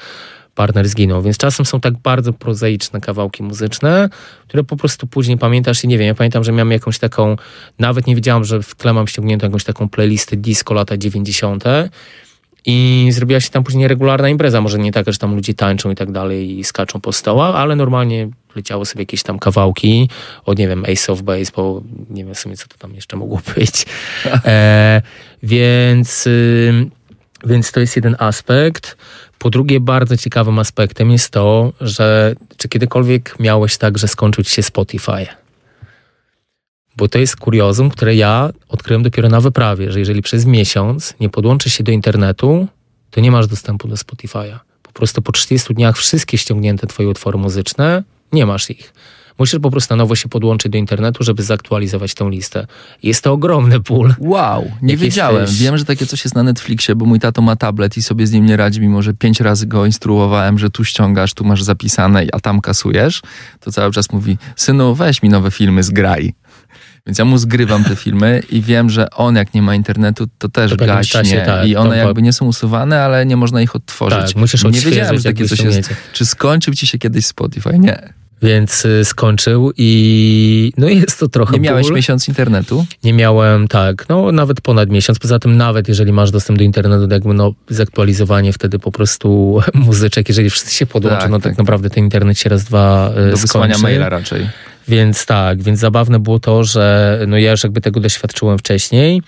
partner zginął. Więc czasem są tak bardzo prozaiczne kawałki muzyczne, które po prostu później pamiętasz i nie wiem, ja pamiętam, że miałem jakąś taką, nawet nie wiedziałam, że w tle mam ściągniętą jakąś taką playlistę disco lata 90. I zrobiła się tam później regularna impreza, może nie taka, że tam ludzie tańczą i tak dalej i skaczą po stołach, ale normalnie leciały sobie jakieś tam kawałki od, nie wiem, Ace of Base, bo nie wiem w sumie, co to tam jeszcze mogło być. E, więc, y, więc to jest jeden aspekt. Po drugie, bardzo ciekawym aspektem jest to, że czy kiedykolwiek miałeś tak, że skończył się Spotify? Bo to jest kuriozum, które ja odkryłem dopiero na wyprawie, że jeżeli przez miesiąc nie podłączysz się do internetu, to nie masz dostępu do Spotify'a. Po prostu po 30 dniach wszystkie ściągnięte twoje utwory muzyczne, nie masz ich. Musisz po prostu na nowo się podłączyć do internetu, żeby zaktualizować tę listę. Jest to ogromny pól. Wow, nie wiedziałem. Jesteś... Wiem, że takie coś jest na Netflixie, bo mój tato ma tablet i sobie z nim nie radzi, mimo że pięć razy go instruowałem, że tu ściągasz, tu masz zapisane, a tam kasujesz. To cały czas mówi, synu, weź mi nowe filmy, zgraj. Więc ja mu zgrywam te filmy i wiem, że on jak nie ma internetu, to też to gaśnie. Czasie, tak, I one to... jakby nie są usuwane, ale nie można ich odtworzyć. Tak, musisz nie wiedziałem, że takie coś jest. Czy skończył ci się kiedyś Spotify? Nie. Więc y, skończył i no jest to trochę. Nie miałeś ból. miesiąc internetu? Nie miałem, tak. No nawet ponad miesiąc. Poza tym, nawet jeżeli masz dostęp do internetu, jakby no zaktualizowanie wtedy po prostu muzyczek, jeżeli wszyscy się podłączą, tak, no tak, tak naprawdę ten internet się raz, dwa y, do skończy. Do maila raczej. Więc tak, więc zabawne było to, że no ja już jakby tego doświadczyłem wcześniej.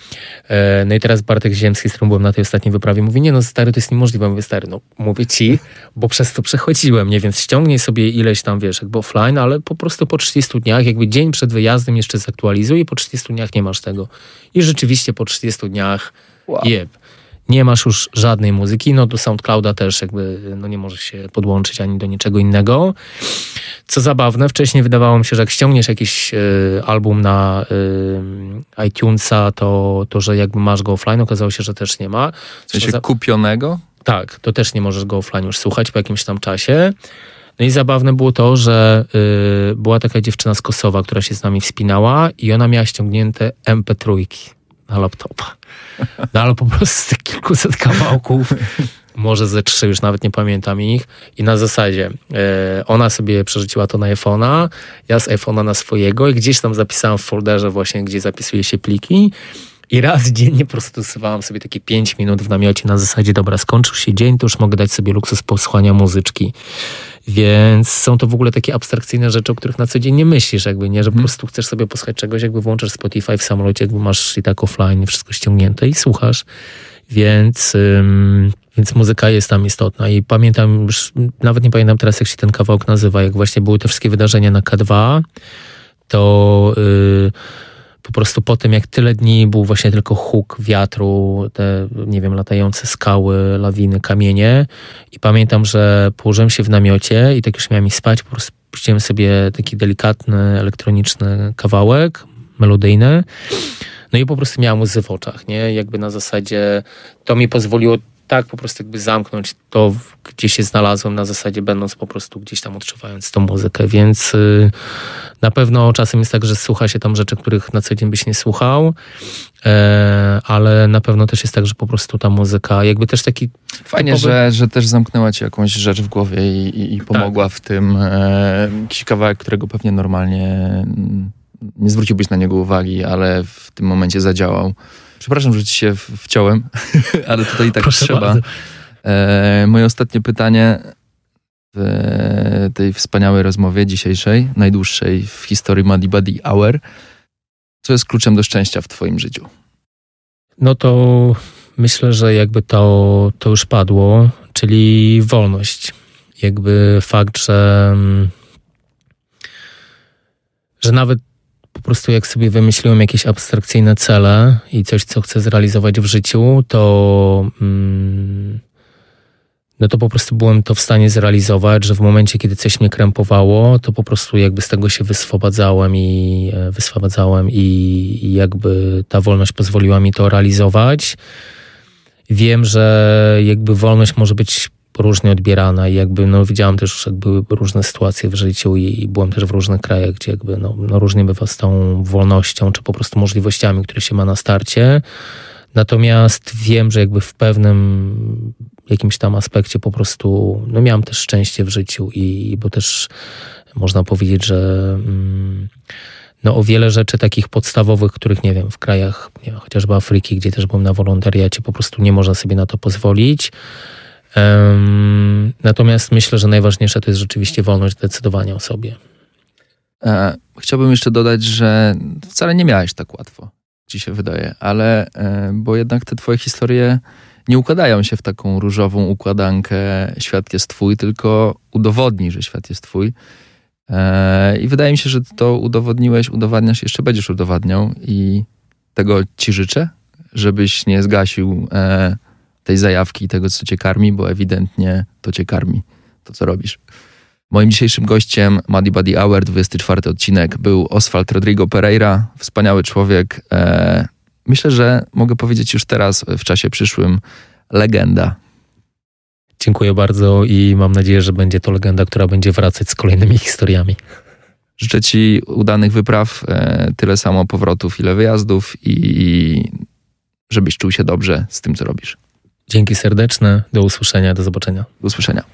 E, no i teraz Bartek Ziemski, z którym byłem na tej ostatniej wyprawie, mówi, nie no stary, to jest niemożliwe. Mówię, stary, no mówię ci, bo przez to przechodziłem, nie? Więc ściągnij sobie ileś tam, wiesz, jakby offline, ale po prostu po 30 dniach, jakby dzień przed wyjazdem jeszcze zaktualizuj i po 30 dniach nie masz tego. I rzeczywiście po 30 dniach wow. jeb nie masz już żadnej muzyki, no do SoundClouda też jakby no nie możesz się podłączyć ani do niczego innego. Co zabawne, wcześniej wydawało mi się, że jak ściągniesz jakiś y, album na y, iTunesa, to, to że jakby masz go offline, okazało się, że też nie ma. W sensie za... kupionego? Tak, to też nie możesz go offline już słuchać po jakimś tam czasie. No i zabawne było to, że y, była taka dziewczyna z Kosowa, która się z nami wspinała i ona miała ściągnięte MP3 na laptopa. No ale po prostu z tych kilkuset kawałków, może ze trzy, już nawet nie pamiętam ich. I na zasadzie y, ona sobie przerzuciła to na iPhone'a, ja z iPhone'a na swojego i gdzieś tam zapisałem w folderze właśnie, gdzie zapisuje się pliki. I raz dziennie po prostu stosowałam sobie takie 5 minut w namiocie na zasadzie, dobra, skończył się dzień, to już mogę dać sobie luksus posłuchania muzyczki. Więc są to w ogóle takie abstrakcyjne rzeczy, o których na co dzień nie myślisz, jakby nie, że po mhm. prostu chcesz sobie posłuchać czegoś, jakby włączasz Spotify w samolocie, jakby masz i tak offline wszystko ściągnięte i słuchasz. Więc, ym, więc muzyka jest tam istotna. I pamiętam, już, nawet nie pamiętam teraz, jak się ten kawałek nazywa, jak właśnie były te wszystkie wydarzenia na K2, to. Yy, po prostu po tym, jak tyle dni był właśnie tylko huk wiatru, te, nie wiem, latające skały, lawiny, kamienie. I pamiętam, że położyłem się w namiocie i tak już miałem i spać, po prostu puściłem sobie taki delikatny, elektroniczny kawałek, melodyjny. No i po prostu miałem łzy w oczach, nie? Jakby na zasadzie to mi pozwoliło tak po prostu jakby zamknąć to, gdzie się znalazłem na zasadzie będąc po prostu gdzieś tam odczuwając tą muzykę, więc y, na pewno czasem jest tak, że słucha się tam rzeczy, których na co dzień byś nie słuchał, e, ale na pewno też jest tak, że po prostu ta muzyka jakby też taki... Fajnie, typowy... że, że też zamknęła ci jakąś rzecz w głowie i, i tak. pomogła tak. w tym e, jakiś kawałek, którego pewnie normalnie mm, nie zwróciłbyś na niego uwagi, ale w tym momencie zadziałał. Przepraszam, że ci się wciąłem, ale tutaj tak Proszę trzeba. E, moje ostatnie pytanie w tej wspaniałej rozmowie dzisiejszej, najdłuższej w historii Madibadi Hour. Co jest kluczem do szczęścia w Twoim życiu? No to myślę, że jakby to, to już padło, czyli wolność. Jakby fakt, że, mm, że nawet po prostu jak sobie wymyśliłem jakieś abstrakcyjne cele i coś, co chcę zrealizować w życiu, to. Mm, no to po prostu byłem to w stanie zrealizować, że w momencie, kiedy coś mnie krępowało, to po prostu jakby z tego się wyswobadzałem i e, wyswobadzałem i, i jakby ta wolność pozwoliła mi to realizować. Wiem, że jakby wolność może być różnie odbierana i jakby no, widziałam też, jak były różne sytuacje w życiu i, i byłam też w różnych krajach, gdzie jakby no, no różnie bywa z tą wolnością, czy po prostu możliwościami, które się ma na starcie. Natomiast wiem, że jakby w pewnym jakimś tam aspekcie po prostu no, miałam też szczęście w życiu i bo też można powiedzieć, że mm, no, o wiele rzeczy takich podstawowych, których nie wiem, w krajach nie wiem, chociażby Afryki, gdzie też byłem na wolontariacie, po prostu nie można sobie na to pozwolić Natomiast myślę, że najważniejsza to jest rzeczywiście wolność decydowania o sobie. E, chciałbym jeszcze dodać, że wcale nie miałeś tak łatwo, ci się wydaje, ale e, bo jednak te twoje historie nie układają się w taką różową układankę świat jest twój, tylko udowodni, że świat jest twój. E, I wydaje mi się, że to udowodniłeś, udowadniasz, jeszcze będziesz udowadniał i tego ci życzę, żebyś nie zgasił tej zajawki i tego, co cię karmi, bo ewidentnie to cię karmi, to co robisz. Moim dzisiejszym gościem Muddy Buddy Hour, 24 odcinek, był Oswald Rodrigo Pereira, wspaniały człowiek. E, myślę, że mogę powiedzieć już teraz, w czasie przyszłym, legenda. Dziękuję bardzo i mam nadzieję, że będzie to legenda, która będzie wracać z kolejnymi historiami. Życzę Ci udanych wypraw, e, tyle samo powrotów, ile wyjazdów i żebyś czuł się dobrze z tym, co robisz. Dzięki serdeczne, do usłyszenia, do zobaczenia. Do usłyszenia.